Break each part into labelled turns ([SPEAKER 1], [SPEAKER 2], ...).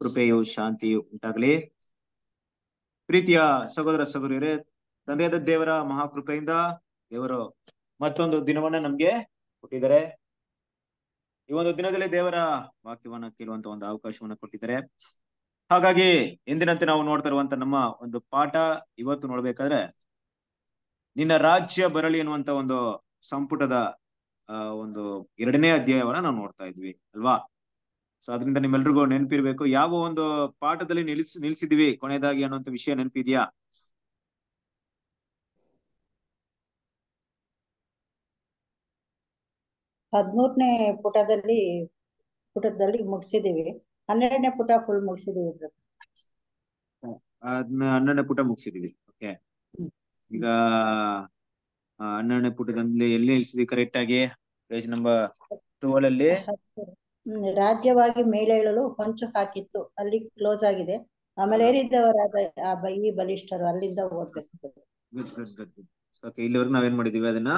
[SPEAKER 1] ಕೃಪೆಯು ಶಾಂತಿಯು ಉಂಟಾಗಲಿ ಪ್ರೀತಿಯ ಸಹೋದರ ಸಹೋದರಿಯರೇ ತಂದೆಯಾದ ದೇವರ ಮಹಾಕೃಪೆಯಿಂದ ದೇವರು ಮತ್ತೊಂದು ದಿನವನ್ನ ನಮ್ಗೆ ಕೊಟ್ಟಿದ್ದಾರೆ ಈ ಒಂದು ದಿನದಲ್ಲಿ ದೇವರ ವಾಕ್ಯವನ್ನ ಕೇಳುವಂತ ಒಂದು ಅವಕಾಶವನ್ನ ಕೊಟ್ಟಿದ್ದಾರೆ ಹಾಗಾಗಿ ಎಂದಿನಂತೆ ನಾವು ನೋಡ್ತಾ ಇರುವಂತ ನಮ್ಮ ಒಂದು ಪಾಠ ಇವತ್ತು ನೋಡ್ಬೇಕಾದ್ರೆ ನಿನ್ನ ರಾಜ್ಯ ಬರಲಿ ಎನ್ನುವಂತ ಒಂದು ಸಂಪುಟದ ಒಂದು ಎರಡನೇ ಅಧ್ಯಾಯವನ್ನ ನಾವು ನೋಡ್ತಾ ಇದ್ವಿ ಅಲ್ವಾ ಸೊ ಅದರಿಂದ ನಿಮ್ಮೆಲ್ರಿಗೂ ನೆನಪಿರ್ಬೇಕು ಯಾವ ಒಂದು ಪಾಠದಲ್ಲಿ ನಿಲ್ಸ್ ನಿಲ್ಸಿದ್ವಿ ಕೊನೆಯದಾಗಿ ಅನ್ನುವಂಥ ವಿಷಯ ನೆನಪಿದ್ಯಾ
[SPEAKER 2] ಹದಿಮೂರನೇ ಪುಟದಲ್ಲಿ ಪುಟದಲ್ಲಿ ಮುಗಿಸಿದೀವಿ ಹನ್ನೆರಡನೇ ಪುಟ ಫುಲ್ ಮುಗಿಸಿದೀವಿ
[SPEAKER 1] ಹನ್ನೆರಡನೇ ಪುಟ ಮುಗಿಸಿದೀವಿ ಓಕೆ ಈಗ ಹನ್ನೆರಡನೇ ಪುಟದಲ್ಲಿ ಎಲ್ಲಿ ನಿಲ್ಸಿದ್ವಿ ಕರೆಕ್ಟ್ ಆಗಿ ಪೇಜ್ ನಂಬರ್ ಟೂ ಅಲ್ಲಿ
[SPEAKER 2] ರಾಜ್ಯವಾಗಿ ಮೇಲೇಳಲು ಹೊಂಚು ಹಾಕಿತ್ತು ಅಲ್ಲಿ ಕ್ಲೋಸ್ ಆಗಿದೆ ಆಮೇಲೆ ಏರಿದ್ದವರಾದ ಆ ಬೈ ಬಲಿಷ್ಠರು ಅಲ್ಲಿಂದ ಓದ್ಬೇಕು
[SPEAKER 1] ಇಲ್ಲಿವರೆಗೂ ನಾವೇನ್ ಮಾಡಿದೀವಿ ಅದನ್ನ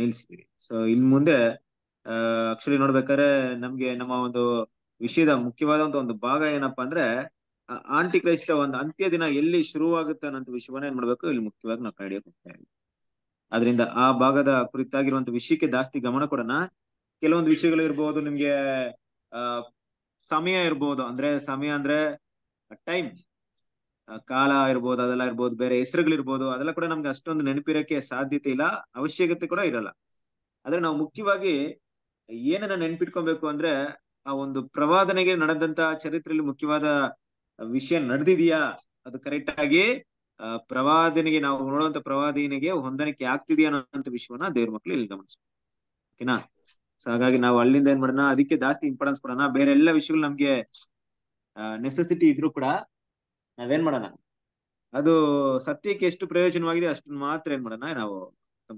[SPEAKER 1] ನಿಲ್ಸಿದೀವಿ ಸೊ ಇನ್ ಮುಂದೆ ಆಕ್ಚುಲಿ ನೋಡ್ಬೇಕಾದ್ರೆ ನಮ್ಗೆ ನಮ್ಮ ಒಂದು ವಿಷಯದ ಮುಖ್ಯವಾದಂತ ಒಂದು ಭಾಗ ಏನಪ್ಪಾ ಅಂದ್ರೆ ಆಂಟಿ ಕ್ರೈಸ್ತ ಒಂದು ಅಂತ್ಯ ದಿನ ಎಲ್ಲಿ ಶುರುವಾಗುತ್ತೆ ಅನ್ನೋ ವಿಷಯವನ್ನ ಏನ್ ಮಾಡ್ಬೇಕು ಇಲ್ಲಿ ಮುಖ್ಯವಾಗಿ ನಾವು ಕಂಡಿಯಕ್ ಅದರಿಂದ ಆ ಭಾಗದ ಕುರಿತಾಗಿರುವಂತ ವಿಷಯಕ್ಕೆ ಜಾಸ್ತಿ ಗಮನ ಕೊಡೋಣ ಕೆಲವೊಂದು ವಿಷಯಗಳು ಇರ್ಬೋದು ನಿಮ್ಗೆ ಸಮಯ ಇರ್ಬೋದು ಅಂದ್ರೆ ಸಮಯ ಅಂದ್ರೆ ಟೈಮ್ ಕಾಲ ಇರ್ಬೋದು ಅದೆಲ್ಲ ಇರ್ಬೋದು ಬೇರೆ ಹೆಸರುಗಳಿರ್ಬೋದು ಅದೆಲ್ಲ ಕೂಡ ನಮ್ಗೆ ಅಷ್ಟೊಂದು ನೆನಪಿರಕ್ಕೆ ಸಾಧ್ಯತೆ ಇಲ್ಲ ಅವಶ್ಯಕತೆ ಕೂಡ ಇರಲ್ಲ ಆದ್ರೆ ನಾವು ಮುಖ್ಯವಾಗಿ ಏನನ್ನ ನೆನ್ಪಿಟ್ಕೊಬೇಕು ಅಂದ್ರೆ ಆ ಒಂದು ಪ್ರವಾದನೆಗೆ ನಡೆದಂತ ಚರಿತ್ರೆಯಲ್ಲಿ ಮುಖ್ಯವಾದ ವಿಷಯ ನಡೆದಿದೆಯಾ ಅದು ಕರೆಕ್ಟ್ ಆಗಿ ಪ್ರವಾದನೆಗೆ ನಾವು ನೋಡುವಂತ ಪ್ರವಾದನೆಗೆ ಹೊಂದಾಣಿಕೆ ಆಗ್ತಿದೆಯಾ ಅನ್ನೋ ವಿಷಯವನ್ನ ದೇವ್ರ ಮಕ್ಳು ಇಲ್ಲಿ ಗಮನಿಸ್ಬೇಕು ಓಕೆನಾ ಸೊ ಹಾಗಾಗಿ ನಾವು ಅಲ್ಲಿಂದ ಏನ್ ಮಾಡೋಣ ಅದಕ್ಕೆ ಜಾಸ್ತಿ ಇಂಪಾರ್ಟೆನ್ಸ್ ಕೊಡೋಣ ಬೇರೆ ಎಲ್ಲ ವಿಷಯಗಳು ನಮ್ಗೆ ನೆಸೆಸಿಟಿ ಇದ್ರು ಕೂಡ ನಾವೇನ್ ಮಾಡೋಣ ಅದು ಸತ್ಯಕ್ಕೆ ಎಷ್ಟು ಪ್ರಯೋಜನವಾಗಿದೆ ಅಷ್ಟು ಮಾತ್ರ ಏನ್ ಮಾಡೋಣ ನಾವು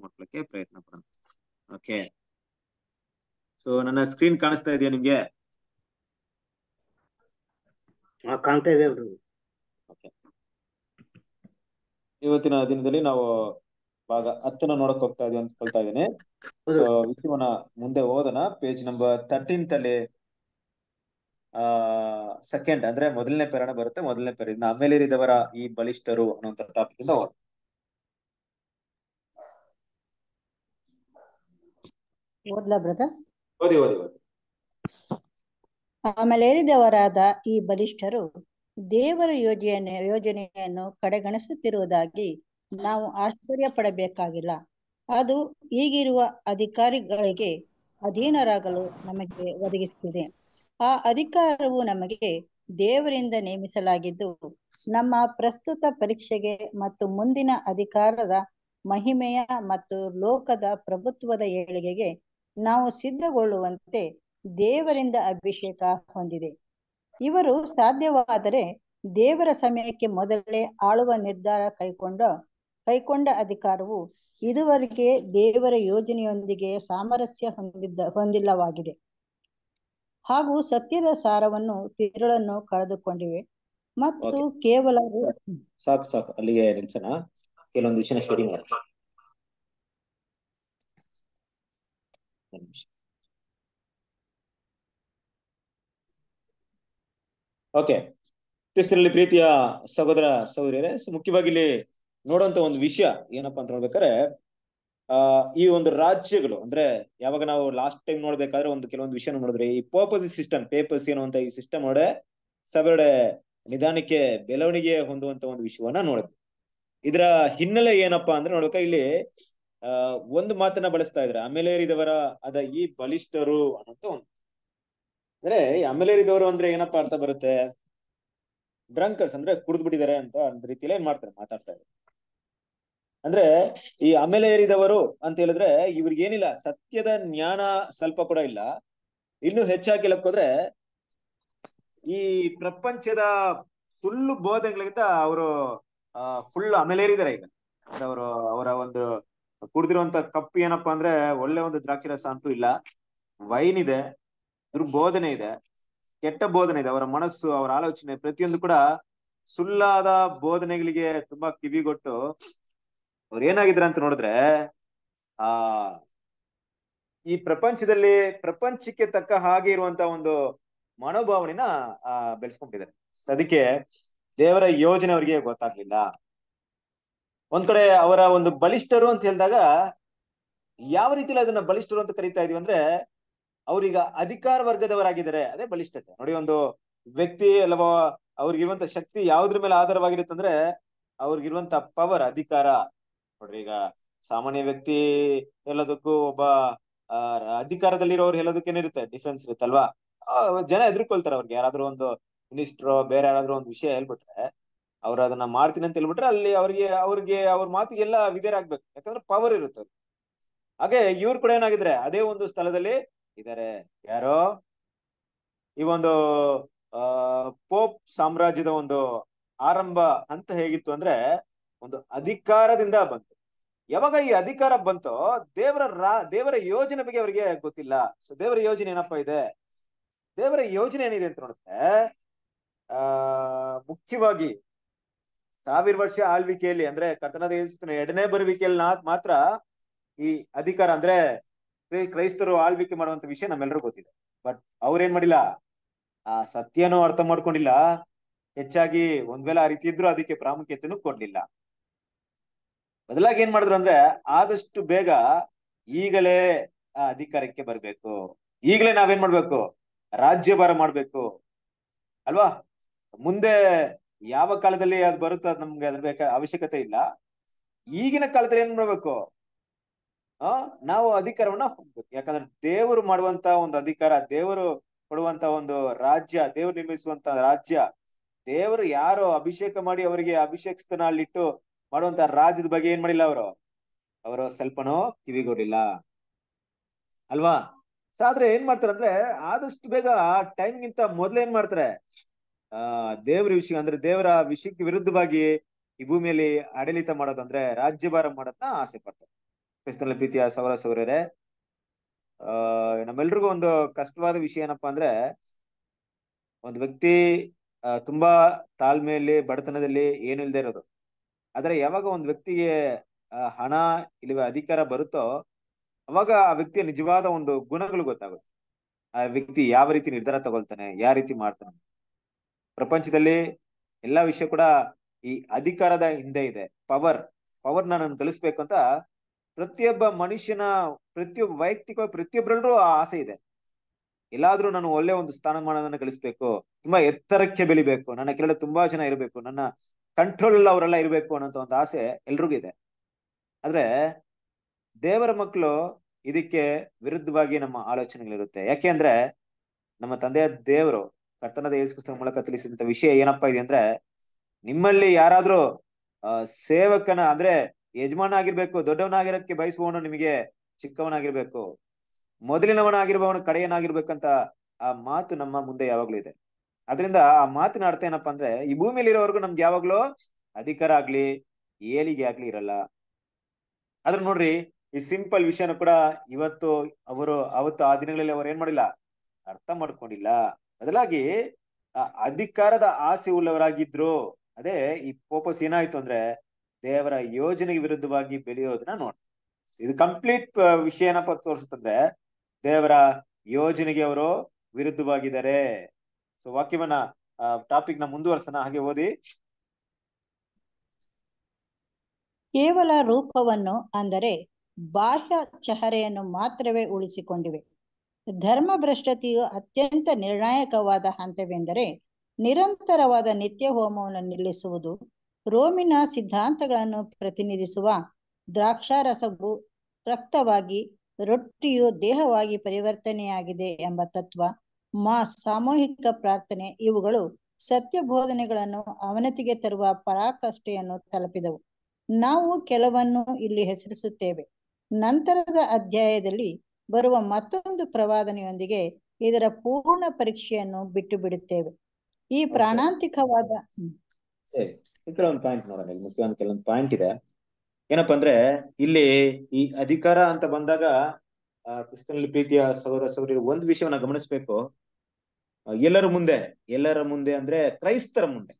[SPEAKER 1] ಅರ್ಥ ಪ್ರಯತ್ನ ಪಡೋಣ ಓಕೆ ಸೊ ನನ್ನ ಸ್ಕ್ರೀನ್ ಕಾಣಿಸ್ತಾ ಇದೆಯಾ ನಿಮ್ಗೆ ಇವತ್ತಿನ ದಿನದಲ್ಲಿ ನಾವು ಭಾಗ ಹತ್ತನ ನೋಡಕ್ ಹೋಗ್ತಾ ಇದೀವಿ ಅನ್ಕೊಳ್ತಾ ಇದ್ದೀನಿ ಸೊ ವಿಷಯವನ್ನ ಮುಂದೆ ಓದೋಣ ಪೇಜ್ ನಂಬರ್ ತರ್ಟೀನ್ ಅಲ್ಲಿ ಆ ಸೆಕೆಂಡ್ ಅಂದ್ರೆ ಮೊದಲನೇ ಪೇರಣ ಬರುತ್ತೆ ಮೊದಲನೇ ಪೇರ ಇದನ್ನ ಈ ಬಲಿಷ್ಠರು ಅನ್ನುವಂತ ಟಾಪಿಕ್ ಇಂದ ಓದೋಣ ಓದ್ಲಾ ಓದಿ ಓದಿ
[SPEAKER 2] ಆಮೇಲೇರಿದವರಾದ ಈ ಬಲಿಷ್ಠರು ದೇವರ ಯೋಜನೆ ಯೋಜನೆಯನ್ನು ಕಡೆಗಣಿಸುತ್ತಿರುವುದಾಗಿ ನಾವು ಆಶ್ಚರ್ಯ ಪಡಬೇಕಾಗಿಲ್ಲ ಅದು ಈಗಿರುವ ಅಧಿಕಾರಿಗಳಿಗೆ ಅಧೀನರಾಗಲು ನಮಗೆ ಒದಗಿಸುತ್ತಿದೆ ಆ ಅಧಿಕಾರವು ನಮಗೆ ದೇವರಿಂದ ನೇಮಿಸಲಾಗಿದ್ದು ನಮ್ಮ ಪ್ರಸ್ತುತ ಪರೀಕ್ಷೆಗೆ ಮತ್ತು ಮುಂದಿನ ಅಧಿಕಾರದ ಮಹಿಮೆಯ ಮತ್ತು ಲೋಕದ ಪ್ರಭುತ್ವದ ಏಳಿಗೆಗೆ ನಾವು ಸಿದ್ಧಗೊಳ್ಳುವಂತೆ ದೇವರಿಂದ ಅಭಿಷೇಕ ಹೊಂದಿದೆ ಇವರು ಸಾಧ್ಯವಾದರೆ ದೇವರ ಸಮಯಕ್ಕೆ ಮೊದಲೇ ಆಳುವ ನಿರ್ಧಾರ ಕೈಗೊಂಡ ಕೈಕೊಂಡ ಅಧಿಕಾರವು ಇದುವರೆಗೆ ದೇವರ ಯೋಜನೆಯೊಂದಿಗೆ ಸಾಮರಸ್ಯ ಹೊಂದಿದ್ದ ಹೊಂದಿಲ್ಲವಾಗಿದೆ ಹಾಗೂ ಸತ್ಯದ ಸಾರವನ್ನು ತಿರುಳನ್ನು ಕಳೆದುಕೊಂಡಿವೆ ಮತ್ತು ಕೇವಲ
[SPEAKER 1] ಸಾಕು ಸಾಕು ಅಲ್ಲಿಗೆ ಕೆಲವೊಂದು ವಿಷಯ ಓಕೆ ಪ್ರೀತಿಯ ಸಹೋದರ ಸೌರ್ಯ ಮುಖ್ಯವಾಗಿ ಇಲ್ಲಿ ನೋಡುವಂತ ಒಂದು ವಿಷಯ ಏನಪ್ಪಾ ಅಂತ ನೋಡ್ಬೇಕಾದ್ರೆ ಆ ಈ ಒಂದು ರಾಜ್ಯಗಳು ಅಂದ್ರೆ ಯಾವಾಗ ನಾವು ಲಾಸ್ಟ್ ಟೈಮ್ ನೋಡ್ಬೇಕಾದ್ರೆ ಒಂದು ಕೆಲವೊಂದು ವಿಷಯ ನೋಡಿದ್ರೆ ಈ ಪರ್ಪಸ್ ಸಿಸ್ಟಮ್ ಪೇಪರ್ಸ್ ಅಂತ ಈ ಸಿಸ್ಟಮ್ ನೋಡ ಸಬರಡೆ ನಿಧಾನಕ್ಕೆ ಬೆಳವಣಿಗೆ ಹೊಂದುವಂತ ಒಂದು ವಿಷಯವನ್ನ ನೋಡಿದ್ವಿ ಇದರ ಹಿನ್ನೆಲೆ ಏನಪ್ಪಾ ಅಂದ್ರೆ ನೋಡ್ಬೇಕ ಇಲ್ಲಿ ಅಹ್ ಒಂದು ಮಾತನ್ನ ಬಳಸ್ತಾ ಇದ್ರೆ ಅಮೆಲೇರಿದವರ ಅದ ಈ ಬಲಿಷ್ಠರು ಅನ್ನೋಂತ ಒಂದು ಅಂದ್ರೆ ಅಮೆಲೇರಿದವರು ಅಂದ್ರೆ ಏನಪ್ಪಾ ಅರ್ಥ ಬರುತ್ತೆ ಡ್ರಂಕರ್ಸ್ ಅಂದ್ರೆ ಕುಡಿದ್ಬಿಟ್ಟಿದ್ದಾರೆ ಅಂತ ಒಂದ್ ರೀತಿಯಲ್ಲಿ ಏನ್ ಮಾಡ್ತಾರೆ ಮಾತಾಡ್ತಾ ಇದ್ದಾರೆ ಅಂದ್ರೆ ಈ ಆಮೇಲೆ ಏರಿದವರು ಅಂತ ಹೇಳಿದ್ರೆ ಇವ್ರಿಗೇನಿಲ್ಲ ಸತ್ಯದ ಜ್ಞಾನ ಸ್ವಲ್ಪ ಕೂಡ ಇಲ್ಲ ಇನ್ನು ಹೆಚ್ಚಾಗಿ ಲಕ್ಕೋದ್ರೆ ಈ ಪ್ರಪಂಚದ ಸುಳ್ಳು ಬೋಧನೆಗಳಿಗಿಂತ ಅವರು ಫುಲ್ ಏರಿದಾರೆ ಈಗ ಅವರು ಅವರ ಒಂದು ಕುಡಿದಿರುವಂತ ಕಪ್ಪು ಏನಪ್ಪಾ ಅಂದ್ರೆ ಒಳ್ಳೆ ಒಂದು ದ್ರಾಕ್ಷಿ ರಸ ಅಂತೂ ಇಲ್ಲ ವೈನ್ ಇದೆ ದುರ್ಬೋಧನೆ ಇದೆ ಕೆಟ್ಟ ಬೋಧನೆ ಇದೆ ಅವರ ಮನಸ್ಸು ಅವರ ಆಲೋಚನೆ ಪ್ರತಿಯೊಂದು ಕೂಡ ಸುಳ್ಳಾದ ಬೋಧನೆಗಳಿಗೆ ತುಂಬಾ ಕಿವಿಗೊಟ್ಟು ಅವ್ರು ಏನಾಗಿದ್ರ ಅಂತ ನೋಡಿದ್ರೆ ಆ ಈ ಪ್ರಪಂಚದಲ್ಲಿ ಪ್ರಪಂಚಕ್ಕೆ ತಕ್ಕ ಹಾಗೆ ಇರುವಂತ ಒಂದು ಮನೋಭಾವನೆನ ಆ ಬೆಳೆಸ್ಕೊಂಡಿದ್ದಾರೆ ಅದಕ್ಕೆ ದೇವರ ಯೋಜನೆ ಅವರಿಗೆ ಗೊತ್ತಾಗ್ಲಿಲ್ಲ ಒಂದ್ ಕಡೆ ಅವರ ಒಂದು ಬಲಿಷ್ಠರು ಅಂತ ಹೇಳಿದಾಗ ಯಾವ ರೀತಿಲಿ ಅದನ್ನ ಬಲಿಷ್ಠರು ಅಂತ ಕರಿತಾ ಇದೀವಿ ಅಂದ್ರೆ ಅವ್ರೀಗ ಅಧಿಕಾರ ವರ್ಗದವರಾಗಿದ್ದಾರೆ ಅದೇ ಬಲಿಷ್ಠತೆ ನೋಡಿ ಒಂದು ವ್ಯಕ್ತಿ ಅಥವಾ ಅವ್ರಿಗಿರುವಂತ ಶಕ್ತಿ ಯಾವ್ದ್ರ ಮೇಲೆ ಆಧಾರವಾಗಿರುತ್ತೆ ಅಂದ್ರೆ ಅವ್ರಿಗಿರುವಂತ ಪವರ್ ಅಧಿಕಾರ ನೋಡ್ರಿ ಈಗ ಸಾಮಾನ್ಯ ವ್ಯಕ್ತಿ ಎಲ್ಲದಕ್ಕೂ ಒಬ್ಬ ಅಧಿಕಾರದಲ್ಲಿರೋರು ಎಲ್ಲದಕ್ಕೇನೆ ಇರುತ್ತೆ ಡಿಫ್ರೆನ್ಸ್ ಇರುತ್ತೆ ಅಲ್ವಾ ಜನ ಎದುರ್ಕೊಳ್ತಾರೆ ಅವ್ರಿಗೆ ಯಾರಾದ್ರೂ ಒಂದು ಮಿನಿಸ್ಟ್ರೋ ಬೇರೆ ಯಾರಾದ್ರೂ ಒಂದು ವಿಷಯ ಹೇಳ್ಬಿಟ್ರೆ ಅವ್ರು ಅದನ್ನ ಮಾಡ್ತೀನಿ ಅಂತ ಹೇಳ್ಬಿಟ್ರೆ ಅಲ್ಲಿ ಅವ್ರಿಗೆ ಅವ್ರಿಗೆ ಅವ್ರ ಮಾತಿಗೆಲ್ಲ ವಿಧೇರಾಗ್ಬೇಕು ಯಾಕಂದ್ರೆ ಪವರ್ ಇರುತ್ತೆ ಹಾಗೆ ಇವ್ರು ಕೂಡ ಏನಾಗಿದ್ರೆ ಅದೇ ಒಂದು ಸ್ಥಳದಲ್ಲಿ ಇದಾರೆ ಯಾರೋ ಈ ಒಂದು ಪೋಪ್ ಸಾಮ್ರಾಜ್ಯದ ಒಂದು ಆರಂಭ ಅಂತ ಹೇಗಿತ್ತು ಅಂದ್ರೆ ಒಂದು ಅಧಿಕಾರದಿಂದ ಬಂತು ಯಾವಾಗ ಈ ಅಧಿಕಾರ ಬಂತೋ ದೇವರ ರಾ ದೇವರ ಯೋಜನೆ ಬಗ್ಗೆ ಅವರಿಗೆ ಗೊತ್ತಿಲ್ಲ ಸೊ ದೇವರ ಯೋಜನೆ ಏನಪ್ಪಾ ಇದೆ ದೇವರ ಯೋಜನೆ ಏನಿದೆ ಅಂತ ನೋಡಿದ್ರೆ ಆ ಮುಖ್ಯವಾಗಿ ಸಾವಿರ ವರ್ಷ ಆಳ್ವಿಕೆಯಲ್ಲಿ ಅಂದ್ರೆ ಕರ್ತನದ ಎರಡನೇ ಬರುವಿಕೆಯಲ್ಲಿ ಮಾತ್ರ ಈ ಅಧಿಕಾರ ಅಂದ್ರೆ ಕ್ರೈಸ್ತರು ಆಳ್ವಿಕೆ ಮಾಡುವಂತ ವಿಷಯ ನಮ್ಮೆಲ್ಲರೂ ಗೊತ್ತಿದೆ ಬಟ್ ಅವ್ರೇನ್ ಮಾಡಿಲ್ಲ ಆ ಸತ್ಯನೂ ಅರ್ಥ ಮಾಡ್ಕೊಂಡಿಲ್ಲ ಹೆಚ್ಚಾಗಿ ಒಂದ್ ವೇಳೆ ಆ ರೀತಿ ಇದ್ರು ಅದಕ್ಕೆ ಪ್ರಾಮುಖ್ಯತೆನೂ ಕೊಡ್ಲಿಲ್ಲ ಬದಲಾಗಿ ಏನ್ ಮಾಡಿದ್ರು ಅಂದ್ರೆ ಆದಷ್ಟು ಬೇಗ ಈಗಲೇ ಆ ಅಧಿಕಾರಕ್ಕೆ ಬರ್ಬೇಕು ಈಗಲೇ ನಾವೇನ್ ಮಾಡ್ಬೇಕು ರಾಜ್ಯಭಾರ ಮಾಡ್ಬೇಕು ಅಲ್ವಾ ಮುಂದೆ ಯಾವ ಕಾಲದಲ್ಲಿ ಅದು ಬರುತ್ತೆ ನಮ್ಗೆ ಅದ್ರ ಅವಶ್ಯಕತೆ ಇಲ್ಲ ಈಗಿನ ಕಾಲದಲ್ಲಿ ಏನ್ ಮಾಡ್ಬೇಕು ಆ ನಾವು ಅಧಿಕಾರವನ್ನ ಹೋಗ್ಬೇಕು ಯಾಕಂದ್ರೆ ದೇವರು ಮಾಡುವಂತ ಒಂದು ಅಧಿಕಾರ ದೇವರು ಕೊಡುವಂತ ಒಂದು ರಾಜ್ಯ ದೇವರು ನಿರ್ಮಿಸುವಂತ ರಾಜ್ಯ ದೇವರು ಯಾರು ಅಭಿಷೇಕ ಮಾಡಿ ಅವರಿಗೆ ಅಭಿಷೇಕ ಅಲ್ಲಿಟ್ಟು ಮಾಡುವಂತ ರಾಜ್ಯದ ಬಗ್ಗೆ ಏನ್ ಮಾಡಿಲ್ಲ ಅವರು ಅವರು ಸ್ವಲ್ಪನೋ ಕಿವಿಗೋರಿಲ್ಲ ಅಲ್ವಾ ಸೊ ಆದ್ರೆ ಏನ್ ಮಾಡ್ತಾರೆ ಅಂದ್ರೆ ಆದಷ್ಟು ಬೇಗ ಟೈಮ್ ಗಿಂತ ಮೊದ್ಲು ಏನ್ ಮಾಡ್ತಾರೆ ಆ ದೇವರ ವಿಷಯ ಅಂದ್ರೆ ದೇವರ ವಿಷಯಕ್ಕೆ ವಿರುದ್ಧವಾಗಿ ಈ ಭೂಮಿಯಲ್ಲಿ ಆಡಳಿತ ಮಾಡೋದಂದ್ರೆ ರಾಜ್ಯಭಾರ ಮಾಡೋದನ್ನ ಆಸೆ ಪಡ್ತಾರೆ ಕ್ರಿಸ್ತನ ಪ್ರೀತಿಯ ಸೌರ ಸೌರ್ಯರೆ ಆ ನಮ್ಮೆಲ್ರಿಗೂ ಒಂದು ಕಷ್ಟವಾದ ವಿಷಯ ಏನಪ್ಪಾ ಅಂದ್ರೆ ಒಂದು ವ್ಯಕ್ತಿ ತುಂಬಾ ತಾಳ್ಮೆಯಲ್ಲಿ ಬಡತನದಲ್ಲಿ ಏನು ಇಲ್ದೇ ಇರೋದು ಆದ್ರೆ ಯಾವಾಗ ಒಂದು ವ್ಯಕ್ತಿಗೆ ಹಣ ಇಲ್ಲವೇ ಅಧಿಕಾರ ಬರುತ್ತೋ ಅವಾಗ ಆ ವ್ಯಕ್ತಿಯ ನಿಜವಾದ ಒಂದು ಗುಣಗಳು ಗೊತ್ತಾಗುತ್ತೆ ಆ ವ್ಯಕ್ತಿ ಯಾವ ರೀತಿ ನಿರ್ಧಾರ ತಗೊಳ್ತಾನೆ ಯಾವ ರೀತಿ ಮಾಡ್ತಾನೆ ಪ್ರಪಂಚದಲ್ಲಿ ಎಲ್ಲಾ ವಿಷಯ ಕೂಡ ಈ ಅಧಿಕಾರದ ಹಿಂದೆ ಇದೆ ಪವರ್ ಪವರ್ ನಾನು ಕಲಿಸ್ಬೇಕು ಅಂತ ಪ್ರತಿಯೊಬ್ಬ ಮನುಷ್ಯನ ಪ್ರತಿಯೊಬ್ಬ ವೈಯಕ್ತಿಕ ಪ್ರತಿಯೊಬ್ಬರಲ್ಲರೂ ಆ ಆಸೆ ಇದೆ ಎಲ್ಲಾದ್ರೂ ನಾನು ಒಳ್ಳೆ ಒಂದು ಸ್ಥಾನಮಾನವನ್ನು ಕಲಿಸ್ಬೇಕು ತುಂಬಾ ಎತ್ತರಕ್ಕೆ ಬೆಳಿಬೇಕು ನನ್ನ ಕೆಳಗಡೆ ತುಂಬಾ ಜನ ಇರಬೇಕು ನನ್ನ ಕಂಟ್ರೋಲ್ ಅವರೆಲ್ಲ ಇರಬೇಕು ಅನ್ನೋಂತ ಒಂದು ಆಸೆ ಎಲ್ರಿಗೂ ಇದೆ ಆದ್ರೆ ದೇವರ ಮಕ್ಕಳು ಇದಕ್ಕೆ ವಿರುದ್ಧವಾಗಿ ನಮ್ಮ ಆಲೋಚನೆಗಳಿರುತ್ತೆ ಯಾಕೆ ಅಂದ್ರೆ ನಮ್ಮ ತಂದೆಯ ದೇವರು ಕರ್ತನದ ಯೇಸು ಮೂಲಕ ತಿಳಿಸಿದಂತ ವಿಷಯ ಏನಪ್ಪಾ ಇದೆ ಅಂದ್ರೆ ನಿಮ್ಮಲ್ಲಿ ಯಾರಾದ್ರೂ ಸೇವಕನ ಅಂದ್ರೆ ಯಜಮಾನ ಆಗಿರ್ಬೇಕು ದೊಡ್ಡವನಾಗಿರಕ್ಕೆ ಬಯಸುವವನು ನಿಮಗೆ ಚಿಕ್ಕವನಾಗಿರ್ಬೇಕು ಮೊದಲಿನವನಾಗಿರುವವನು ಕಡೆಯನಾಗಿರ್ಬೇಕಂತ ಆ ಮಾತು ನಮ್ಮ ಮುಂದೆ ಯಾವಾಗ್ಲೂ ಇದೆ ಅದರಿಂದ ಆ ಮಾತಿನ ಅರ್ಥ ಏನಪ್ಪಾ ಅಂದ್ರೆ ಈ ಭೂಮಿಯಲ್ಲಿ ಇರೋವರೆಗೂ ನಮ್ಗೆ ಯಾವಾಗ್ಲೂ ಅಧಿಕಾರ ಆಗ್ಲಿ ಏಳಿಗೆ ಆಗ್ಲಿ ಇರಲ್ಲ ಆದ್ರೆ ನೋಡ್ರಿ ಈ ಸಿಂಪಲ್ ವಿಷಯನ ಕೂಡ ಇವತ್ತು ಅವರು ಅವತ್ತು ಆ ದಿನಗಳಲ್ಲಿ ಅವರು ಏನ್ ಮಾಡಿಲ್ಲ ಅರ್ಥ ಮಾಡ್ಕೊಂಡಿಲ್ಲ ಬದಲಾಗಿ ಅಧಿಕಾರದ ಆಸೆ ಉಳ್ಳವರಾಗಿದ್ರು ಅದೇ ಈ ಪೋಪಸ್ ಏನಾಯ್ತು ಅಂದ್ರೆ ದೇವರ ಯೋಜನೆಗೆ ವಿರುದ್ಧವಾಗಿ ಬೆಳೆಯೋದನ್ನ ನೋಡ್ತಾರೆ ಇದು ಕಂಪ್ಲೀಟ್ ವಿಷಯ ಏನಪ್ಪ ತೋರಿಸುತ್ತಂದ್ರೆ ದೇವರ ಯೋಜನೆಗೆ ಅವರು ವಿರುದ್ಧವಾಗಿದ್ದಾರೆ ಸೊ ವಾಕ್ಯವನ್ನ ಟಾಪಿಕ್ ನ ಮುಂದುವರ್ಸನ ಹಾಗೆ ಓದಿ
[SPEAKER 2] ಕೇವಲ ರೂಪವನ್ನು ಅಂದರೆ ಬಾಹ್ಯ ಚಹರೆಯನ್ನು ಮಾತ್ರವೇ ಉಳಿಸಿಕೊಂಡಿವೆ ಧರ್ಮಭ್ರಷ್ಟತೆಯು ಅತ್ಯಂತ ನಿರ್ಣಾಯಕವಾದ ಹಂತವೆಂದರೆ ನಿರಂತರವಾದ ನಿತ್ಯ ಹೋಮವನ್ನು ನಿಲ್ಲಿಸುವುದು ರೋಮಿನ ಸಿದ್ಧಾಂತಗಳನ್ನು ಪ್ರತಿನಿಧಿಸುವ ದ್ರಾಕ್ಷಾರಸವು ರಕ್ತವಾಗಿ ರೊಟ್ಟಿಯು ದೇಹವಾಗಿ ಪರಿವರ್ತನೆಯಾಗಿದೆ ಎಂಬ ತತ್ವ ಮಾ ಸಾಮೂಹಿಕ ಪ್ರಾರ್ಥನೆ ಇವುಗಳು ಸತ್ಯ ಬೋಧನೆಗಳನ್ನು ಅವನತಿಗೆ ತರುವ ಪರಾಕಷ್ಟೆಯನ್ನು ತಲುಪಿದವು ನಾವು ಕೆಲವನ್ನು ಇಲ್ಲಿ ಹೆಸರಿಸುತ್ತೇವೆ ನಂತರದ ಅಧ್ಯಾಯದಲ್ಲಿ ಬರುವ ಮತ್ತೊಂದು ಪ್ರವಾದನೆಯೊಂದಿಗೆ ಇದರ ಪೂರ್ಣ ಪರೀಕ್ಷೆಯನ್ನು ಬಿಟ್ಟು ಬಿಡುತ್ತೇವೆ ಈ ಪ್ರಾಣಾಂತಿಕವಾದ
[SPEAKER 1] ಪಾಯಿಂಟ್ ನೋಡೋಣ ಕೆಲವೊಂದು ಪಾಯಿಂಟ್ ಇದೆ ಏನಪ್ಪಾ ಅಂದ್ರೆ ಇಲ್ಲಿ ಈ ಅಧಿಕಾರ ಅಂತ ಬಂದಾಗ ಕ್ರಿಸ್ತನಲ್ಲಿ ಪ್ರೀತಿಯ ಸೌರ ಒಂದು ವಿಷಯವನ್ನ ಗಮನಿಸಬೇಕು ಎಲ್ಲರ ಮುಂದೆ ಎಲ್ಲರ ಮುಂದೆ ಅಂದ್ರೆ ಕ್ರೈಸ್ತರ ಮುಂದೆ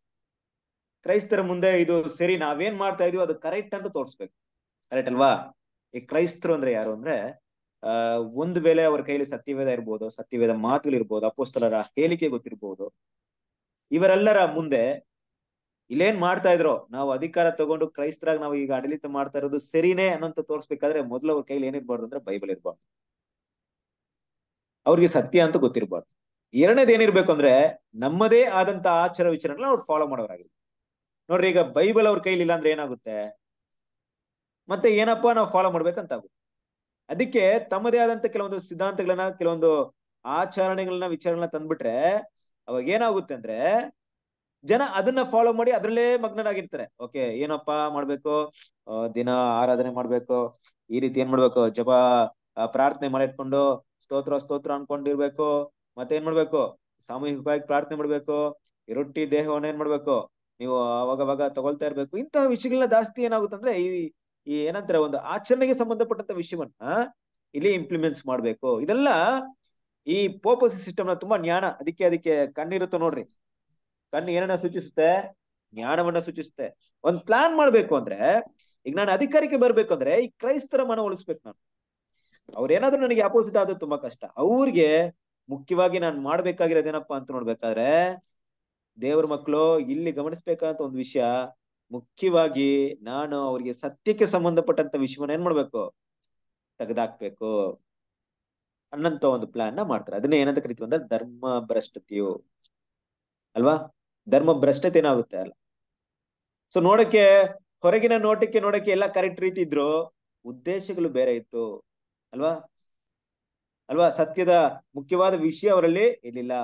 [SPEAKER 1] ಕ್ರೈಸ್ತರ ಮುಂದೆ ಇದು ಸರಿ ನಾವೇನ್ ಮಾಡ್ತಾ ಇದೀವಿ ಅದು ಕರೆಕ್ಟ್ ಅಂತ ತೋರಿಸ್ಬೇಕು ಕರೆಕ್ಟ್ ಅಲ್ವಾ ಈ ಕ್ರೈಸ್ತರು ಅಂದ್ರೆ ಯಾರು ಅಂದ್ರೆ ಅಹ್ ಒಂದು ವೇಳೆ ಅವ್ರ ಕೈಲಿ ಸತ್ಯವೇದ ಇರ್ಬೋದು ಸತ್ಯವೇದ ಮಾತುಗಳಿರ್ಬೋದು ಅಪೋಸ್ತಲರ ಹೇಳಿಕೆ ಗೊತ್ತಿರ್ಬೋದು ಇವರೆಲ್ಲರ ಮುಂದೆ ಇಲ್ಲೇನ್ ಮಾಡ್ತಾ ಇದ್ರು ನಾವು ಅಧಿಕಾರ ತಗೊಂಡು ಕ್ರೈಸ್ತರಾಗಿ ನಾವು ಈಗ ಆಡಳಿತ ಮಾಡ್ತಾ ಇರೋದು ಸರಿನೇ ಅನ್ನೋಂತ ತೋರ್ಸ್ಬೇಕಾದ್ರೆ ಮೊದಲು ಅವ್ರ ಕೈಲಿ ಏನಿರ್ಬಾರ್ದು ಅಂದ್ರೆ ಬೈಬಲ್ ಇರ್ಬಾರ್ದು ಅವ್ರಿಗೆ ಸತ್ಯ ಅಂತ ಗೊತ್ತಿರ್ಬಾರ್ದು ಎರಡನೇದ್ ಏನಿರ್ಬೇಕು ಅಂದ್ರೆ ನಮ್ಮದೇ ಆದಂತ ಆಚಾರ ವಿಚಾರಗಳನ್ನ ಅವ್ರು ಫಾಲೋ ಮಾಡೋರಾಗಿದೆ ನೋಡ್ರಿ ಈಗ ಬೈಬಲ್ ಅವ್ರ ಕೈಲಿ ಇಲ್ಲ ಅಂದ್ರೆ ಏನಾಗುತ್ತೆ ಮತ್ತೆ ಏನಪ್ಪ ನಾವು ಫಾಲೋ ಮಾಡ್ಬೇಕಂತ ಆಗುತ್ತೆ ಅದಕ್ಕೆ ತಮ್ಮದೇ ಆದಂತ ಕೆಲವೊಂದು ಸಿದ್ಧಾಂತಗಳನ್ನ ಕೆಲವೊಂದು ಆಚರಣೆಗಳನ್ನ ವಿಚಾರಗಳನ್ನ ತಂದ್ಬಿಟ್ರೆ ಅವಾಗ ಏನಾಗುತ್ತೆ ಅಂದ್ರೆ ಜನ ಅದನ್ನ ಫಾಲೋ ಮಾಡಿ ಅದ್ರಲ್ಲೇ ಮಗ್ನರಾಗಿರ್ತಾರೆ ಓಕೆ ಏನಪ್ಪಾ ಮಾಡ್ಬೇಕು ದಿನ ಆರಾಧನೆ ಮಾಡ್ಬೇಕು ಈ ರೀತಿ ಏನ್ ಮಾಡ್ಬೇಕು ಜಪ ಪ್ರಾರ್ಥನೆ ಮಾಡಿಟ್ಕೊಂಡು ಸ್ತೋತ್ರ ಸ್ತೋತ್ರ ಅನ್ಕೊಂಡಿರ್ಬೇಕು ಮತ್ತೆ ಏನ್ ಮಾಡ್ಬೇಕು ಸಾಮೂಹಿಕವಾಗಿ ಪ್ರಾರ್ಥನೆ ಮಾಡ್ಬೇಕು ಈ ರೊಟ್ಟಿ ದೇಹವನ್ನ ಏನ್ ಮಾಡ್ಬೇಕು ನೀವು ಅವಾಗ ತಗೊಳ್ತಾ ಇರ್ಬೇಕು ಇಂತಹ ವಿಷಯಗಳನ್ನ ಜಾಸ್ತಿ ಏನಾಗುತ್ತಂದ್ರೆ ಈ ಈ ಏನಂತಾರೆ ಒಂದು ಆಚರಣೆಗೆ ಸಂಬಂಧಪಟ್ಟಂತ ವಿಷಯವನ್ನ ಇಲ್ಲಿ ಇಂಪ್ಲಿಮೆಂಟ್ಸ್ ಮಾಡ್ಬೇಕು ಇದೆಲ್ಲ ಈ ಪೋಪಸಿ ಸಿಸ್ಟಮ್ ನ ತುಂಬಾ ಜ್ಞಾನ ಅದಕ್ಕೆ ಅದಕ್ಕೆ ಕಣ್ಣಿರುತ್ತೆ ನೋಡ್ರಿ ಕಣ್ಣು ಏನನ್ನ ಸೂಚಿಸುತ್ತೆ ಜ್ಞಾನವನ್ನ ಸೂಚಿಸುತ್ತೆ ಒಂದ್ ಪ್ಲಾನ್ ಮಾಡ್ಬೇಕು ಅಂದ್ರೆ ಈಗ ನಾನು ಅಧಿಕಾರಕ್ಕೆ ಬರ್ಬೇಕು ಅಂದ್ರೆ ಈ ಕ್ರೈಸ್ತರ ಮನ ನಾನು ನಾನು ಅವ್ರೇನಾದ್ರೂ ನನಗೆ ಅಪೋಸಿಟ್ ಆದ್ರೆ ತುಂಬಾ ಕಷ್ಟ ಅವ್ರಿಗೆ ಮುಖ್ಯವಾಗಿ ನಾನು ಮಾಡ್ಬೇಕಾಗಿರೋದೇನಪ್ಪಾ ಅಂತ ನೋಡ್ಬೇಕಾದ್ರೆ ದೇವ್ರ ಮಕ್ಕಳು ಇಲ್ಲಿ ಗಮನಿಸ್ಬೇಕಂತ ಒಂದು ವಿಷಯ ಮುಖ್ಯವಾಗಿ ನಾನು ಅವ್ರಿಗೆ ಸತ್ಯಕ್ಕೆ ಸಂಬಂಧಪಟ್ಟಂತ ವಿಷಯವನ್ನ ಏನ್ ಮಾಡ್ಬೇಕು ತೆಗೆದಾಕ್ಬೇಕು ಅನ್ನಂತ ಒಂದು ಪ್ಲಾನ್ ನ ಮಾಡ್ತಾರೆ ಅದನ್ನ ಏನಂತ ಕರಿತೀವಿ ಅಂದ್ರೆ ಧರ್ಮ ಭ್ರಷ್ಟತೆಯು ಅಲ್ವಾ ಧರ್ಮ ಭ್ರಷ್ಟತೆ ಏನಾಗುತ್ತೆ ಅಲ್ಲ ಸೊ ನೋಡಕ್ಕೆ ಹೊರಗಿನ ನೋಟಕ್ಕೆ ನೋಡಕ್ಕೆ ಎಲ್ಲ ಕರೆಕ್ಟ್ ರೀತಿ ಇದ್ರು ಉದ್ದೇಶಗಳು ಬೇರೆ ಇತ್ತು ಅಲ್ವಾ ಅಲ್ವಾ ಸತ್ಯದ ಮುಖ್ಯವಾದ ವಿಷಯ ಅವರಲ್ಲಿ ಇರಲಿಲ್ಲ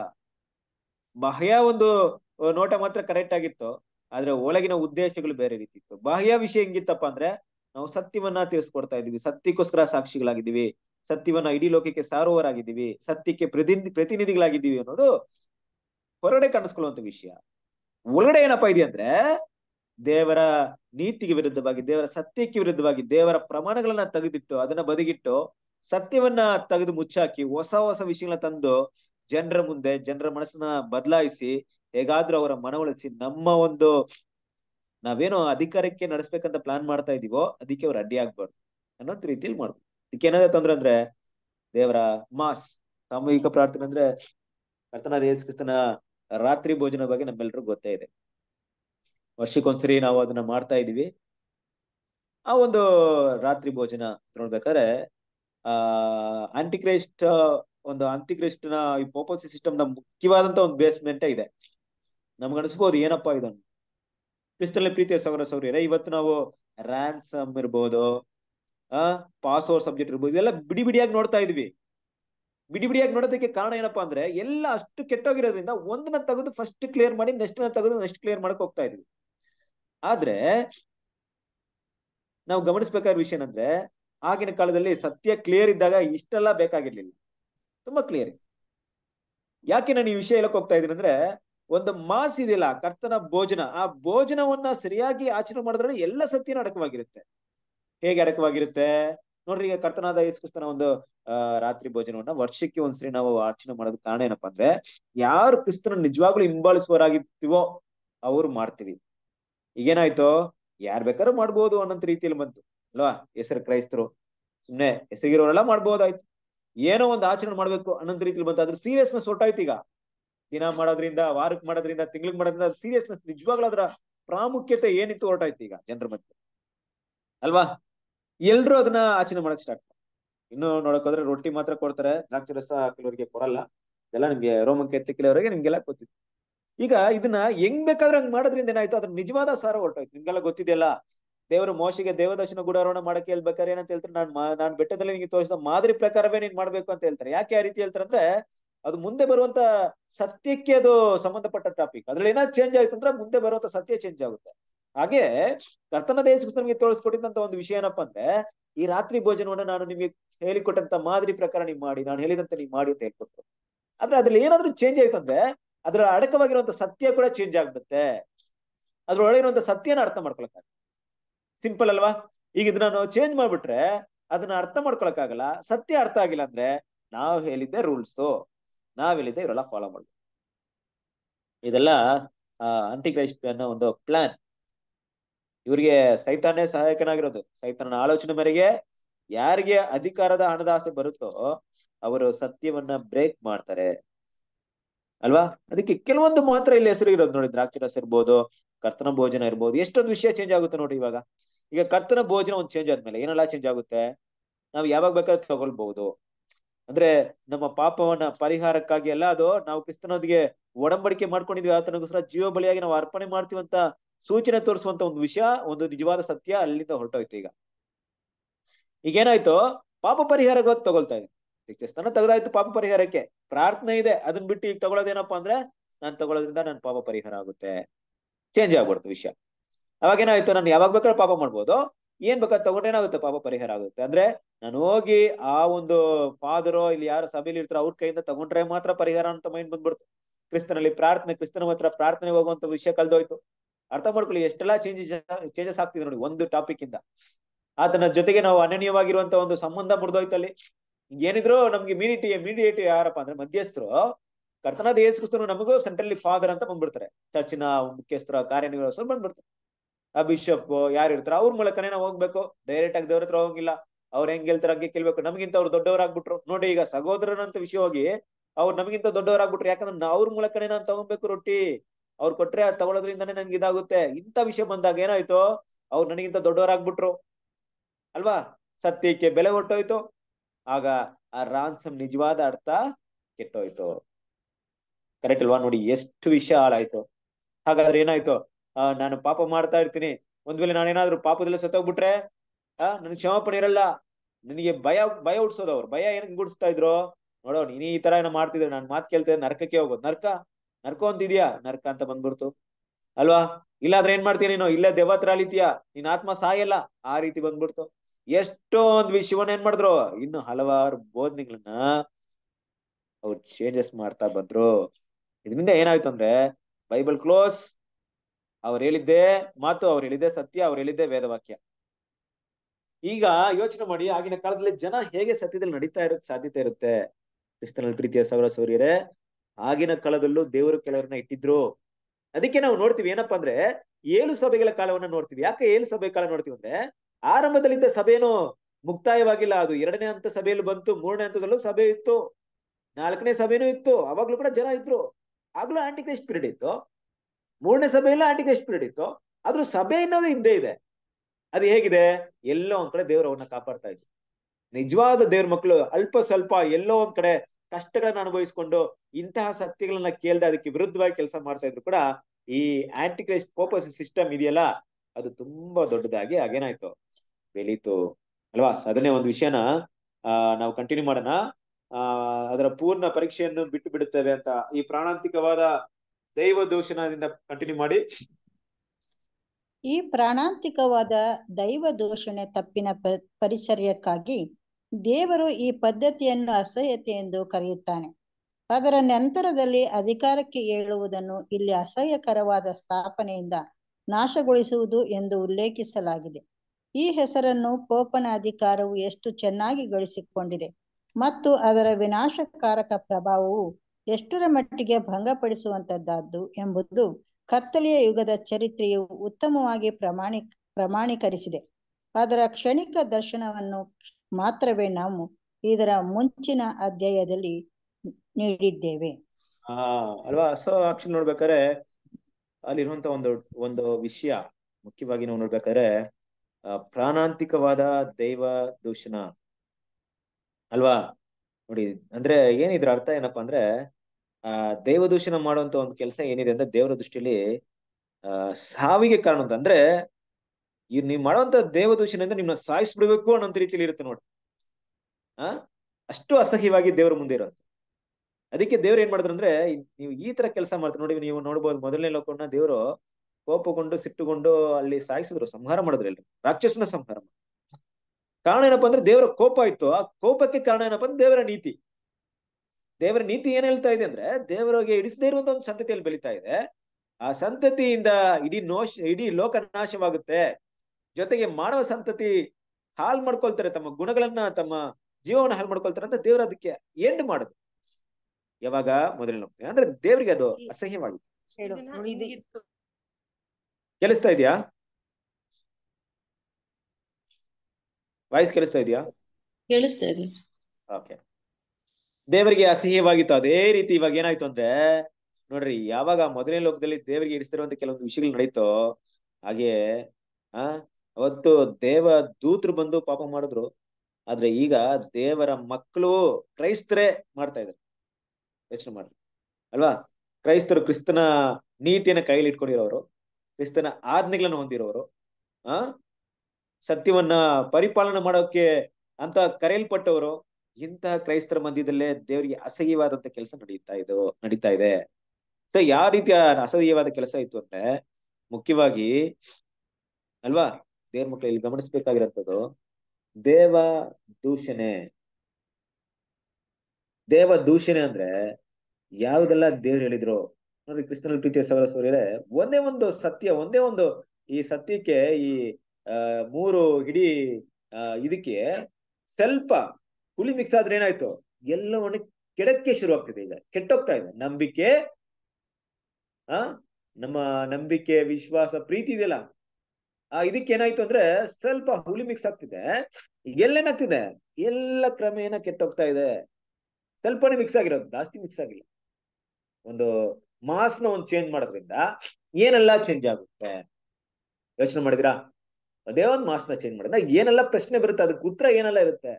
[SPEAKER 1] ಬಾಹ್ಯ ಒಂದು ನೋಟ ಮಾತ್ರ ಕರೆಕ್ಟ್ ಆಗಿತ್ತು ಆದ್ರೆ ಒಳಗಿನ ಉದ್ದೇಶಗಳು ಬೇರೆ ರೀತಿ ಇತ್ತು ಬಾಹ್ಯ ವಿಷಯ ಹೆಂಗಿತ್ತಪ್ಪ ಅಂದ್ರೆ ನಾವು ಸತ್ಯವನ್ನ ತಿಳಿಸ್ಕೊಡ್ತಾ ಇದೀವಿ ಸತ್ಯಕ್ಕೋಸ್ಕರ ಸಾಕ್ಷಿಗಳಾಗಿದ್ದೀವಿ ಸತ್ಯವನ್ನ ಇಡೀ ಲೋಕಕ್ಕೆ ಸಾರುವವರಾಗಿದ್ದೀವಿ ಸತ್ಯಕ್ಕೆ ಪ್ರತಿ ಪ್ರತಿನಿಧಿಗಳಾಗಿದ್ದೀವಿ ಅನ್ನೋದು ಹೊರಗಡೆ ಕಾಣಿಸ್ಕೊಳ್ಳುವಂತ ವಿಷಯ ಒಳಗಡೆ ಏನಪ್ಪಾ ಇದೆ ಅಂದ್ರೆ ದೇವರ ನೀತಿಗೆ ವಿರುದ್ಧವಾಗಿ ದೇವರ ಸತ್ಯಕ್ಕೆ ವಿರುದ್ಧವಾಗಿ ದೇವರ ಪ್ರಮಾಣಗಳನ್ನ ತೆಗೆದಿಟ್ಟು ಅದನ್ನ ಬದಿಗಿಟ್ಟು ಸತ್ಯವನ್ನ ತೆಗೆದು ಮುಚ್ಚಾಕಿ ಹೊಸ ಹೊಸ ವಿಷಯಗಳನ್ನ ತಂದು ಜನರ ಮುಂದೆ ಜನರ ಮನಸ್ಸನ್ನ ಬದಲಾಯಿಸಿ ಹೇಗಾದ್ರೂ ಅವರ ಮನವೊಲಿಸಿ ನಮ್ಮ ಒಂದು ನಾವೇನೋ ಅಧಿಕಾರಕ್ಕೆ ನಡೆಸ್ಬೇಕಂತ ಪ್ಲಾನ್ ಮಾಡ್ತಾ ಇದೀವೋ ಅದಕ್ಕೆ ಅವ್ರು ಅಡ್ಡಿ ಆಗ್ಬಾರ್ದು ಅನ್ನೋದ್ ರೀತಿಯಲ್ಲಿ ಮಾಡ್ಬೋದು ಅದಕ್ಕೆ ಏನಾದ್ರೆ ತೊಂದ್ರೆ ಅಂದ್ರೆ ದೇವರ ಮಾಸ್ ಸಾಮೂಹಿಕ ಪ್ರಾರ್ಥನೆ ಅಂದ್ರೆ ಕರ್ತನಾದ ಯೇಸು ಕ್ರಿಸ್ತನ ರಾತ್ರಿ ಭೋಜನ ಬಗ್ಗೆ ನಮ್ಮೆಲ್ರಿಗೂ ಗೊತ್ತೇ ಇದೆ ವರ್ಷಕ್ಕೊಂದ್ಸರಿ ನಾವು ಅದನ್ನ ಮಾಡ್ತಾ ಇದೀವಿ ಆ ಒಂದು ರಾತ್ರಿ ಭೋಜನ ನೋಡ್ಬೇಕಾದ್ರೆ ಆಂಟಿಕ್ರೈಸ್ಟ್ ಒಂದು ಅಂತಿಕ್ರೈಸ್ಟ್ ನ ಈ ಪೋಪಸಿ ಸಿಸ್ಟಮ್ ನ ಮುಖ್ಯವಾದಂತ ಒಂದು ಬೇಸ್ಮೆಂಟ್ ಇದೆ ನಮ್ಗೆ ಅನಿಸ್ಬೋದು ಏನಪ್ಪಾ ಇದನ್ನು ಕ್ರಿಸ್ತಲ್ಲಿ ಪ್ರೀತಿಯ ಸೌರ ಸೌರ್ಯರೇ ಇವತ್ತು ನಾವು ರ್ಯಾನ್ಸಮ್ ಇರ್ಬೋದು ಆ ಪಾಸ್ ಓವರ್ ಸಬ್ಜೆಕ್ಟ್ ಇರ್ಬೋದು ಇದೆಲ್ಲ ಬಿಡಿ ಬಿಡಿಯಾಗಿ ನೋಡ್ತಾ ಇದ್ವಿ ಬಿಡಿ ಬಿಡಿಯಾಗಿ ನೋಡೋದಕ್ಕೆ ಕಾರಣ ಏನಪ್ಪಾ ಅಂದ್ರೆ ಎಲ್ಲ ಅಷ್ಟು ಕೆಟ್ಟೋಗಿರೋದ್ರಿಂದ ಒಂದನ್ನ ತೆಗೆದು ಫಸ್ಟ್ ಕ್ಲಿಯರ್ ಮಾಡಿ ನೆಕ್ಸ್ಟ್ ನ ತೆಗೆದು ನೆಕ್ಸ್ಟ್ ಕ್ಲಿಯರ್ ಮಾಡಕ್ ಹೋಗ್ತಾ ಇದ್ವಿ ಆದ್ರೆ ನಾವು ಗಮನಿಸ್ಬೇಕಾದ ವಿಷಯ ಏನಂದ್ರೆ ಆಗಿನ ಕಾಲದಲ್ಲಿ ಸತ್ಯ ಕ್ಲಿಯರ್ ಇದ್ದಾಗ ಇಷ್ಟೆಲ್ಲ ಬೇಕಾಗಿರ್ಲಿಲ್ಲ ತುಂಬಾ ಕ್ಲಿಯರ್ ಯಾಕೆ ನಾನು ಈ ವಿಷಯ ಹೇಳಕ್ ಹೋಗ್ತಾ ಇದ್ದೀನಿ ಅಂದ್ರೆ ಒಂದು ಮಾಸ್ ಇದೆಯಲ್ಲ ಕರ್ತನ ಭೋಜನ ಆ ಭೋಜನವನ್ನ ಸರಿಯಾಗಿ ಆಚರಣೆ ಮಾಡಿದ್ರೆ ಎಲ್ಲ ಸತ್ಯನೂ ಅಡಕವಾಗಿರುತ್ತೆ ಹೇಗೆ ಅಡಕವಾಗಿರುತ್ತೆ ನೋಡ್ರಿ ಈಗ ಕರ್ತನಾದ ಯೇಸುಕ್ರಿಸ್ತನ ಒಂದು ರಾತ್ರಿ ಭೋಜನವನ್ನ ವರ್ಷಕ್ಕೆ ಒಂದ್ಸರಿ ನಾವು ಆಚರಣೆ ಮಾಡೋದಕ್ಕೆ ಕಾರಣ ಏನಪ್ಪಾ ಅಂದ್ರೆ ಯಾರು ಕ್ರಿಸ್ತನ ನಿಜವಾಗ್ಲೂ ಹಿಂಬಾಲಿಸುವರಾಗಿರ್ತೀವೋ ಅವ್ರು ಮಾಡ್ತೀವಿ ಏನಾಯ್ತು ಯಾರ್ ಬೇಕಾದ್ರೂ ಮಾಡ್ಬೋದು ಅನ್ನೋಂತ ರೀತಿಯಲ್ಲಿ ಬಂತು ಅಲ್ವಾ ಹೆಸರು ಕ್ರೈಸ್ತರು ಸುಮ್ಮನೆ ಎಸಗಿರೋರೆಲ್ಲ ಮಾಡ್ಬೋದಾಯ್ತು ಏನೋ ಒಂದು ಆಚರಣೆ ಮಾಡ್ಬೇಕು ಅನ್ನೋದ್ ರೀತಿಲಿ ಬಂತು ಅದ್ರ ಸೀರಿಯಸ್ನೆಸ್ ಹೊಟ್ಟಾಯ್ತು ಈಗ ದಿನ ಮಾಡೋದ್ರಿಂದ ವಾರಕ್ ಮಾಡೋದ್ರಿಂದ ತಿಂಗ್ಳಿಗೆ ಮಾಡೋದ್ರಿಂದ ಸೀರಿಯಸ್ನೆಸ್ ನಿಜವಾಗ್ಲೂ ಅದ್ರ ಪ್ರಾಮುಖ್ಯತೆ ಏನಿತ್ತು ಹೊರಟಾಯ್ತು ಈಗ ಜನರ ಮಧ್ಯೆ ಅಲ್ವಾ ಎಲ್ರು ಅದನ್ನ ಆಚರಣೆ ಮಾಡಕ್ ಸ್ಟಾರ್ಟ್ ಇನ್ನು ನೋಡಕ್ ರೊಟ್ಟಿ ಮಾತ್ರ ಕೊಡ್ತಾರೆ ದ್ರಾಕ್ಷಿ ರಸ ಕೆಲವರಿಗೆ ಕೊಡಲ್ಲ ಇದೆಲ್ಲ ನಿಮ್ಗೆ ರೋಮಕ್ಕೆ ಎತ್ತಿಕ್ಕಿಲವರೆಗೆ ನಿಮ್ಗೆಲ್ಲ ಗೊತ್ತಿತ್ತು ಈಗ ಇದನ್ನ ಹೆಂಗ್ ಬೇಕಾದ್ರೆ ಹಂಗ್ ಮಾಡೋದ್ರಿಂದ ಏನಾಯ್ತು ಅದ್ರ ನಿಜವಾದ ಸಾರ ಹೊರಟಾಯ್ತು ನಿಮ್ಗೆಲ್ಲ ಗೊತ್ತಿದೆಯಲ್ಲ ದೇವರು ಮೋಶಿಗೆ ದೇವದರ್ಶನ ಗುಡಾರೋಹಣ ಮಾಡಕ್ಕೆ ಹೇಳ್ಬೇಕಾದ್ರೆ ಏನಂತ ಹೇಳ್ತಾರೆ ನಾನ್ ನಾನ್ ಬೆಟ್ಟದಲ್ಲಿ ನಿಮಗೆ ತೋರಿಸಿದ ಮಾದರಿ ಪ್ರಕಾರವೇ ನೀನ್ ಮಾಡ್ಬೇಕು ಅಂತ ಹೇಳ್ತಾರೆ ಯಾಕೆ ಆ ರೀತಿ ಹೇಳ್ತಾರೆ ಅಂದ್ರೆ ಅದು ಮುಂದೆ ಬರುವಂತ ಸತ್ಯಕ್ಕೆ ಅದು ಸಂಬಂಧಪಟ್ಟ ಟಾಪಿಕ್ ಅದ್ರಲ್ಲಿ ಏನಾದ್ರು ಚೇಂಜ್ ಆಯ್ತು ಅಂದ್ರೆ ಮುಂದೆ ಬರುವಂತ ಸತ್ಯ ಚೇಂಜ್ ಆಗುತ್ತೆ ಹಾಗೆ ಕರ್ತನ ದೇಶ ನಮಗೆ ತೋರಿಸ್ಕೊಟ್ಟಿದ್ದಂತ ಒಂದು ವಿಷಯ ಏನಪ್ಪಾ ಅಂದ್ರೆ ಈ ರಾತ್ರಿ ಭೋಜನವನ್ನ ನಾನು ನಿಮಗೆ ಹೇಳಿಕೊಟ್ಟಂತ ಮಾದರಿ ಪ್ರಕಾರ ನೀವು ಮಾಡಿ ನಾನು ಹೇಳಿದಂತ ನೀವು ಮಾಡಿ ಅಂತ ಹೇಳ್ಕೊಟ್ರು ಆದ್ರೆ ಅದ್ರಲ್ಲಿ ಏನಾದ್ರೂ ಚೇಂಜ್ ಆಯ್ತು ಅಂದ್ರೆ ಅದ್ರ ಅಡಕವಾಗಿರುವಂತ ಸತ್ಯ ಕೂಡ ಚೇಂಜ್ ಆಗ್ಬಿಡುತ್ತೆ ಅದ್ರೊಳಗಿರುವಂತ ಸತ್ಯನ ಅರ್ಥ ಮಾಡ್ಕೊಳಕ್ಕಾಗ ಸಿಂಪಲ್ ಅಲ್ವಾ ಈಗ ಇದನ್ನ ನಾವು ಚೇಂಜ್ ಮಾಡ್ಬಿಟ್ರೆ ಅದನ್ನ ಅರ್ಥ ಮಾಡ್ಕೊಳಕ್ ಆಗಲ್ಲ ಸತ್ಯ ಅರ್ಥ ಆಗಿಲ್ಲ ಅಂದ್ರೆ ನಾವ್ ಹೇಳಿದ್ದೆ ರೂಲ್ಸ್ ನಾವ್ ಹೇಳಿದ್ದೆ ಇವರೆಲ್ಲ ಫಾಲೋ ಮಾಡ್ಬೇಕು ಇದೆಲ್ಲ ಅಂಟಿ ಕ್ರೈಸ್ಟ್ ಅನ್ನೋ ಒಂದು ಪ್ಲಾನ್ ಇವರಿಗೆ ಸೈತಾನೇ ಸಹಾಯಕನಾಗಿರೋದು ಸೈತಾನ ಆಲೋಚನೆ ಮೇರೆಗೆ ಯಾರಿಗೆ ಅಧಿಕಾರದ ಹಣದ ಆಸೆ ಬರುತ್ತೋ ಅವರು ಸತ್ಯವನ್ನ ಬ್ರೇಕ್ ಮಾಡ್ತಾರೆ ಅಲ್ವಾ ಅದಕ್ಕೆ ಕೆಲವೊಂದು ಮಾತ್ರ ಇಲ್ಲಿ ಹೆಸರು ಇರೋದು ನೋಡಿ ದ್ರಾಕ್ಷರಸ್ ಇರ್ಬೋದು ಕರ್ತನ ಭೋಜನ ಇರ್ಬೋದು ಎಷ್ಟೊಂದು ವಿಷಯ ಚೇಂಜ್ ಆಗುತ್ತೆ ನೋಡಿ ಇವಾಗ ಈಗ ಕರ್ತನ ಭೋಜನ ಒಂದು ಚೇಂಜ್ ಆದ್ಮೇಲೆ ಏನೆಲ್ಲ ಚೇಂಜ್ ಆಗುತ್ತೆ ನಾವು ಯಾವಾಗ ಬೇಕಾದ್ರೆ ತಗೊಳ್ಬಹುದು ಅಂದ್ರೆ ನಮ್ಮ ಪಾಪವನ್ನ ಪರಿಹಾರಕ್ಕಾಗಿ ಎಲ್ಲ ಅದು ನಾವು ಕ್ರಿಸ್ತನೊಂದಿಗೆ ಒಡಂಬಡಿಕೆ ಮಾಡ್ಕೊಂಡಿದ್ವಿ ಆತನಗೋಸ್ಕರ ಜೀವ ಬಲಿಯಾಗಿ ನಾವು ಅರ್ಪಣೆ ಮಾಡ್ತೀವಂತ ಸೂಚನೆ ತೋರಿಸುವಂತ ಒಂದು ವಿಷಯ ಒಂದು ನಿಜವಾದ ಸತ್ಯ ಅಲ್ಲಿಂದ ಹೊರಟೋಯ್ತು ಈಗ ಈಗ ಏನಾಯ್ತು ಪಾಪ ಪರಿಹಾರವಾಗಿ ತಗೊಳ್ತಾ ಇದೆ ಕ್ರಿಸ್ತನ ತೆಗೆದಾಯ್ತು ಪಾಪ ಪರಿಹಾರಕ್ಕೆ ಪ್ರಾರ್ಥನೆ ಇದೆ ಅದನ್ನ ಬಿಟ್ಟು ಈಗ ತಗೊಳೋದೇನಪ್ಪಾ ಅಂದ್ರೆ ನಾನ್ ತಗೊಳೋದ್ರಿಂದ ನನ್ ಪಾಪ ಪರಿಹಾರ ಆಗುತ್ತೆ ಚೇಂಜ್ ಆಗ್ಬಿಡ್ತು ವಿಷಯ ಅವಾಗ ಏನಾಯ್ತು ನಾನು ಯಾವಾಗ ಬೇಕಾದ್ರೂ ಪಾಪ ಮಾಡ್ಬೋದು ಏನ್ ಬೇಕಾದ್ರೆ ಏನಾಗುತ್ತೆ ಪಾಪ ಪರಿಹಾರ ಆಗುತ್ತೆ ಅಂದ್ರೆ ನಾನು ಹೋಗಿ ಆ ಒಂದು ಫಾದರೋ ಇಲ್ಲಿ ಯಾರು ಸಭೆಯಲ್ಲಿ ಇರ್ತಾರೋ ಅವ್ರ ಕೈಯಿಂದ ತಗೊಂಡ್ರೆ ಮಾತ್ರ ಪರಿಹಾರ ಅಂತ ಮೈಂಡ್ ಬಂದ್ಬಿಡ್ತು ಕ್ರಿಸ್ತನಲ್ಲಿ ಪ್ರಾರ್ಥನೆ ಕ್ರಿಸ್ತನ ಮಾತ್ರ ಪ್ರಾರ್ಥನೆ ಹೋಗುವಂತ ವಿಷಯ ಕಲ್ದೋಯ್ತು ಅರ್ಥ ಮಾಡ್ಕೊಳ್ಳಿ ಎಷ್ಟೆಲ್ಲಾ ಚೇಂಜಸ್ ಚೇಂಜಸ್ ಆಗ್ತಿದೆ ನೋಡಿ ಒಂದು ಟಾಪಿಕ್ ಇಂದ ಆತನ ಜೊತೆಗೆ ನಾವು ಅನನ್ಯವಾಗಿರುವಂತ ಒಂದು ಸಂಬಂಧ ಮುರಿದೋಯ್ತು ಅಲ್ಲಿ ಏನಿದ್ರು ನಮ್ಗೆ ಮೀಡಿಯೇಟಿ ಮೀಡಿಯೇಟಿ ಯಾರಪ್ಪ ಅಂದ್ರೆ ಮಧ್ಯಸ್ಥರು ಕರ್ತನಾದ ಯೇಸು ಕ್ರಿಸ್ತನು ನಮಗೂ ಸೆಂಟ್ರಲ್ಲಿ ಫಾದರ್ ಅಂತ ಬಂದ್ಬಿಡ್ತಾರೆ ಚರ್ಚಿನ ಮುಖ್ಯಸ್ಥರ ಕಾರ್ಯನಿರ್ವಹಿಸಲು ಬಂದ್ಬಿಡ್ತಾರೆ ಆ ಬಿಷಪ್ ಯಾರು ಇರ್ತಾರೆ ಅವ್ರ ಮೂಲಕನೇ ನಾವು ಹೋಗ್ಬೇಕು ಡೈರೆಕ್ಟ್ ಆಗಿ ದೇವ್ರ ಹತ್ರ ಹೋಗಿಲ್ಲ ಅವ್ರ ಹೆಂಗ್ ಹೇಳ್ತಾರೆ ಹಂಗೆ ಕೇಳ್ಬೇಕು ನಮಗಿಂತ ಅವ್ರು ದೊಡ್ಡವರಾಗ್ಬಿಟ್ರು ನೋಡಿ ಈಗ ಸಹೋದರನಂತ ವಿಷಯ ಹೋಗಿ ಅವ್ರು ನಮಗಿಂತ ದೊಡ್ಡವರಾಗ್ಬಿಟ್ರು ಯಾಕಂದ್ರೆ ಅವ್ರ ಮೂಲಕನೇ ನಾನು ತಗೊಬೇಕು ರೊಟ್ಟಿ ಅವ್ರು ಕೊಟ್ರೆ ಅದು ತಗೊಳೋದ್ರಿಂದಾನೇ ನನ್ಗೆ ಇದಾಗುತ್ತೆ ಇಂಥ ವಿಷಯ ಬಂದಾಗ ಏನಾಯ್ತು ಅವ್ರು ನನಗಿಂತ ದೊಡ್ಡವರಾಗ್ಬಿಟ್ರು ಅಲ್ವಾ ಸತ್ಯಕ್ಕೆ ಬೆಲೆ ಹೊಟ್ಟೋಯ್ತು ಆಗ ಆ ರಾನ್ಸಮ್ ನಿಜವಾದ ಅರ್ಥ ಕೆಟ್ಟೋಯ್ತು ಕರೆಕ್ಟ್ ಅಲ್ವಾ ನೋಡಿ ಎಷ್ಟು ವಿಷಯ ಹಾಳಾಯ್ತು ಹಾಗಾದ್ರೆ ಏನಾಯ್ತು ನಾನು ಪಾಪ ಮಾಡ್ತಾ ಇರ್ತೀನಿ ಒಂದ್ ವೇಳೆ ನಾನೇನಾದ್ರೂ ಪಾಪದಲ್ಲಿ ಸತ್ತೋಗ್ಬಿಟ್ರೆ ಆ ನನ್ ಕ್ಷಮಾಪಣೆ ಇರಲ್ಲ ನನಗೆ ಭಯ ಭಯ ಹುಡ್ಸೋದು ಅವ್ರು ಭಯ ಏನಕ್ಕೆ ಗುಡಿಸ್ತಾ ಇದ್ರು ನೋಡೋ ನೀನ್ ಈ ತರ ಏನೋ ಮಾಡ್ತಿದ್ರೆ ನಾನು ಮಾತು ಕೇಳ್ತೇನೆ ನರ್ಕಕ್ಕೆ ಹೋಗೋದು ನರ್ಕ ನರ್ಕ ಅಂತ ಇದೆಯಾ ನರ್ಕ ಅಂತ ಬಂದ್ಬಿಡ್ತು ಅಲ್ವಾ ಇಲ್ಲಾದ್ರೆ ಏನ್ ಮಾಡ್ತೀಯ ನೀನು ಇಲ್ಲ ದೇವತ್ರ ಅಲಿತೀಯ ನೀನ್ ಆತ್ಮ ಸಾಯಲ್ಲ ಆ ರೀತಿ ಬಂದ್ಬಿಡ್ತು ಎಷ್ಟೋ ಒಂದ್ ವಿಷಯವನ್ನ ಏನ್ ಮಾಡಿದ್ರು ಇನ್ನು ಹಲವಾರು ಬೋಧನೆಗಳನ್ನ ಅವ್ರು ಚೇಂಜಸ್ ಮಾಡ್ತಾ ಬಂದ್ರು ಇದರಿಂದ ಏನಾಯ್ತು ಅಂದ್ರೆ ಬೈಬಲ್ ಕ್ಲೋಸ್ ಅವ್ರು ಹೇಳಿದ್ದೆ ಮಾತು ಅವ್ರು ಹೇಳಿದ್ದೆ ಸತ್ಯ ಅವ್ರು ಹೇಳಿದ್ದೆ ವೇದವಾಕ್ಯ ಈಗ ಯೋಚನೆ ಮಾಡಿ ಆಗಿನ ಕಾಲದಲ್ಲಿ ಜನ ಹೇಗೆ ಸತ್ಯದಲ್ಲಿ ನಡೀತಾ ಇರೋಕ್ ಸಾಧ್ಯತೆ ಇರುತ್ತೆ ಕ್ರಿಸ್ತನಲ್ಲಿ ಪ್ರೀತಿಯ ಸೌರ ಸೂರ್ಯರೇ ಆಗಿನ ಕಾಲದಲ್ಲೂ ದೇವರು ಕೆಲವರನ್ನ ಇಟ್ಟಿದ್ರು ಅದಕ್ಕೆ ನಾವು ನೋಡ್ತೀವಿ ಏನಪ್ಪಾ ಅಂದ್ರೆ ಏಳು ಸಭೆಗಳ ಕಾಲವನ್ನ ನೋಡ್ತೀವಿ ಯಾಕೆ ಏಳು ಸಭೆ ಕಾಲ ನೋಡ್ತೀವಿ ಅಂದ್ರೆ ಆರಂಭದಲ್ಲಿದ್ದ ಸಭೆನೂ ಮುಕ್ತಾಯವಾಗಿಲ್ಲ ಅದು ಎರಡನೇ ಹಂತ ಸಭೆಯಲ್ಲಿ ಬಂತು ಮೂರನೇ ಹಂತದಲ್ಲೂ ಸಭೆ ಇತ್ತು ನಾಲ್ಕನೇ ಸಭೆನೂ ಇತ್ತು ಅವಾಗ್ಲೂ ಕೂಡ ಜನ ಇದ್ರು ಆಗ್ಲೂ ಆಂಟಿಕ್ರೈಸ್ಟ್ ಪೀರಿಯಡ್ ಇತ್ತು ಮೂರನೇ ಸಭೆಯಲ್ಲೂ ಆಂಟಿಕ್ರೈಸ್ಟ್ ಪೀರಿಯಡ್ ಇತ್ತು ಆದ್ರೂ ಸಭೆ ಅನ್ನೋದು ಇದ್ದೇ ಇದೆ ಅದು ಹೇಗಿದೆ ಎಲ್ಲೋ ಒಂದ್ ಕಡೆ ದೇವರವನ್ನ ಕಾಪಾಡ್ತಾ ಇದ್ರು ನಿಜವಾದ ದೇವ್ರ ಮಕ್ಕಳು ಅಲ್ಪ ಸ್ವಲ್ಪ ಎಲ್ಲೋ ಒಂದ್ ಕಡೆ ಕಷ್ಟಗಳನ್ನ ಅನುಭವಿಸ್ಕೊಂಡು ಇಂತಹ ಶಕ್ತಿಗಳನ್ನ ಕೇಳ್ದೆ ಅದಕ್ಕೆ ವಿರುದ್ಧವಾಗಿ ಕೆಲಸ ಮಾಡ್ತಾ ಇದ್ರು ಕೂಡ ಈ ಆಂಟಿಕ್ರೈಸ್ಟ್ ಪೋಪಸ್ ಸಿಸ್ಟಮ್ ಇದೆಯಲ್ಲ ಅದು ತುಂಬಾ ದೊಡ್ಡದಾಗಿ ಹಾಗೇನಾಯ್ತು ಬೆಳೀತು ಅಲ್ವಾ ಅದನ್ನೇ ಒಂದು ವಿಷಯನ ನಾವು ಕಂಟಿನ್ಯೂ ಮಾಡೋಣ ಆ ಅದರ ಪೂರ್ಣ ಪರೀಕ್ಷೆಯನ್ನು ಬಿಟ್ಟು ಬಿಡುತ್ತೇವೆ ಅಂತ ಈ ಪ್ರಾಣಾಂತಿಕವಾದ ದೈವ ದೂಷಣದಿಂದ ಕಂಟಿನ್ಯೂ ಮಾಡಿ
[SPEAKER 2] ಈ ಪ್ರಾಣಾಂತಿಕವಾದ ದೈವ ದೋಷಣೆ ತಪ್ಪಿನ ಪರಿಚರ್ಯಕ್ಕಾಗಿ ದೇವರು ಈ ಪದ್ಧತಿಯನ್ನು ಅಸಹ್ಯತೆ ಎಂದು ಕರೆಯುತ್ತಾನೆ ಅದರ ನಂತರದಲ್ಲಿ ಅಧಿಕಾರಕ್ಕೆ ಏಳುವುದನ್ನು ಇಲ್ಲಿ ಅಸಹ್ಯಕರವಾದ ಸ್ಥಾಪನೆಯಿಂದ ನಾಶಗೊಳಿಸುವುದು ಎಂದು ಉಲ್ಲೇಖಿಸಲಾಗಿದೆ ಈ ಹೆಸರನ್ನು ಪೋಪನ ಅಧಿಕಾರವು ಎಷ್ಟು ಚೆನ್ನಾಗಿ ಗಳಿಸಿಕೊಂಡಿದೆ ಮತ್ತು ಅದರ ವಿನಾಶಕಾರಕ ಪ್ರಭಾವವು ಎಷ್ಟರ ಮಟ್ಟಿಗೆ ಭಂಗಪಡಿಸುವಂತದ್ದಾದ್ದು ಎಂಬುದು ಕತ್ತಲೆಯ ಯುಗದ ಚರಿತ್ರೆಯು ಉತ್ತಮವಾಗಿ ಪ್ರಮಾಣಿ ಪ್ರಮಾಣೀಕರಿಸಿದೆ ಅದರ ಕ್ಷಣಿಕ ದರ್ಶನವನ್ನು ಮಾತ್ರವೇ ನಾವು ಇದರ ಮುಂಚಿನ ಅಧ್ಯಾಯದಲ್ಲಿ ನೀಡಿದ್ದೇವೆ
[SPEAKER 1] ಅಲ್ವಾ ಸೊ ನೋಡ್ಬೇಕಾದ್ರೆ ಅಲ್ಲಿರುವಂತ ಒಂದು ಒಂದು ವಿಷಯ ಮುಖ್ಯವಾಗಿ ನಾವು ನೋಡ್ಬೇಕಾದ್ರೆ ಪ್ರಾಣಾಂತಿಕವಾದ ದೈವ ದೂಷಣ ಅಲ್ವಾ ನೋಡಿ ಅಂದ್ರೆ ಏನಿದ್ರ ಅರ್ಥ ಏನಪ್ಪಾ ಅಂದ್ರೆ ಆ ದೇವದೂಷಣ ಮಾಡುವಂತ ಒಂದು ಕೆಲಸ ಏನಿದೆ ಅಂದ್ರೆ ದೇವರ ದೃಷ್ಟಿಯಲ್ಲಿ ಆ ಸಾವಿಗೆ ಕಾರಣ ಅಂತ ಅಂದ್ರೆ ಇವ್ ನೀವ್ ಮಾಡುವಂತ ದೇವದೂಷಣ ಅಂದ್ರೆ ನಿಮ್ನ ಸಾಯಿಸ್ಬಿಡ್ಬೇಕು ಅನ್ನೋಂತ ರೀತಿಲಿ ಇರುತ್ತೆ ನೋಡಿ ಆ ಅಷ್ಟು ಅಸಹ್ಯವಾಗಿ ದೇವರ ಮುಂದೆ ಇರೋದು ಅದಕ್ಕೆ ದೇವ್ರು ಏನ್ ಮಾಡಿದ್ರು ಅಂದ್ರೆ ನೀವು ಈ ತರ ಕೆಲಸ ಮಾಡ್ತಾರೆ ನೋಡಿ ನೀವು ನೋಡ್ಬೋದು ಮೊದಲನೇ ಲೋಕವನ್ನ ದೇವರು ಕೋಪಗೊಂಡು ಸಿಟ್ಟುಕೊಂಡು ಅಲ್ಲಿ ಸಾಯಿಸಿದ್ರು ಸಂಹಾರ ಮಾಡಿದ್ರು ಎಲ್ರು ರಾಕ್ಷಸನ ಸಂಹಾರ ಮಾಡಿದ್ರು ಕಾರಣ ಏನಪ್ಪಾ ಅಂದ್ರೆ ದೇವರ ಕೋಪ ಇತ್ತು ಆ ಕೋಪಕ್ಕೆ ಕಾರಣ ಏನಪ್ಪ ಅಂದ್ರೆ ದೇವರ ನೀತಿ ದೇವರ ನೀತಿ ಏನ್ ಹೇಳ್ತಾ ಇದೆ ಅಂದ್ರೆ ದೇವರಿಗೆ ಇಡಿಸದೇ ಇರುವಂತ ಒಂದು ಸಂತತಿಯಲ್ಲಿ ಬೆಳೀತಾ ಇದೆ ಆ ಸಂತತಿಯಿಂದ ಇಡೀ ನೋಶ ಇಡೀ ಲೋಕ ನಾಶವಾಗುತ್ತೆ ಜೊತೆಗೆ ಮಾನವ ಸಂತತಿ ಹಾಲ್ ಮಾಡ್ಕೊಳ್ತಾರೆ ತಮ್ಮ ಗುಣಗಳನ್ನ ತಮ್ಮ ಜೀವನ ಹಾಲ್ ಮಾಡ್ಕೊಳ್ತಾರೆ ಅಂತ ದೇವರ ಅದಕ್ಕೆ ಎಂಡ್ ಮಾಡುದು ಯಾವಾಗ ಮೊದಲಿನ ಅಂದ್ರೆ ದೇವ್ರಿಗೆ ಅದು ಅಸಹ್ಯವಾಗಿದೆ ಕೇಳಿಸ್ತಾ ಇದೆಯಾ ವಾಯ್ಸ್ ಕೇಳಿಸ್ತಾ ಇದೆಯಾ ಕೇಳಿಸ್ತಾ ಇದೆ ಓಕೆ ದೇವರಿಗೆ ಅಸಹ್ಯವಾಗಿತ್ತು ಅದೇ ರೀತಿ ಇವಾಗ ಏನಾಯ್ತು ಅಂದ್ರೆ ನೋಡ್ರಿ ಯಾವಾಗ ಮೊದಲನೇ ಲೋಕದಲ್ಲಿ ದೇವರಿಗೆ ಇಡಿಸ್ತಿರುವಂತ ಕೆಲವೊಂದು ವಿಷಯಗಳು ನಡೀತೋ ಹಾಗೆ ಆ ಅವತ್ತು ದೇವ ದೂತರು ಬಂದು ಪಾಪ ಮಾಡಿದ್ರು ಆದ್ರೆ ಈಗ ದೇವರ ಮಕ್ಕಳು ಕ್ರೈಸ್ತರೇ ಮಾಡ್ತಾ ಇದ್ದಾರೆ ಯೋಚನೆ ಮಾಡ್ರಿ ಅಲ್ವಾ ಕ್ರೈಸ್ತರು ಕ್ರಿಸ್ತನ ನೀತಿಯನ್ನ ಕೈಲಿ ಇಟ್ಕೊಂಡಿರೋರು ಕ್ರಿಸ್ತನ ಆಜ್ಞೆಗಳನ್ನು ಹೊಂದಿರೋರು ಆ ಸತ್ಯವನ್ನ ಪರಿಪಾಲನೆ ಮಾಡೋಕೆ ಅಂತ ಕರೆಯಲ್ಪಟ್ಟವರು ಇಂತಹ ಕ್ರೈಸ್ತರ ಮಧ್ಯದಲ್ಲೇ ದೇವರಿಗೆ ಅಸಹ್ಯವಾದಂತ ಕೆಲಸ ನಡೀತಾ ಇದು ನಡೀತಾ ಇದೆ ಸೊ ಯಾವ ರೀತಿಯ ಅಸಹ್ಯವಾದ ಕೆಲಸ ಇತ್ತು ಅಂದ್ರೆ ಮುಖ್ಯವಾಗಿ ಅಲ್ವಾ ದೇವ್ರ ಮಕ್ಕಳು ಇಲ್ಲಿ ದೇವ ದೂಷಣೆ ದೇವ ದೂಷಣೆ ಅಂದ್ರೆ ಯಾವ್ದೆಲ್ಲ ದೇವ್ರು ಹೇಳಿದ್ರು ನೋಡ್ರಿ ಕ್ರಿಸ್ತನ ಪ್ರೀತಿಯ ಸವರ ಸೋರಿದ್ರೆ ಒಂದೇ ಒಂದು ಸತ್ಯ ಒಂದೇ ಒಂದು ಈ ಸತ್ಯಕ್ಕೆ ಈ ಮೂರು ಹಿಡಿ ಇದಕ್ಕೆ ಸ್ವಲ್ಪ ಹುಲಿ ಮಿಕ್ಸ್ ಆದ್ರೆ ಏನಾಯ್ತು ಎಲ್ಲವನ್ನ ಕೆಡಕ್ಕೆ ಶುರು ಆಗ್ತಿದೆ ಈಗ ಕೆಟ್ಟೋಗ್ತಾ ಇದೆ ನಂಬಿಕೆ ಆ ನಮ್ಮ ನಂಬಿಕೆ ವಿಶ್ವಾಸ ಪ್ರೀತಿ ಇದೆಯಲ್ಲ ಆ ಇದಕ್ಕೆ ಏನಾಯ್ತು ಅಂದ್ರೆ ಸ್ವಲ್ಪ ಹುಲಿ ಮಿಕ್ಸ್ ಆಗ್ತಿದೆ ಎಲ್ಲೇನಾಗ್ತಿದೆ ಎಲ್ಲ ಕ್ರಮೇಣ ಕೆಟ್ಟೋಗ್ತಾ ಇದೆ ಸ್ವಲ್ಪನೇ ಮಿಕ್ಸ್ ಆಗಿರೋದು ಜಾಸ್ತಿ ಮಿಕ್ಸ್ ಆಗಿಲ್ಲ ಒಂದು ಮಾಸ್ನ ಒಂದು ಚೇಂಜ್ ಮಾಡೋದ್ರಿಂದ ಏನೆಲ್ಲ ಚೇಂಜ್ ಆಗುತ್ತೆ ಯೋಚನೆ ಮಾಡಿದಿರಾ ಅದೇ ಒಂದು ಮಾಸ್ನ ಚೇಂಜ್ ಮಾಡಿದ್ರೆ ಏನೆಲ್ಲ ಪ್ರಶ್ನೆ ಬರುತ್ತೆ ಅದಕ್ಕೆ ಉತ್ತರ ಏನೆಲ್ಲ ಇರುತ್ತೆ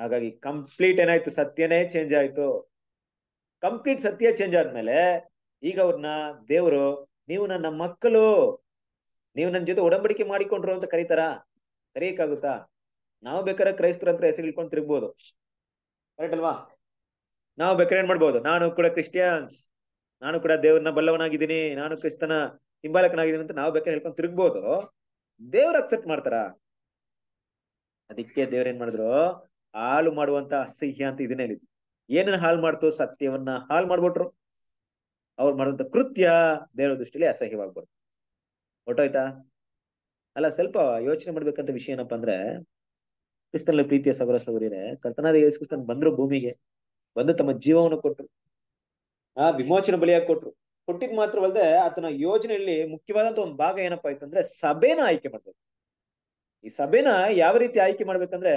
[SPEAKER 1] ಹಾಗಾಗಿ ಕಂಪ್ಲೀಟ್ ಏನಾಯ್ತು ಸತ್ಯನೇ ಚೇಂಜ್ ಆಯ್ತು ಕಂಪ್ಲೀಟ್ ಸತ್ಯ ಚೇಂಜ್ ಆದ್ಮೇಲೆ ಈಗ ಅವ್ರನ್ನ ದೇವರು ನೀವು ನನ್ನ ಮಕ್ಕಳು ನೀವು ನನ್ನ ಜೊತೆ ಒಡಂಬಡಿಕೆ ಮಾಡಿಕೊಂಡ್ರು ಅಂತ ಕರೀತಾರ ಕರೆಯಕ್ಕಾಗುತ್ತಾ ನಾವು ಬೇಕಾದ್ರೆ ಕ್ರೈಸ್ತರ ಅಂತ ಹೆಸರು ಇಳ್ಕೊಂಡು ತಿರ್ಗ್ಬೋದು ಕರೆಕ್ಟ್ ಅಲ್ವಾ ನಾವು ಬೇಕಾರೆ ಏನ್ ಮಾಡ್ಬೋದು ನಾನು ಕೂಡ ಕ್ರಿಸ್ಟಿಯನ್ಸ್ ನಾನು ಕೂಡ ದೇವ್ರನ್ನ ಬಲ್ಲವನಾಗಿದ್ದೀನಿ ನಾನು ಕ್ರಿಸ್ತನ ಹಿಂಬಾಲಕನಾಗಿದ್ದೀನಿ ಅಂತ ನಾವು ಬೇಕಾದ್ರೆ ಹೇಳ್ಕೊಂಡು ತಿರುಗ್ಬೋದು ದೇವ್ರು ಅಕ್ಸೆಪ್ಟ್ ಮಾಡ್ತಾರ ಅದಕ್ಕೆ ದೇವ್ರ ಏನ್ ಮಾಡಿದ್ರು ಹಾಳು ಮಾಡುವಂತ ಅಸಹ್ಯ ಅಂತ ಇದನ್ನ ಹೇಳಿದ್ರು ಏನನ್ನ ಹಾಳು ಮಾಡ್ತು ಸತ್ಯವನ್ನ ಹಾಳು ಮಾಡ್ಬಿಟ್ರು ಅವ್ರು ಮಾಡುವಂತ ಕೃತ್ಯ ದೇವರ ದೃಷ್ಟಿಲಿ ಅಸಹ್ಯವಾಗ್ಬಾರ್ದು ಹೊಟ್ಟೋಯ್ತಾ ಅಲ್ಲ ಸ್ವಲ್ಪ ಯೋಚನೆ ಮಾಡ್ಬೇಕಂತ ವಿಷಯ ಏನಪ್ಪಾ ಅಂದ್ರೆ ಕ್ರಿಸ್ತನಲ್ಲಿ ಪ್ರೀತಿಯ ಸಹೋದರ ಸಗುರಿನೇ ಕರ್ತನಾದ ಯೇಸು ಕ್ರಿಸ್ತನ್ ಬಂದ್ರು ಭೂಮಿಗೆ ಬಂದು ತಮ್ಮ ಜೀವವನ್ನು ಕೊಟ್ರು ಆ ವಿಮೋಚನ ಬಲಿಯಾಗಿ ಕೊಟ್ರು ಕೊಟ್ಟಿದ್ ಮಾತ್ರವಲ್ಲದೆ ಆತನ ಯೋಜನೆಯಲ್ಲಿ ಮುಖ್ಯವಾದಂತ ಒಂದು ಭಾಗ ಏನಪ್ಪಾ ಆಯ್ತಂದ್ರೆ ಸಭೆನ ಆಯ್ಕೆ ಮಾಡ್ಬೇಕು ಈ ಸಭೆನ ಯಾವ ರೀತಿ ಆಯ್ಕೆ ಮಾಡ್ಬೇಕಂದ್ರೆ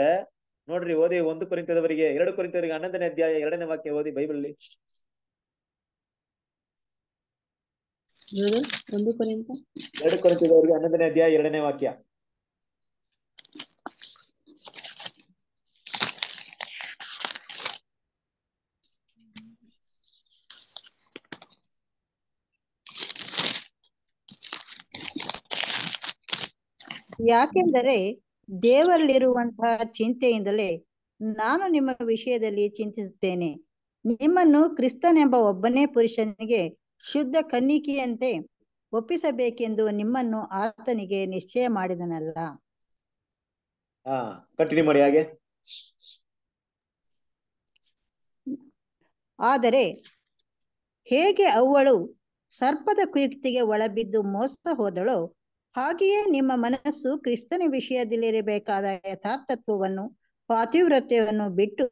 [SPEAKER 1] ನೋಡ್ರಿ ಓದಿ ಒಂದು ಕುರಿತದವರಿಗೆ ಎರಡು ಕುರಿತವರಿಗೆ ಹನ್ನೊಂದನೇ ಅಧ್ಯಾಯ ಎರಡನೇ ವಾಕ್ಯ ಓದಿ ಬೈಬಲ್ ಎರಡು ಕೊರಿತವರಿಗೆ ಹನ್ನೊಂದನೇ ಅಧ್ಯಾಯ ಎರಡನೇ ವಾಕ್ಯ
[SPEAKER 2] ಯಾಕೆಂದರೆ ದೇವರಲ್ಲಿರುವಂತಹ ಚಿಂತೆಯಿಂದಲೇ ನಾನು ನಿಮ್ಮ ವಿಷಯದಲ್ಲಿ ಚಿಂತಿಸುತ್ತೇನೆ ನಿಮ್ಮನ್ನು ಕ್ರಿಸ್ತನೆಂಬ ಒಬ್ಬನೇ ಪುರುಷನಿಗೆ ಶುದ್ಧ ಕನ್ನಿಕೆಯಂತೆ ಒಪ್ಪಿಸಬೇಕೆಂದು ನಿಮ್ಮನ್ನು ಆತನಿಗೆ ನಿಶ್ಚಯ ಮಾಡಿದನಲ್ಲ ಆದರೆ ಹೇಗೆ ಅವಳು ಸರ್ಪದ ಕುಯುಕ್ತಿಗೆ ಒಳಬಿದ್ದು ಮೋಸ ಹೋದಳೋ ಹಾಗೆಯೇ ನಿಮ್ಮ ಮನಸ್ಸು ಕ್ರಿಸ್ತನ ವಿಷಯದಲ್ಲಿರಬೇಕಾದ ಯಥಾರ್ಥತ್ವವನ್ನು ಪಾತಿವ್ರತ್ಯವನ್ನು ಬಿಟ್ಟು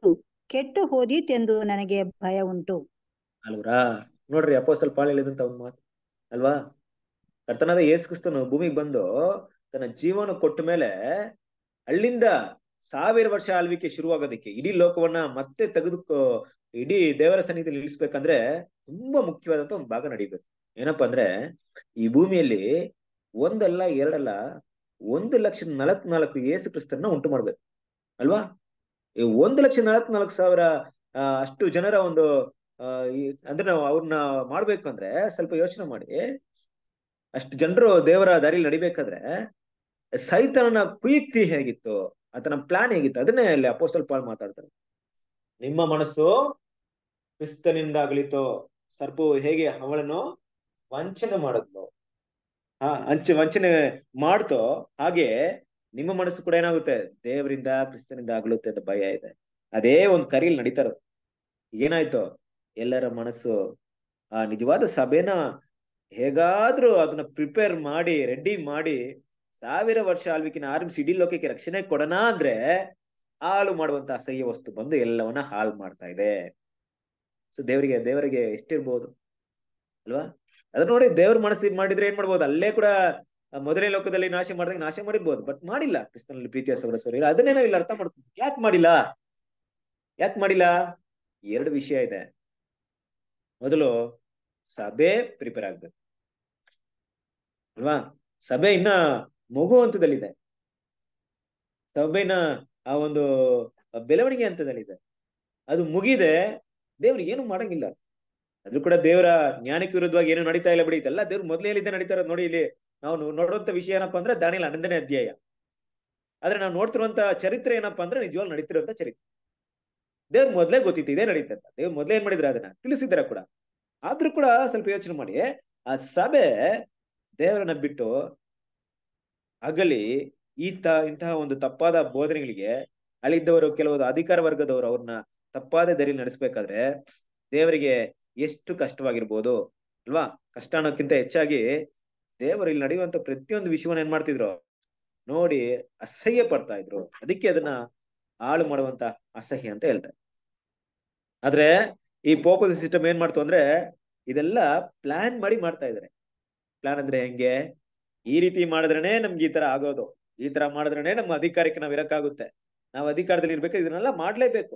[SPEAKER 2] ಕೆಟ್ಟು ಹೋದೀತೆಂದು ನನಗೆ ಭಯ ಉಂಟು
[SPEAKER 1] ಅಲ್ವರಾ ನೋಡ್ರಿ ಅಪೋಸ್ತಲ್ ಪಾಳ್ ಹೇಳಿದಂತ ಒಂದ್ ಮಾತು ಅಲ್ವಾ ಕರ್ತನಾದ ಯೇಸು ಕ್ರಿಸ್ತನು ಭೂಮಿಗೆ ಬಂದು ತನ್ನ ಜೀವನ ಕೊಟ್ಟ ಮೇಲೆ ಅಲ್ಲಿಂದ ಸಾವಿರ ವರ್ಷ ಆಳ್ವಿಕೆ ಶುರುವಾಗೋದಕ್ಕೆ ಇಡೀ ಲೋಕವನ್ನ ಮತ್ತೆ ತೆಗೆದುಕೋ ಇಡೀ ದೇವರ ಸನ್ನಿಧಿ ಇಳಿಸ್ಬೇಕಂದ್ರೆ ತುಂಬಾ ಮುಖ್ಯವಾದಂತ ಒಂದು ಭಾಗ ನಡೀಬೇಕು ಏನಪ್ಪಾ ಅಂದ್ರೆ ಈ ಭೂಮಿಯಲ್ಲಿ ಒಂದಲ್ಲ ಎರಡಲ್ಲ ಒಂದು ಲಕ್ಷ ನಲತ್ನಾಲ್ಕು ಏಸು ಕ್ರಿಸ್ತನ್ನ ಉಂಟು ಮಾಡ್ಬೇಕು ಅಲ್ವಾ ಈ ಒಂದು ಲಕ್ಷ ನಲವತ್ನಾಲ್ಕು ಸಾವಿರ ಅಷ್ಟು ಜನರ ಒಂದು ಅಂದ್ರೆ ನಾವು ಅವ್ರನ್ನ ಮಾಡ್ಬೇಕು ಅಂದ್ರೆ ಸ್ವಲ್ಪ ಯೋಚನೆ ಮಾಡಿ ಅಷ್ಟು ಜನರು ದೇವರ ದಾರಿಲಿ ನಡಿಬೇಕಾದ್ರೆ ಸೈತನ ಕುಯುಕ್ತಿ ಹೇಗಿತ್ತು ಆತನ ಪ್ಲಾನ್ ಹೇಗಿತ್ತು ಅದನ್ನೇ ಅಲ್ಲಿ ಅಪೋಸ್ಟಲ್ ಪಾಲ್ ಮಾತಾಡ್ತಾರೆ ನಿಮ್ಮ ಮನಸ್ಸು ಕ್ರಿಸ್ತನಿಂದಾಗಲಿತು ಸರ್ಪು ಹೇಗೆ ಅವಳನ್ನು ವಂಚನೆ ಮಾಡಿದ್ಲು ಆ ವಂಚನೆ ಮಾಡ್ತೋ ಹಾಗೆ ನಿಮ್ಮ ಮನಸ್ಸು ಕೂಡ ಏನಾಗುತ್ತೆ ದೇವರಿಂದ ಕ್ರಿಸ್ತನಿಂದ ಆಗಲುತ್ತೆ ಅಂತ ಭಯ ಇದೆ ಅದೇ ಒಂದು ಕರಿಲ್ ನಡೀತಾರ ಏನಾಯ್ತು ಎಲ್ಲರ ಮನಸ್ಸು ಆ ನಿಜವಾದ ಸಭೆನ ಹೇಗಾದ್ರೂ ಅದನ್ನ ಪ್ರಿಪೇರ್ ಮಾಡಿ ರೆಡಿ ಮಾಡಿ ಸಾವಿರ ವರ್ಷ ಆಳ್ವಿಕಿನ ಆರಂಭಿಸಿ ಇಡೀ ಲೋಕಕ್ಕೆ ರಕ್ಷಣೆ ಕೊಡೋಣ ಅಂದ್ರೆ ಹಾಲು ಮಾಡುವಂತ ಅಸಹ್ಯ ವಸ್ತು ಬಂದು ಎಲ್ಲವನ್ನ ಹಾಳು ಮಾಡ್ತಾ ಇದೆ ಸೊ ದೇವರಿಗೆ ದೇವರಿಗೆ ಎಷ್ಟಿರ್ಬೋದು ಅಲ್ವಾ ಅದನ್ನ ನೋಡಿ ದೇವ್ರ ಮನಸ್ಸಿ ಮಾಡಿದ್ರೆ ಏನ್ ಮಾಡ್ಬೋದು ಅಲ್ಲೇ ಕೂಡ ಮೊದಲನೇ ಲೋಕದಲ್ಲಿ ನಾಶ ಮಾಡಿದಾಗ ನಾಶ ಮಾಡಿರ್ಬೋದು ಬಟ್ ಮಾಡಿಲ್ಲ ಕ್ರಿಸ್ತನಲ್ಲಿ ಪ್ರೀತಿಯ ಸರಿ ಅದನ್ನೇ ನಾವಿಲ್ಲಿ ಅರ್ಥ ಮಾಡ್ತೀವಿ ಯಾಕೆ ಮಾಡಿಲ್ಲ ಯಾಕೆ ಮಾಡಿಲ್ಲ ಎರಡು ವಿಷಯ ಇದೆ ಮೊದಲು ಸಭೆ ಪ್ರಿಪೇರ್ ಆಗ್ಬೇಕು ಅಲ್ವಾ ಸಭೆ ಇನ್ನ ಮಗು ಹಂತದಲ್ಲಿದೆ ಸಭೆನ ಆ ಒಂದು ಬೆಳವಣಿಗೆ ಹಂತದಲ್ಲಿದೆ ಅದು ಮುಗಿದೆ ದೇವ್ರಿಗೆ ಏನು ಮಾಡಂಗಿಲ್ಲ ಅದ್ರೂ ಕೂಡ ದೇವರ ಜ್ಞಾನಕ್ಕೆ ವಿರುದ್ಧವಾಗಿ ಏನು ನಡೀತಾ ಇಲ್ಲ ಬಿಡಿ ಇದೆಲ್ಲ ದೇವ್ರ ಮೊದಲೇ ಹೇಳಿದ್ದೆ ನೋಡಿ ಇಲ್ಲಿ ನಾವು ನೋಡುವಂತ ವಿಷಯ ಏನಪ್ಪಾ ಅಂದ್ರೆ ದಾನಿಲ್ ಹನ್ನೊಂದನೇ ಅಧ್ಯಾಯ ಆದ್ರೆ ನಾವು ನೋಡ್ತಿರುವಂತ ಚರಿತ್ರೆ ಏನಪ್ಪಾ ಅಂದ್ರೆ ನಿಜವಾಗ್ಲು ನಡೀತಿರುವಂತ ಚರಿತ್ರೆ ದೇವ್ರ ಮೊದ್ಲೇ ಗೊತ್ತಿತ್ತು ಇದೇ ನಡೀತಾ ಅಂತ ದೇವ್ರ ಮೊದ್ಲೇ ಏನ್ ಮಾಡಿದ್ರ ಅದನ್ನ ತಿಳಿಸಿದ್ರ ಕೂಡ ಆದ್ರೂ ಕೂಡ ಸ್ವಲ್ಪ ಯೋಚನೆ ಮಾಡಿ ಆ ಸಭೆ ದೇವರನ್ನ ಬಿಟ್ಟು ಅಗಲಿ ಈ ತ ಇಂತಹ ಒಂದು ತಪ್ಪಾದ ಬೋಧನೆಗಳಿಗೆ ಅಲ್ಲಿದ್ದವರು ಕೆಲವೊಂದು ಅಧಿಕಾರ ವರ್ಗದವರು ಅವ್ರನ್ನ ತಪ್ಪಾದ ದರಿ ನಡೆಸ್ಬೇಕಾದ್ರೆ ದೇವರಿಗೆ ಎಷ್ಟು ಕಷ್ಟವಾಗಿರ್ಬೋದು ಅಲ್ವಾ ಕಷ್ಟ ಅನ್ನೋಕ್ಕಿಂತ ಹೆಚ್ಚಾಗಿ ದೇವರು ಇಲ್ಲಿ ನಡೆಯುವಂತ ಪ್ರತಿಯೊಂದು ವಿಷಯವನ್ನ ಏನ್ ಮಾಡ್ತಿದ್ರು ನೋಡಿ ಅಸಹ್ಯ ಪಡ್ತಾ ಇದ್ರು ಅದಕ್ಕೆ ಅದನ್ನ ಹಾಳು ಮಾಡುವಂತ ಅಸಹ್ಯ ಅಂತ ಹೇಳ್ತಾರೆ ಆದ್ರೆ ಈ ಪೋಪೋಸ್ ಸಿಸ್ಟಮ್ ಏನ್ ಮಾಡ್ತು ಅಂದ್ರೆ ಇದೆಲ್ಲ ಪ್ಲಾನ್ ಮಾಡಿ ಮಾಡ್ತಾ ಇದಾರೆ ಪ್ಲಾನ್ ಅಂದ್ರೆ ಹೆಂಗೆ ಈ ರೀತಿ ಮಾಡಿದ್ರೇನೆ ನಮ್ಗೆ ಈ ತರ ಆಗೋದು ಈ ತರ ಮಾಡಿದ್ರೇನೆ ನಮ್ಮ ಅಧಿಕಾರಕ್ಕೆ ನಾವ್ ಇರಕ್ಕಾಗುತ್ತೆ ನಾವ್ ಅಧಿಕಾರದಲ್ಲಿ ಇರ್ಬೇಕು ಇದನ್ನೆಲ್ಲ ಮಾಡ್ಲೇಬೇಕು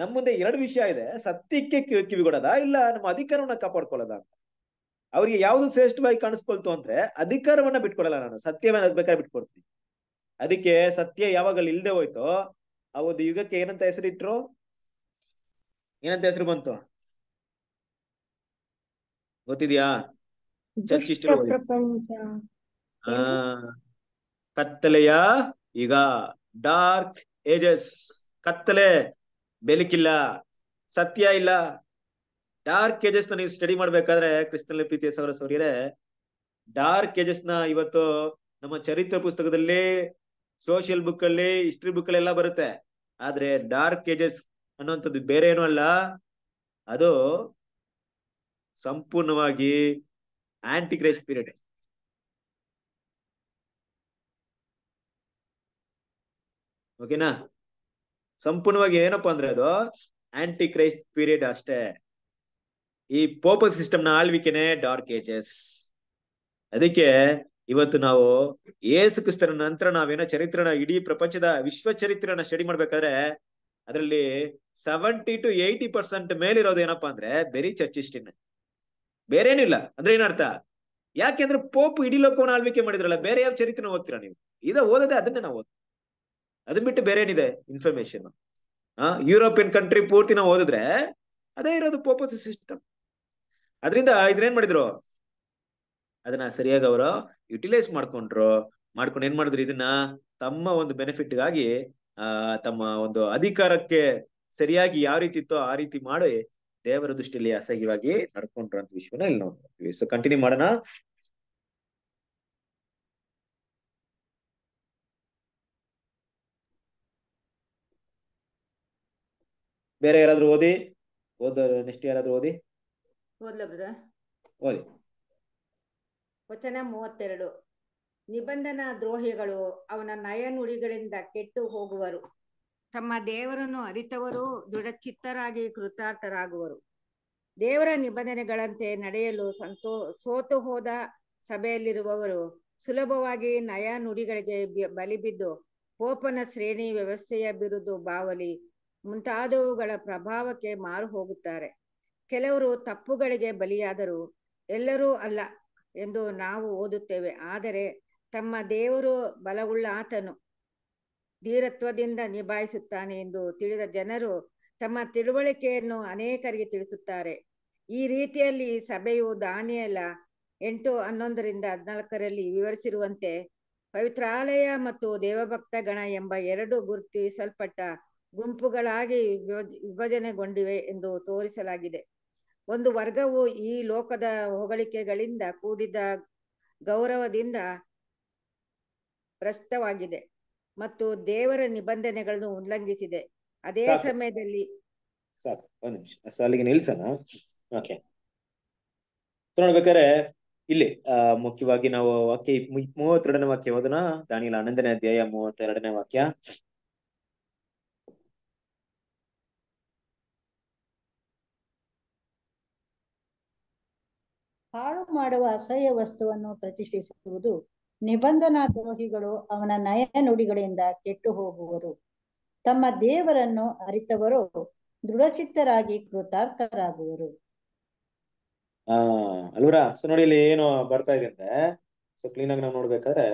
[SPEAKER 1] ನಮ್ಮ ಮುಂದೆ ಎರಡು ವಿಷಯ ಇದೆ ಸತ್ಯಕ್ಕೆ ಕಿವಿಗೊಡದ ಇಲ್ಲ ನಮ್ಮ ಅಧಿಕಾರವನ್ನ ಕಾಪಾಡ್ಕೊಳ್ಳೋದ ಅಂತ ಅವ್ರಿಗೆ ಯಾವ್ದು ಶ್ರೇಷ್ಠವಾಗಿ ಕಾಣಿಸ್ಕೊಳ್ತು ಅಂದ್ರೆ ಅಧಿಕಾರವನ್ನ ಬಿಟ್ಕೊಡಲ್ಲ ನಾನು ಸತ್ಯವನ್ನ ಬೇಕಾದ್ರೆ ಬಿಟ್ಕೊಡ್ತೀನಿ ಅದಕ್ಕೆ ಸತ್ಯ ಯಾವಾಗ ಇಲ್ದೆ ಹೋಯ್ತೋ ಆ ಒಂದು ಯುಗಕ್ಕೆ ಏನಂತ ಹೆಸರಿಟ್ರು ಏನಂತ ಹೆಸರು ಬಂತು ಗೊತ್ತಿದ್ಯಾ ಕತ್ತಲೆಯ ಈಗ ಡಾರ್ಕ್ ಏಜಸ್ ಕತ್ತಲೆ ಬೆಳಕಿಲ್ಲ ಸತ್ಯ ಇಲ್ಲ ಡಾರ್ಕ್ ಏಜಸ್ ನ ನೀವು ಸ್ಟಡಿ ಮಾಡ್ಬೇಕಾದ್ರೆ ಕ್ರಿಸ್ತನ್ ಲಿಪಿ ಡಾರ್ಕ್ ಏಜಸ್ ನ ಇವತ್ತು ನಮ್ಮ ಚರಿತ್ರೆ ಪುಸ್ತಕದಲ್ಲಿ ಸೋಷಿಯಲ್ ಬುಕ್ ಅಲ್ಲಿ ಹಿಸ್ಟ್ರಿ ಬುಕ್ ಎಲ್ಲ ಬರುತ್ತೆ ಆದ್ರೆ ಡಾರ್ಕ್ ಏಜಸ್ ಅನ್ನುವಂಥದ್ದು ಬೇರೆ ಏನೂ ಅಲ್ಲ ಅದು ಸಂಪೂರ್ಣವಾಗಿ ಆಂಟಿ ಕ್ರೇಜ್ ಪೀರಿಯಡ್ ಓಕೆನಾ ಸಂಪೂರ್ಣವಾಗಿ ಏನಪ್ಪಾ ಅಂದ್ರೆ ಅದು ಆಂಟಿ ಕ್ರೈಸ್ಟ್ ಪೀರಿಯಡ್ ಅಷ್ಟೇ ಈ ಪೋಪ ಸಿಸ್ಟಮ್ ನ ಆಳ್ವಿಕೆನೆ ಡಾರ್ಕ್ ಏಜಸ್ ಅದಕ್ಕೆ ಇವತ್ತು ನಾವು ಏಸು ಕ್ರಿಸ್ತನ ನಂತರ ನಾವೇನೋ ಚರಿತ್ರನ ಇಡೀ ಪ್ರಪಂಚದ ವಿಶ್ವ ಚರಿತ್ರನ ಸ್ಟಡಿ ಮಾಡ್ಬೇಕಾದ್ರೆ ಅದರಲ್ಲಿ ಸೆವೆಂಟಿ ಟು ಏಯ್ಟಿ ಪರ್ಸೆಂಟ್ ಮೇಲಿರೋದು ಏನಪ್ಪಾ ಅಂದ್ರೆ ಬೆರಿ ಬೇರೆ ಏನಿಲ್ಲ ಅಂದ್ರೆ ಏನರ್ಥ ಯಾಕೆಂದ್ರೆ ಪೋಪ್ ಇಡೀ ಲೋಕವನ್ನು ಆಳ್ವಿಕೆ ಮಾಡಿದ್ರಲ್ಲ ಬೇರೆ ಯಾವ ಚರಿತ್ರನ ಓದ್ತೀರಾ ನೀವು ಇದ ಓದದೆ ಅದನ್ನೇ ನಾವು ಓದ್ತೀವಿ ಅದನ್ ಬಿಟ್ಟು ಬೇರೆ ಏನಿದೆ ಇನ್ಫಾರ್ಮೇಶನ್ ಯುರೋಪಿಯನ್ ಕಂಟ್ರಿ ಪೂರ್ತಿ ನಾವು ಓದಿದ್ರೆ ಅದೇ ಇರೋದು ಪೋಪಸ್ ಸಿಸ್ಟಮ್ ಅದರಿಂದ ಇದ್ರೇನ್ ಮಾಡಿದ್ರು ಅದನ್ನ ಸರಿಯಾಗಿ ಅವರು ಯುಟಿಲೈಸ್ ಮಾಡ್ಕೊಂಡ್ರು ಮಾಡ್ಕೊಂಡು ಏನ್ ಮಾಡಿದ್ರು ಇದನ್ನ ತಮ್ಮ ಒಂದು ಬೆನಿಫಿಟ್ ಗಾಗಿ ಆ ತಮ್ಮ ಒಂದು ಅಧಿಕಾರಕ್ಕೆ ಸರಿಯಾಗಿ ಯಾವ ರೀತಿ ಇತ್ತೋ ಆ ರೀತಿ ಮಾಡಿ ದೇವರ ದೃಷ್ಟಿಯಲ್ಲಿ ಅಸಹ್ಯವಾಗಿ ನಡ್ಕೊಂಡ್ರು ಅಂತ ವಿಷಯನ ಇಲ್ಲಿ ನೋಡ್ತೀವಿ ಸೊ ಕಂಟಿನ್ಯೂ ಮಾಡೋಣ ಬೇರೆ ಯಾರಾದ್ರೂ ಓದಿ ಓದ ನೆಕ್ಸ್ಟ್ ಯಾರಾದ್ರೂ ಓದಿ
[SPEAKER 3] ಓದಿ ವಚನ ಮೂವತ್ತೆರಡು ನಿಬಂಧನ ದ್ರೋಹಿಗಳು ಅವನ ನಯನುಡಿಗಳಿಂದ ಕೆಟ್ಟು ಹೋಗುವರು ತಮ್ಮ ದೇವರನ್ನು ಅರಿತವರು ದೃಢಚಿತ್ತರಾಗಿ ಕೃತಾರ್ಥರಾಗುವರು ದೇವರ ನಿಬಂಧನೆಗಳಂತೆ ನಡೆಯಲು ಸಂತೋ ಸೋತು ಹೋದ ಸಭೆಯಲ್ಲಿರುವವರು ಸುಲಭವಾಗಿ ನಯ ನುಡಿಗಳಿಗೆ ಬಲಿಬಿದ್ದು ಕೋಪನ ಶ್ರೇಣಿ ವ್ಯವಸ್ಥೆಯ ಬಿರುದು ಬಾವಲಿ ಮುಂತಾದವುಗಳ ಪ್ರಭಾವಕ್ಕೆ ಮಾರು ಹೋಗುತ್ತಾರೆ ಕೆಲವರು ತಪ್ಪುಗಳಿಗೆ ಬಲಿಯಾದರೂ ಎಲ್ಲರೂ ಅಲ್ಲ ಎಂದು ನಾವು ಓದುತ್ತೇವೆ ಆದರೆ ತಮ್ಮ ದೇವರು ಬಲವುಳ್ಳ ಆತನು ಧೀರತ್ವದಿಂದ ನಿಭಾಯಿಸುತ್ತಾನೆ ಎಂದು ತಿಳಿದ ಜನರು ತಮ್ಮ ತಿಳುವಳಿಕೆಯನ್ನು ಅನೇಕರಿಗೆ ತಿಳಿಸುತ್ತಾರೆ ಈ ರೀತಿಯಲ್ಲಿ ಸಭೆಯು ದಾನಿಯಲ್ಲ ಎಂಟು ಹನ್ನೊಂದರಿಂದ ಹದಿನಾಲ್ಕರಲ್ಲಿ ವಿವರಿಸಿರುವಂತೆ ಪವಿತ್ರಾಲಯ ಮತ್ತು ದೇವಭಕ್ತ ಗಣ ಎಂಬ ಎರಡು ಗುರುತಿಸಲ್ಪಟ್ಟ ಗುಂಪುಗಳಾಗಿ ವಿಭಜನೆಗೊಂಡಿವೆ ಎಂದು ತೋರಿಸಲಾಗಿದೆ ಒಂದು ವರ್ಗವು ಈ ಲೋಕದ ಹೊಗಳಿಕೆಗಳಿಂದ ಕೂಡಿದ ಗೌರವದಿಂದ ಭ್ರಷ್ಟವಾಗಿದೆ ಮತ್ತು ದೇವರ ನಿಬಂಧನೆಗಳನ್ನು ಉಲ್ಲಂಘಿಸಿದೆ ಅದೇ ಸಮಯದಲ್ಲಿ
[SPEAKER 1] ಒಂದು ನಿಲ್ಸೋಣ ನೋಡ್ಬೇಕಾದ್ರೆ ಇಲ್ಲಿ ಮುಖ್ಯವಾಗಿ ನಾವು ವಾಕ್ಯ ಮೂವತ್ತೆರಡನೇ ವಾಕ್ಯ ಓದೋಣ ದಾನಿಲ ಹನ್ನೊಂದನೇ ಅಧ್ಯಾಯ ಮೂವತ್ತೆರಡನೇ ವಾಕ್ಯ
[SPEAKER 2] ಹಾಳು ಮಾಡುವ ಅಸಹ್ಯ ವಸ್ತುವನ್ನು ಪ್ರತಿಷ್ಠಿಸುವುದು ನಿಬಂಧನಾ ದ್ರೋಹಿಗಳು ಅವನ ನಯ ನುಡಿಗಳಿಂದ ಕೆಟ್ಟು ಹೋಗುವರು ತಮ್ಮ ದೇವರನ್ನು ಅರಿತವರು ದೃಢಚಿತ್ತರಾಗಿ ಕೃತಾರ್ಥರಾಗುವರು
[SPEAKER 1] ಆ ಅಲ್ವರ ಸೊ ನೋಡಿ ಇಲ್ಲಿ ಏನು ಬರ್ತಾ ಇದೆ ಅಂದ್ರೆ ಸೊ ಕ್ಲೀನ್ ಆಗಿ ನಾವು ನೋಡ್ಬೇಕಾದ್ರೆ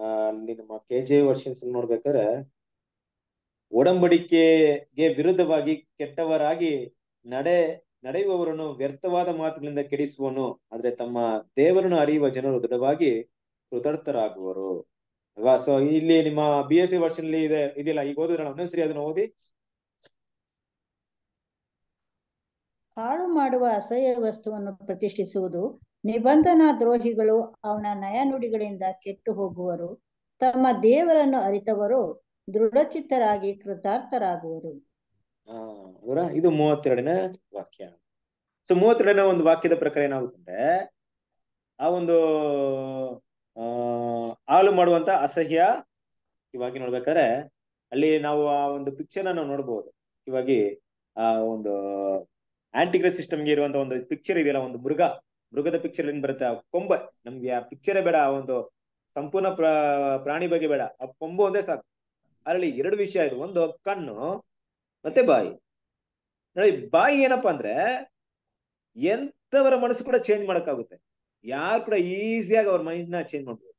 [SPEAKER 1] ಆ ನಮ್ಮ ಕೆ ಜೆ ವರ್ಷನ್ಸ್ ನೋಡ್ಬೇಕಾದ್ರೆ ಒಡಂಬಡಿಕೆಗೆ ವಿರುದ್ಧವಾಗಿ ಕೆಟ್ಟವರಾಗಿ ನಡೆ ನಡೆಯುವವರನ್ನು ವ್ಯರ್ಥವಾದ ಮಾತುಗಳಿಂದ ಕೆಡಿಸುವನು ಆದರೆ ತಮ್ಮ ದೇವರನ್ನು ಅರಿಯುವ ಜನರು ದೃಢವಾಗಿ ಕೃತಾರ್ಥರಾಗುವರು ಅಲ್ವಾ ಸೊ ಇಲ್ಲಿ ನಿಮ್ಮ ಬಿ ಎಸ್ ಸಿ ವರ್ಷನ್ ಇದೆ ಇದಿಲ್ಲ ಈಗ ಓದಿದ್ರಲ್ಲ ಒಂದೊಂದ್ಸರಿ ಅದನ್ನ ಓದಿ
[SPEAKER 2] ಹಾಳು ಮಾಡುವ ಅಸಹ್ಯ ವಸ್ತುವನ್ನು ಪ್ರತಿಷ್ಠಿಸುವುದು ನಿಬಂಧನಾ ದ್ರೋಹಿಗಳು ಅವನ ನಯನುಡಿಗಳಿಂದ ಕೆಟ್ಟು ಹೋಗುವರು ತಮ್ಮ ದೇವರನ್ನು ಅರಿತವರು ದೃಢಚಿತ್ತರಾಗಿ ಕೃತಾರ್ಥರಾಗುವರು
[SPEAKER 1] ಅದರ ಇದು ಮೂವತ್ತೆರಡನೇ ವಾಕ್ಯ ಸೊ ಮೂವತ್ತೆರಡನೇ ಒಂದು ವಾಕ್ಯದ ಪ್ರಕಾರ ಏನಾಗುತ್ತಂದ್ರೆ ಆ ಒಂದು ಹಾಲು ಮಾಡುವಂತ ಅಸಹ್ಯ ಇವಾಗಿ ನೋಡ್ಬೇಕಾದ್ರೆ ಅಲ್ಲಿ ನಾವು ಆ ಒಂದು ಪಿಕ್ಚರ್ ನಾವು ನೋಡ್ಬೋದು ಇವಾಗಿ ಆ ಒಂದು ಆಂಟಿಗ್ರೆ ಸಿಸ್ಟಮ್ಗೆ ಇರುವಂತ ಒಂದು ಪಿಕ್ಚರ್ ಇದೆಯಲ್ಲ ಒಂದು ಮೃಗ ಮೃಗದ ಪಿಕ್ಚರ್ ಏನ್ ಬರುತ್ತೆ ಆ ಕೊಂಬೆ ನಮ್ಗೆ ಆ ಪಿಕ್ಚರೇ ಬೇಡ ಆ ಒಂದು ಸಂಪೂರ್ಣ ಪ್ರಾಣಿ ಬಗ್ಗೆ ಬೇಡ ಆ ಕೊಂಬು ಒಂದೇ ಸಾಕು ಅಲ್ಲಿ ಎರಡು ವಿಷಯ ಇದೆ ಒಂದು ಕಣ್ಣು ಮತ್ತೆ ಬಾಯಿ ನೋಡಿ ಬಾಯಿ ಏನಪ್ಪಾ ಅಂದ್ರೆ ಎಂಥವರ ಮನಸ್ಸು ಕೂಡ ಚೇಂಜ್ ಮಾಡಕ್ಕಾಗುತ್ತೆ ಯಾರು ಕೂಡ ಈಸಿಯಾಗಿ ಅವ್ರ ಮೈಂಡ್ ನ ಚೇಂಜ್ ಮಾಡ್ಬೋದು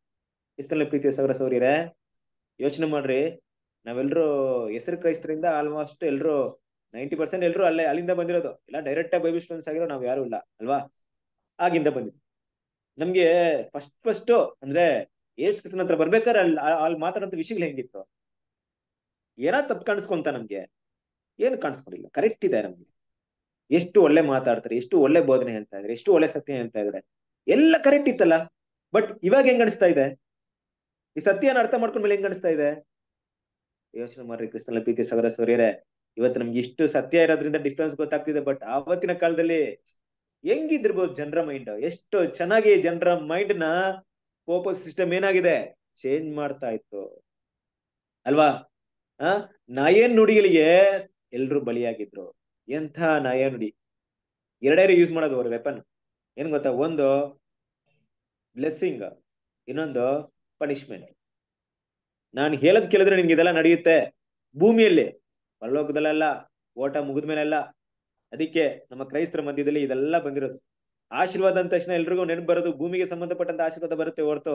[SPEAKER 1] ಇಷ್ಟಲ್ಲ ಪ್ರೀತಿಯ ಸೌರ ಸೌರಿರೇ ಯೋಚನೆ ಮಾಡ್ರಿ ನಾವೆಲ್ಲರೂ ಹೆಸರು ಕ್ರೈಸ್ತರಿಂದ ಆಲ್ಮೋಸ್ಟ್ ಎಲ್ಲರೂ ನೈಂಟಿ ಪರ್ಸೆಂಟ್ ಎಲ್ಲರೂ ಅಲ್ಲೇ ಅಲ್ಲಿಂದ ಬಂದಿರೋದು ಇಲ್ಲ ಡೈರೆಕ್ಟ್ ಆಗಿ ಬೈಬಿ ಸ್ಟೂಡೆಂಟ್ಸ್ ಆಗಿರೋ ನಾವು ಯಾರು ಇಲ್ಲ ಅಲ್ವಾ ಆಗಿಂದ ಬಂದಿದ್ವಿ ನಮ್ಗೆ ಫಸ್ಟ್ ಫಸ್ಟ್ ಅಂದ್ರೆ ಏಸ್ ಕೃಷ್ಣ ಹತ್ರ ಬರ್ಬೇಕಾದ್ರೆ ಅಲ್ಲಿ ಅಲ್ಲಿ ಮಾತಾಡೋಂಥ ವಿಷಯಗಳು ಹೆಂಗಿತ್ತು ಏನೋ ತಪ್ಪು ಕಾಣಿಸ್ಕೊಂತ ನಮ್ಗೆ ಏನು ಕಾಣಿಸ್ಕೊಂಡಿಲ್ಲ ಕರೆಕ್ಟ್ ಇದೆ ನಮ್ಗೆ ಎಷ್ಟು ಒಳ್ಳೆ ಮಾತಾಡ್ತಾರೆ ಎಷ್ಟು ಒಳ್ಳೆ ಬೋಧನೆ ಹೇಳ್ತಾ ಇದ್ರೆ ಎಷ್ಟು ಒಳ್ಳೆ ಸತ್ಯ ಹೇಳ್ತಾ ಇದಾರೆ ಎಲ್ಲ ಕರೆಕ್ಟ್ ಇತ್ತಲ್ಲ ಬಟ್ ಇವಾಗ ಹೆಂಗ್ ಅನಿಸ್ತಾ ಇದೆ ಈ ಸತ್ಯನ ಅರ್ಥ ಮೇಲೆ ಹೆಂಗ್ ಅನಿಸ್ತಾ ಇದೆ ಯೋಚನೆ ಮಾಡ್ರಿ ಕೃಷ್ಣ ಪಿ ಕೆ ಸಗರ ಸೂರ್ಯರೇ ಇವತ್ತು ನಮ್ಗೆ ಇಷ್ಟು ಸತ್ಯ ಇರೋದ್ರಿಂದ ಡಿಫ್ರೆನ್ಸ್ ಗೊತ್ತಾಗ್ತಿದೆ ಬಟ್ ಆವತ್ತಿನ ಕಾಲದಲ್ಲಿ ಹೆಂಗಿದ್ರಬಹುದು ಜನರ ಮೈಂಡ್ ಎಷ್ಟು ಚೆನ್ನಾಗಿ ಜನರ ಮೈಂಡ್ ನ ಕೋಪ ಸಿಸ್ಟಮ್ ಏನಾಗಿದೆ ಚೇಂಜ್ ಮಾಡ್ತಾ ಇತ್ತು ಅಲ್ವಾ ಆ ನಾಯೇನ್ ನುಡಿಗಳಿಗೆ ಎಲ್ರು ಬಲಿಯಾಗಿದ್ರು ಎಂಥ ನಾ ನುಡಿ ಎರಡೇ ಯೂಸ್ ಮಾಡೋದು ಅವ್ರ ವೆಪನ್ ಏನ್ ಗೊತ್ತಾ ಒಂದು ಬ್ಲೆಸ್ಸಿಂಗ್ ಇನ್ನೊಂದು ಪನಿಷ್ಮೆಂಟ್ ನಾನು ಹೇಳದ್ ಕೇಳಿದ್ರೆ ನಿಮ್ಗೆ ಇದೆಲ್ಲ ನಡೆಯುತ್ತೆ ಭೂಮಿಯಲ್ಲಿ ಪರಲೋಕದಲ್ಲೆಲ್ಲ ಓಟ ಮುಗಿದ್ಮೇಲೆಲ್ಲ ಅದಕ್ಕೆ ನಮ್ಮ ಕ್ರೈಸ್ತರ ಮಧ್ಯದಲ್ಲಿ ಇದೆಲ್ಲ ಬಂದಿರೋದು ಆಶೀರ್ವಾದ ಅಂದ ತಕ್ಷಣ ಎಲ್ರಿಗೂ ನೆನಪು ಬರೋದು ಭೂಮಿಗೆ ಸಂಬಂಧಪಟ್ಟಂತ ಆಶೀರ್ವಾದ ಬರುತ್ತೆ ಹೊರತು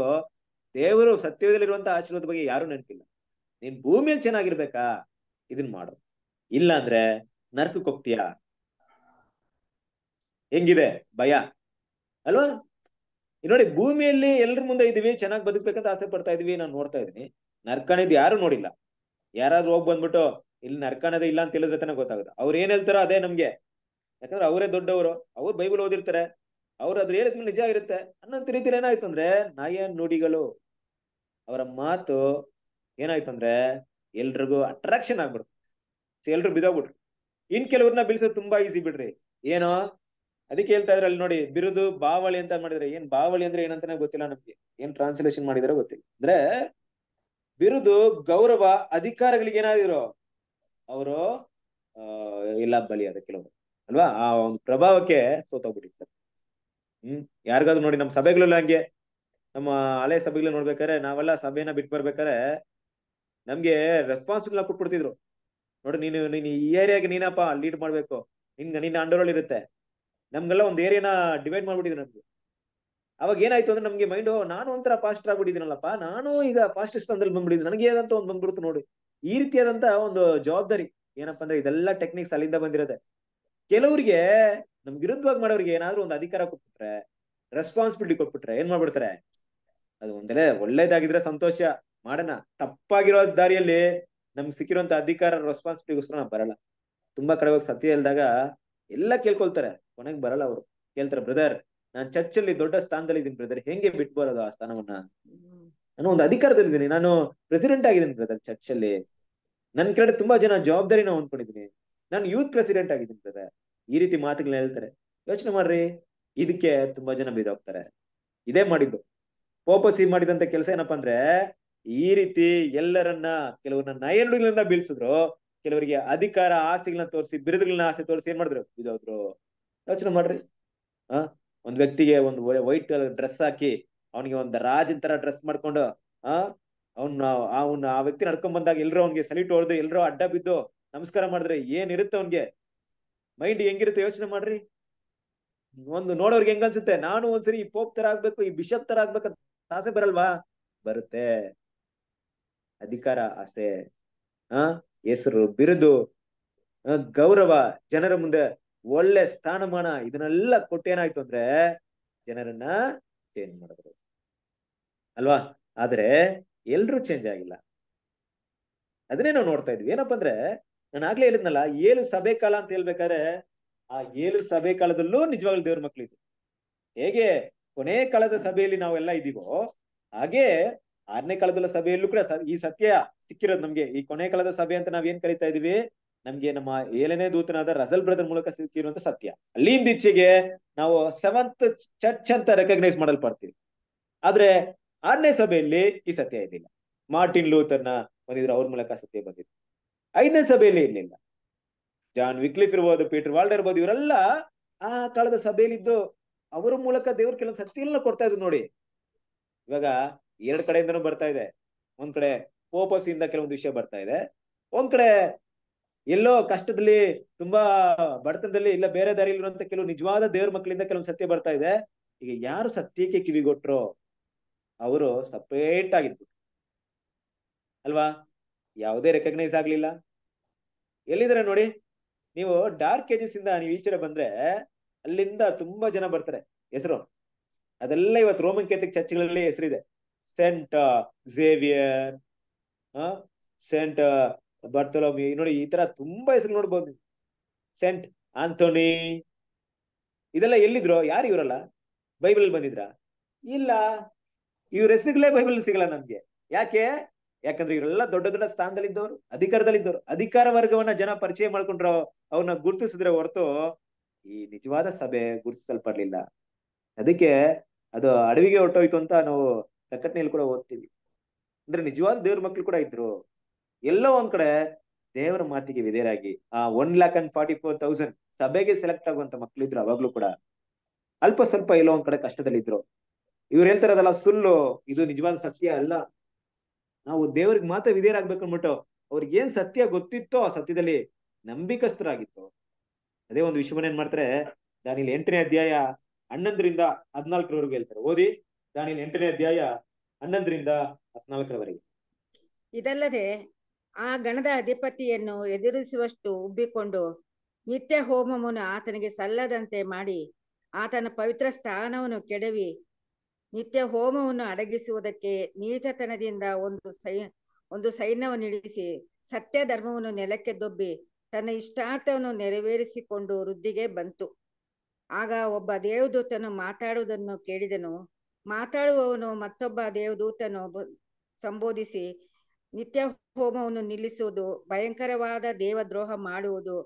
[SPEAKER 1] ದೇವರು ಸತ್ಯದಲ್ಲಿರುವಂತ ಆಶೀರ್ವಾದ ಬಗ್ಗೆ ಯಾರು ನೆನಪಿಲ್ಲ ನೀನ್ ಭೂಮಿಯಲ್ಲಿ ಚೆನ್ನಾಗಿರ್ಬೇಕಾ ಇದನ್ ಮಾಡು ಇಲ್ಲ ಅಂದ್ರೆ ನರ್ಕಕ್ಕೆ ಹೋಗ್ತೀಯಾ ಹೆಂಗಿದೆ ಭಯ ಅಲ್ವಾ ನೋಡಿ ಭೂಮಿಯಲ್ಲಿ ಎಲ್ರ ಮುಂದೆ ಇದೀವಿ ಚೆನ್ನಾಗಿ ಬದುಕ್ಬೇಕಂತ ಆಸೆ ಪಡ್ತಾ ಇದೀವಿ ನಾನು ನೋಡ್ತಾ ಇದೀನಿ ನರ್ಕಣದ್ ಯಾರು ನೋಡಿಲ್ಲ ಯಾರಾದ್ರೂ ಹೋಗ್ ಬಂದ್ಬಿಟ್ಟು ಇಲ್ಲಿ ನರ್ಕಣದ ಇಲ್ಲ ಅಂತ ಹೇಳಿದ್ರೆ ತನಕ ಗೊತ್ತಾಗುತ್ತೆ ಅವ್ರು ಏನ್ ಹೇಳ್ತಾರೋ ಅದೇ ನಮ್ಗೆ ಯಾಕಂದ್ರೆ ಅವರೇ ದೊಡ್ಡವರು ಅವ್ರು ಬೈಬಲ್ ಓದಿರ್ತಾರೆ ಅವ್ರ ಅದ್ರ ಹೇಳಿದ್ಮೇಲೆ ನಿಜ ಇರುತ್ತೆ ಅನ್ನೋಂತ ರೀತಿಲಿ ಏನಾಯ್ತು ಅಂದ್ರೆ ನಾಯ ನುಡಿಗಳು ಅವರ ಮಾತು ಏನಾಯ್ತು ಅಂದ್ರೆ ಎಲ್ರಿಗೂ ಅಟ್ರಾಕ್ಷನ್ ಆಗ್ಬಿಡ್ತು ಎಲ್ರು ಬಿದೋಗ್ಬಿಟ್ರು ಇನ್ ಕೆಲವ್ರನ್ನ ಬೀಳ್ಸೋದು ತುಂಬಾ ಈಸಿ ಬಿಡ್ರಿ ಏನೋ ಅದಕ್ಕೆ ಹೇಳ್ತಾ ಇದ್ರೆ ಅಲ್ಲಿ ನೋಡಿ ಬಿರುದು ಬಾವಳಿ ಅಂತ ಮಾಡಿದ್ರೆ ಏನ್ ಬಾವಳಿ ಅಂದ್ರೆ ಏನಂತಾನೆ ಗೊತ್ತಿಲ್ಲ ನಮ್ಗೆ ಏನ್ ಟ್ರಾನ್ಸ್ಲೇಷನ್ ಮಾಡಿದಾರೋ ಗೊತ್ತಿಲ್ಲ ಅಂದ್ರೆ ಬಿರುದು ಗೌರವ ಅಧಿಕಾರಗಳಿಗೆ ಏನಾದಿರು ಅವರು ಇಲ್ಲ ಬಲಿ ಅದ ಕೆಲವರು ಅಲ್ವಾ ಆ ಒಂದು ಪ್ರಭಾವಕ್ಕೆ ಸೋತೋಗ್ಬಿಟ್ಟಿರ್ತಾರೆ ಹ್ಮ್ ಯಾರಿಗಾದ್ರು ನೋಡಿ ನಮ್ಮ ಸಭೆಗಳಲ್ಲ ಹಂಗೆ ನಮ್ಮ ಹಳೆ ಸಭೆಗಳು ನೋಡ್ಬೇಕಾದ್ರೆ ನಾವೆಲ್ಲ ಸಭೆಯನ್ನ ಬಿಟ್ಟು ಬರ್ಬೇಕಾರೆ ನಮ್ಗೆ ರೆಸ್ಪಾನ್ಸಿಬಲ್ ಕೊಟ್ಬಿಡ್ತಿದ್ರು ನೋಡಿ ನೀನು ನೀನು ಈ ಏರಿಯಾಗೆ ನೀನಪ್ಪ ಲೀಡ್ ಮಾಡ್ಬೇಕು ನಿನ್ ನಿನ್ನ ಅಂಡರ್ವಲ್ ಇರುತ್ತೆ ನಮ್ಗೆಲ್ಲ ಒಂದು ಏರಿಯಾನ ಡಿವೈಡ್ ಮಾಡ್ಬಿಟ್ಟಿದ್ರು ನಮ್ಗೆ ಅವಾಗ ಏನಾಯ್ತು ಅಂದ್ರೆ ನಮ್ಗೆ ಮೈಂಡ್ ನಾನು ಒಂಥರ ಫಾಸ್ಟ್ ಆಗ್ಬಿಟ್ಟಿದ್ದೀನಲ್ಲಪ್ಪ ನಾನು ಈಗ ಫಾಸ್ಟೆಸ್ಟ್ ಅಂದ್ರೆ ಬಂದ್ಬಿಡಿದ್ ನನಗೆ ಏನಂತ ಒಂದು ಬಂದ್ಬಿಡುತ್ತೆ ನೋಡಿ ಈ ರೀತಿಯಾದಂತ ಒಂದು ಜವಾಬ್ದಾರಿ ಏನಪ್ಪಾ ಅಂದ್ರೆ ಇದೆಲ್ಲ ಟೆಕ್ನಿಕ್ಸ್ ಅಲ್ಲಿಂದ ಬಂದಿರತ್ತೆ ಕೆಲವರಿಗೆ ನಮ್ ವಿರುದ್ಧವಾಗಿ ಮಾಡೋರಿಗೆ ಏನಾದ್ರು ಒಂದು ಅಧಿಕಾರ ಕೊಟ್ಬಿಟ್ರೆ ರೆಸ್ಪಾನ್ಸಿಬಿಲಿಟಿ ಕೊಟ್ಬಿಟ್ರೆ ಏನ್ ಮಾಡ್ಬಿಡ್ತಾರೆ ಅದು ಒಂದೇ ಒಳ್ಳೇದಾಗಿದ್ರೆ ಸಂತೋಷ ಮಾಡೋಣ ತಪ್ಪಾಗಿರೋ ದಾರಿಯಲ್ಲಿ ನಮ್ಗೆ ಸಿಕ್ಕಿರುವಂತ ಅಧಿಕಾರ ರೆಸ್ಪಾನ್ಸಿಬಿಲಿಟಿಗೋಸ್ಕರ ನಾವು ಬರಲ್ಲ ತುಂಬಾ ಕಡೆ ಹೋಗಿ ಸತ್ಯ ಇಲ್ದಾಗ ಎಲ್ಲ ಕೇಳ್ಕೊಳ್ತಾರೆ ಕೊನೆಗೆ ಬರಲ್ಲ ಅವರು ಕೇಳ್ತಾರೆ ಬ್ರದರ್ ನಾನ್ ಚರ್ಚ್ ಅಲ್ಲಿ ದೊಡ್ಡ ಸ್ಥಾನದಲ್ಲಿ ಇದ್ದೀನಿ ಬ್ರದರ್ ಹೆಂಗೆ ಬಿಟ್ಟು ಆ ಸ್ಥಾನವನ್ನ ನಾನು ಒಂದು ಅಧಿಕಾರದಲ್ಲಿ ಇದ್ದೀನಿ ನಾನು ಪ್ರೆಸಿಡೆಂಟ್ ಆಗಿದ್ದೀನಿ ಬ್ರದರ್ ಚರ್ಚ್ ಅಲ್ಲಿ ನನ್ ಕಡೆ ತುಂಬಾ ಜನ ಜವಾಬ್ದಾರಿನ ಹೊಂದ್ಕೊಂಡಿದ್ದೀನಿ ನಾನು ಯೂತ್ ಪ್ರೆಸಿಡೆಂಟ್ ಆಗಿದ್ದೀನಿ ಬ್ರದರ್ ಈ ರೀತಿ ಮಾತುಗಳನ್ನ ಹೇಳ್ತಾರೆ ಯೋಚನೆ ಮಾಡ್ರಿ ಇದಕ್ಕೆ ತುಂಬಾ ಜನ ಬೀದೋಗ್ತಾರೆ ಇದೇ ಮಾಡಿದ್ದು ಪೋಪಸಿ ಮಾಡಿದಂತ ಕೆಲಸ ಏನಪ್ಪಾ ಅಂದ್ರೆ ಈ ರೀತಿ ಎಲ್ಲರನ್ನ ಕೆಲವನ್ನ ನಯನುಡಿಗಳಿಂದ ಬೀಳ್ಸಿದ್ರು ಕೆಲವರಿಗೆ ಅಧಿಕಾರ ಆಸೆಗಳನ್ನ ತೋರಿಸಿ ಬಿರುದುಗಳನ್ನ ಆಸೆ ತೋರಿಸಿ ಏನ್ ಮಾಡಿದ್ರು ಇದ್ರು ಯೋಚನೆ ಮಾಡ್ರಿ ಹ ಒಂದ್ ವ್ಯಕ್ತಿಗೆ ಒಂದ್ ವೈಟ್ ಡ್ರೆಸ್ ಹಾಕಿ ಅವನಿಗೆ ಒಂದ್ ರಾಜನ್ ತರ ಡ್ರೆಸ್ ಮಾಡ್ಕೊಂಡು ಆ ಅವ್ನ ಅವ್ನ ಆ ವ್ಯಕ್ತಿ ನಡ್ಕೊಂಡ್ ಬಂದಾಗ ಎಲ್ರು ಅವ್ನಿಗೆ ಸಲೀಟ್ ಹೊಡೆದು ಎಲ್ರು ಅಡ್ಡ ಬಿದ್ದು ನಮಸ್ಕಾರ ಮಾಡಿದ್ರೆ ಏನಿರುತ್ತೆ ಅವನ್ಗೆ ಮೈಂಡ್ ಹೆಂಗಿರುತ್ತೆ ಯೋಚನೆ ಮಾಡ್ರಿ ಒಂದು ನೋಡೋರ್ಗೆ ಹೆಂಗ್ ಅನ್ಸುತ್ತೆ ನಾನು ಒಂದ್ಸರಿ ಈ ಪೋಪ್ ತರ ಆಗ್ಬೇಕು ಈ ಬಿಷಪ್ ತರ ಆಗ್ಬೇಕಂತ ಆಸೆ ಬರಲ್ವಾ ಬರುತ್ತೆ ಅಧಿಕಾರ ಆಸೆ ಆ ಹೆಸರು ಬಿರುದು ಗೌರವ ಜನರ ಮುಂದೆ ಒಳ್ಳೆ ಸ್ಥಾನಮಾನ ಇದನ್ನೆಲ್ಲ ಕೊಟ್ಟೇನಾಯ್ತು ಅಂದ್ರೆ ಜನರನ್ನ ಚೇಂಜ್ ಮಾಡಿದ್ರು ಅಲ್ವಾ ಆದ್ರೆ ಎಲ್ರೂ ಚೇಂಜ್ ಆಗಿಲ್ಲ ಅದನ್ನೇ ನಾವು ನೋಡ್ತಾ ಇದ್ವಿ ಏನಪ್ಪಾ ಅಂದ್ರೆ ನಾನು ಆಗ್ಲೇ ಹೇಳಿದ್ನಲ್ಲ ಏಳು ಸಭೆ ಕಾಲ ಅಂತ ಹೇಳ್ಬೇಕಾದ್ರೆ ಆ ಏಳು ಸಭೆ ಕಾಲದಲ್ಲೂ ನಿಜವಾಗ್ಲೂ ದೇವ್ರ ಮಕ್ಳು ಹೇಗೆ ಕೊನೆ ಕಾಲದ ಸಭೆಯಲ್ಲಿ ನಾವೆಲ್ಲ ಇದೀವೋ ಹಾಗೆ ಆರನೇ ಕಾಲದ ಸಭೆಯಲ್ಲೂ ಕೂಡ ಈ ಸತ್ಯ ಸಿಕ್ಕಿರೋದು ನಮ್ಗೆ ಈ ಕೊನೆ ಕಾಲದ ಸಭೆ ಅಂತ ನಾವ್ ಏನ್ ಕರಿತಾ ಇದೀವಿ ನಮ್ಗೆ ನಮ್ಮ ಏಳನೇ ದೂತನಾದ ರಸಲ್ ಬ್ರದರ್ ಮೂಲಕ ಸಿಕ್ಕಿರುವಂತ ಸತ್ಯ ಅಲ್ಲಿಂದ ಇಚ್ಛೆಗೆ ನಾವು ಸೆವೆಂತ್ ಚರ್ಚ್ ಅಂತ ರೆಕಗ್ನೈಸ್ ಮಾಡಲ್ಪಡ್ತೀವಿ ಆದ್ರೆ ಆರನೇ ಸಭೆಯಲ್ಲಿ ಈ ಸತ್ಯ ಇರಲಿಲ್ಲ ಮಾರ್ಟಿನ್ ಲೂತರ್ನ ಬಂದಿದ್ರು ಅವ್ರ ಮೂಲಕ ಸತ್ಯ ಬಂದಿದ್ರು ಐದನೇ ಸಭೆಯಲ್ಲಿ ಇರ್ಲಿಲ್ಲ ಜಾನ್ ವಿಕ್ಲಿಫ್ ಇರ್ಬೋದು ಪೀಟರ್ ವಾಲ್ಡ್ ಇರ್ಬೋದು ಇವರೆಲ್ಲ ಆ ಕಾಲದ ಇದ್ದು ಅವರ ಮೂಲಕ ದೇವ್ರ ಕೆಲವೊಂದು ಸತ್ಯ ಕೊಡ್ತಾ ಇದ್ರು ನೋಡಿ ಇವಾಗ ಎರಡ್ ಕಡೆಯಿಂದನೂ ಬರ್ತಾ ಇದೆ ಒಂದ್ ಕಡೆ ಇಂದ ಕೆಲವೊಂದು ವಿಷಯ ಬರ್ತಾ ಇದೆ ಒಂದ್ ಕಡೆ ಎಲ್ಲೋ ಕಷ್ಟದಲ್ಲಿ ತುಂಬಾ ಬಡತನದಲ್ಲಿ ಇಲ್ಲ ಬೇರೆ ದಾರಿ ಇಲ್ಲಿರುವಂತ ಕೆಲವು ನಿಜವಾದ ದೇವ್ರ ಮಕ್ಕಳಿಂದ ಕೆಲವೊಂದು ಸತ್ಯ ಬರ್ತಾ ಇದೆ ಈಗ ಯಾರು ಸತ್ಯಕ್ಕೆ ಕಿವಿಗೊಟ್ರು ಅವರು ಸಪ್ರೇಟ್ ಆಗಿತ್ತು ಅಲ್ವಾ ಯಾವುದೇ ರೆಕಗ್ನೈಸ್ ಆಗ್ಲಿಲ್ಲ ಎಲ್ಲಿದ್ರೆ ನೋಡಿ ನೀವು ಡಾರ್ಕ್ ಏಜಸ್ ಇಂದ ನೀವು ಈಚೆ ಬಂದ್ರೆ ಅಲ್ಲಿಂದ ತುಂಬಾ ಜನ ಬರ್ತಾರೆ ಹೆಸರು ಅದೆಲ್ಲ ಇವತ್ತು ರೋಮನ್ ಕೇತಿಕ್ ಚರ್ಚ್ಗಳಲ್ಲಿ ಹೆಸರಿದೆ ಸೆಂಟ್ ಝೇವಿಯರ್ ಸೆಂಟ್ ಬರ್ತಲೋಮಿ ನೋಡಿ ಈ ತರ ತುಂಬಾ ಹೆಸರು ನೋಡ್ಬೋದು ಸೆಂಟ್ ಆಂಥೋನಿ ಇದೆಲ್ಲ ಎಲ್ಲಿದ್ರು ಯಾರು ಇವರಲ್ಲ ಬೈಬಲ್ ಬಂದಿದ್ರ ಇಲ್ಲ ಇವ್ರ ಹೆಸರುಗಳೇ ಬೈಬಲ್ ಸಿಗಲ್ಲ ನಮ್ಗೆ ಯಾಕೆ ಯಾಕಂದ್ರೆ ಇವರೆಲ್ಲ ದೊಡ್ಡ ದೊಡ್ಡ ಸ್ಥಾನದಲ್ಲಿದ್ದವ್ರು ಅಧಿಕಾರದಲ್ಲಿದ್ದವ್ರು ಅಧಿಕಾರ ವರ್ಗವನ್ನ ಜನ ಪರಿಚಯ ಮಾಡ್ಕೊಂಡ್ರು ಅವ್ರನ್ನ ಗುರುತಿಸಿದ್ರೆ ಹೊರತು ಈ ನಿಜವಾದ ಸಭೆ ಗುರುತಿಸಲ್ಪಡ್ಲಿಲ್ಲ ಅದಕ್ಕೆ ಅದು ಅಡವಿಗೆ ಹೊರಟೋಯ್ತು ಅಂತ ನಾವು ಪ್ರಕಟಣೆಯಲ್ಲಿ ಕೂಡ ಓದ್ತೀವಿ ಅಂದ್ರೆ ನಿಜವಾದ ದೇವ್ರ ಮಕ್ಳು ಕೂಡ ಇದ್ರು ಎಲ್ಲೋ ಒಂದ್ ಕಡೆ ದೇವರ ಮಾತಿಗೆ ವಿಧೇಯರಾಗಿ ಆ one lakh and forty four thousand ಸಭೆಗೆ ಸೆಲೆಕ್ಟ್ ಆಗುವಂತ ಮಕ್ಳು ಇದ್ರು ಅವಾಗ್ಲೂ ಕೂಡ ಅಲ್ಪ ಸ್ವಲ್ಪ ಎಲ್ಲೋ ಒಂದ್ ಕಡೆ ಕಷ್ಟದಲ್ಲಿ ಇದ್ರು ಇವ್ರು ಹೇಳ್ತಾರದಲ್ಲ ಸುಳ್ಳು ಇದು ನಿಜವಾದ ಸತ್ಯ ಅಲ್ಲ ನಾವು ದೇವ್ರಿಗೆ ಮಾತ್ರ ವಿಧೇಯರಾಗ್ಬೇಕು ಅನ್ಬಿಟ್ಟು ಅವ್ರಿಗೆ ಏನ್ ಸತ್ಯ ಗೊತ್ತಿತ್ತೋ ಆ ಸತ್ಯದಲ್ಲಿ ನಂಬಿಕಸ್ಥರಾಗಿತ್ತು ಅದೇ ಒಂದು ವಿಷಯವನ್ನ ಏನ್ ಮಾಡ್ತಾರೆ ನಾನು ಎಂಟನೇ ಅಧ್ಯಾಯ ಹನ್ನೊಂದರಿಂದ ಹದಿನಾಲ್ಕರವರೆಗೂ ಹೇಳ್ತಾರೆ ಓದಿ ದಾನಿಯಲ್ಲಿ ಎಂಟನೇ ಅಧ್ಯಾಯ ಹನ್ನೊಂದರಿಂದ ಹದಿನಾಲ್ಕರವರೆಗೆ
[SPEAKER 3] ಇದಲ್ಲದೆ ಆ ಗಣದ ಅಧಿಪತಿಯನ್ನು ಎದುರಿಸುವಷ್ಟು ಉಬ್ಬಿಕೊಂಡು ನಿತ್ಯ ಹೋಮವನ್ನು ಆತನಿಗೆ ಸಲ್ಲದಂತೆ ಮಾಡಿ ಆತನ ಪವಿತ್ರ ಸ್ಥಾನವನ್ನು ಕೆಡವಿ ನಿತ್ಯ ಹೋಮವನ್ನು ಅಡಗಿಸುವುದಕ್ಕೆ ನೀಚತನದಿಂದ ಒಂದು ಸೈ ಒಂದು ಸೈನ್ಯವನ್ನು ಇಳಿಸಿ ಸತ್ಯ ಧರ್ಮವನ್ನು ನೆಲಕ್ಕೆ ದೊಬ್ಬಿ ತನ್ನ ಇಷ್ಟಾರ್ಥವನ್ನು ನೆರವೇರಿಸಿಕೊಂಡು ವೃದ್ಧಿಗೆ ಬಂತು ಆಗ ಒಬ್ಬ ದೇವದೂತನು ಮಾತಾಡುವುದನ್ನು ಕೇಳಿದನು ಮಾತಾಡುವವನು ಮತ್ತೊಬ್ಬ ದೇವದೂತನು ಸಂಬೋಧಿಸಿ ನಿತ್ಯ ಹೋಮವನ್ನು ನಿಲ್ಲಿಸುವುದು ಭಯಂಕರವಾದ ದೇವದ್ರೋಹ ಮಾಡುವುದು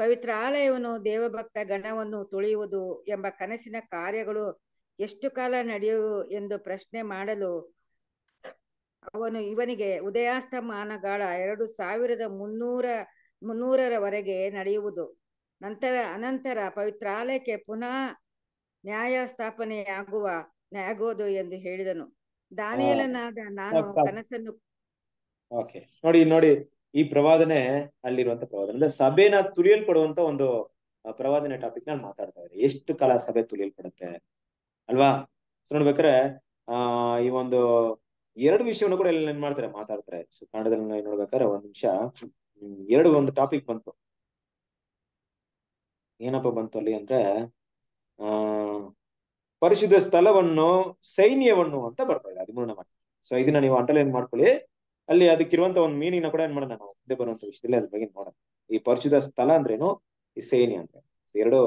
[SPEAKER 3] ಪವಿತ್ರ ಆಲಯವನ್ನು ದೇವಭಕ್ತ ಗಣವನ್ನು ತುಳಿಯುವುದು ಎಂಬ ಕನಸಿನ ಕಾರ್ಯಗಳು ಎಷ್ಟು ಕಾಲ ನಡೆಯುವು ಎಂದು ಪ್ರಶ್ನೆ ಮಾಡಲು ಅವನು ಇವನಿಗೆ ಉದಯಾಸ್ತಮಾನಗಾಳ ಎರಡು ಸಾವಿರದ ಮುನ್ನೂರ ಮುನ್ನೂರರವರೆಗೆ ನಡೆಯುವುದು ನಂತರ ಅನಂತರ ಪವಿತ್ರಾಲಯಕ್ಕೆ ಪುನಃ ನ್ಯಾಯ ಸ್ಥಾಪನೆಯಾಗುವ ಎಂದು ಹೇಳಿದನು ದಾನಿಯಲನಾದ ನಾನು ಕನಸನ್ನು
[SPEAKER 1] ಓಕೆ ನೋಡಿ ನೋಡಿ ಈ ಪ್ರವಾದನೆ ಅಲ್ಲಿರುವಂತ ಪ್ರವಾದನೆ ಅಂದ್ರೆ ಸಭೆನ ತುಳಿಯಲ್ಪಡುವಂತ ಒಂದು ಪ್ರವಾದನೆ ಟಾಪಿಕ್ ನಾನು ಮಾತಾಡ್ತಾ ಇದ್ದೆ ಎಷ್ಟು ಕಾಲ ಸಭೆ ತುಳಿಯಲ್ಪಡುತ್ತೆ ಅಲ್ವಾ ನೋಡ್ಬೇಕಾರೆ ಆ ಈ ಒಂದು ಎರಡು ವಿಷಯವನ್ನು ಕೂಡ ಇಲ್ಲಿ ಏನ್ ಮಾಡ್ತಾರೆ ಮಾತಾಡ್ತಾರೆ ಕನ್ನಡದಲ್ಲಿ ನೋಡ್ಬೇಕಾದ್ರೆ ಒಂದ್ ನಿಮಿಷ ಎರಡು ಒಂದು ಟಾಪಿಕ್ ಬಂತು ಏನಪ್ಪ ಬಂತು ಅಲ್ಲಿ ಅಂದ್ರೆ ಆ ಪರಿಶುದ್ಧ ಸ್ಥಳವನ್ನು ಸೈನ್ಯವನ್ನು ಅಂತ ಬರ್ತಾ ಇದೆ ಹದಿಮೂರನೇ ವಾಕ್ಯ ಸೊ ಇದನ್ನ ನೀವು ಅಂಡರ್ಲೈನ್ ಮಾಡ್ಕೊಳ್ಳಿ ಅಲ್ಲಿ ಅದಕ್ಕಿರುವಂತ ಒಂದು ಮೀನಿಂಗ್ ಕೂಡ ಏನ್ ಮಾಡೋಣ ನಾವು ಮುಂದೆ ಬರುವಂತ ವಿಷಯದಲ್ಲಿ ಅದ್ರ ಬಗ್ಗೆ ನೋಡೋಣ ಈ ಪರಿಶುದ್ಧ ಸ್ಥಳ ಅಂದ್ರೇನು ಈ ಸೈನ್ಯ ಅಂದ್ರೆ ಎರಡು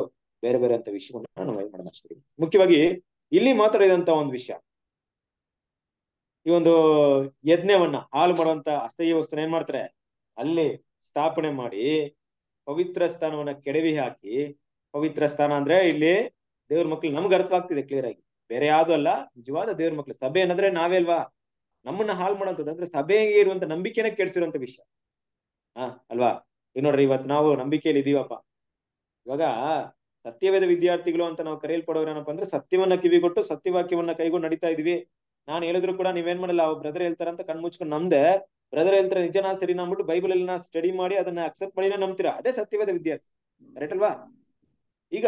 [SPEAKER 1] ಬೇರೆ ಬೇರೆ ಅಂತ ವಿಷಯವನ್ನ ನಾವು ಮಾಡೋಣ ಅಷ್ಟೇ ಮುಖ್ಯವಾಗಿ ಇಲ್ಲಿ ಮಾತಾಡಿದಂತ ಒಂದು ವಿಷಯ ಈ ಒಂದು ಯಜ್ಞವನ್ನ ಹಾಲು ಮಾಡುವಂತ ಅಸ್ಥೈ ವಸ್ತುನ ಏನ್ ಮಾಡ್ತಾರೆ ಅಲ್ಲಿ ಸ್ಥಾಪನೆ ಮಾಡಿ ಪವಿತ್ರ ಸ್ಥಾನವನ್ನ ಕೆಡವಿ ಹಾಕಿ ಪವಿತ್ರ ಸ್ಥಾನ ಅಂದ್ರೆ ಇಲ್ಲಿ ದೇವ್ರ ಮಕ್ಳು ನಮ್ಗೆ ಆಗ್ತಿದೆ ಕ್ಲಿಯರ್ ಆಗಿ ಬೇರೆ ಯಾವ್ದು ಅಲ್ಲ ನಿಜವಾದ ದೇವ್ರ ಮಕ್ಳು ಸಭೆ ಅನ್ನದ್ರೆ ನಾವೇ ಅಲ್ವಾ ನಮ್ಮನ್ನ ಹಾಳು ಮಾಡೋಂಥದ್ದು ಅಂದ್ರೆ ಸಭೆಗೆ ಇರುವಂತ ನಂಬಿಕೆನ ಕೆಡಿಸಿರುವಂತ ವಿಷಯ ಹಾ ಅಲ್ವಾ ಏನ್ ನೋಡ್ರಿ ಇವತ್ ನಾವು ನಂಬಿಕೆಯಲ್ಲಿ ಇದೀವಪ್ಪ ಇವಾಗ ಸತ್ಯವೇದ ವಿದ್ಯಾರ್ಥಿಗಳು ಅಂತ ನಾವು ಏನಪ್ಪ ಅಂದ್ರೆ ಸತ್ಯವನ್ನ ಕಿವಿಗೊಟ್ಟು ಸತ್ಯವಾಕ್ಯವನ್ನ ಕೈಗೊಂಡು ನಡೀತಾ ಇದೀವಿ ನಾನು ಹೇಳಿದ್ರು ಕೂಡ ನೀವೇನ್ ಮಾಡಲ್ಲ ಅವ್ರ ಬ್ರದರ್ ಹೇಳ್ತಾರಂತ ಕಣ್ ಮುಚ್ಕೊಂಡು ನಮ್ದೆ ಬ್ರದರ್ ಹೇಳ್ತಾರೆ ನಿಜನ ಸರಿ ಅಂದ್ಬಿಟ್ಟು ಬೈಬಲ್ ಅಲ್ಲಿ ಸ್ಟಡಿ ಮಾಡಿ ಅದನ್ನ ಅಕ್ಸೆಪ್ಟ್ ಮಾಡಿನೇ ನಂಬ್ತೀರಾ ಅದೇ ಸತ್ಯವೇದ ವಿದ್ಯಾರ್ಥಿ ಕರೆಕ್ಟ್ ಅಲ್ವಾ ಈಗ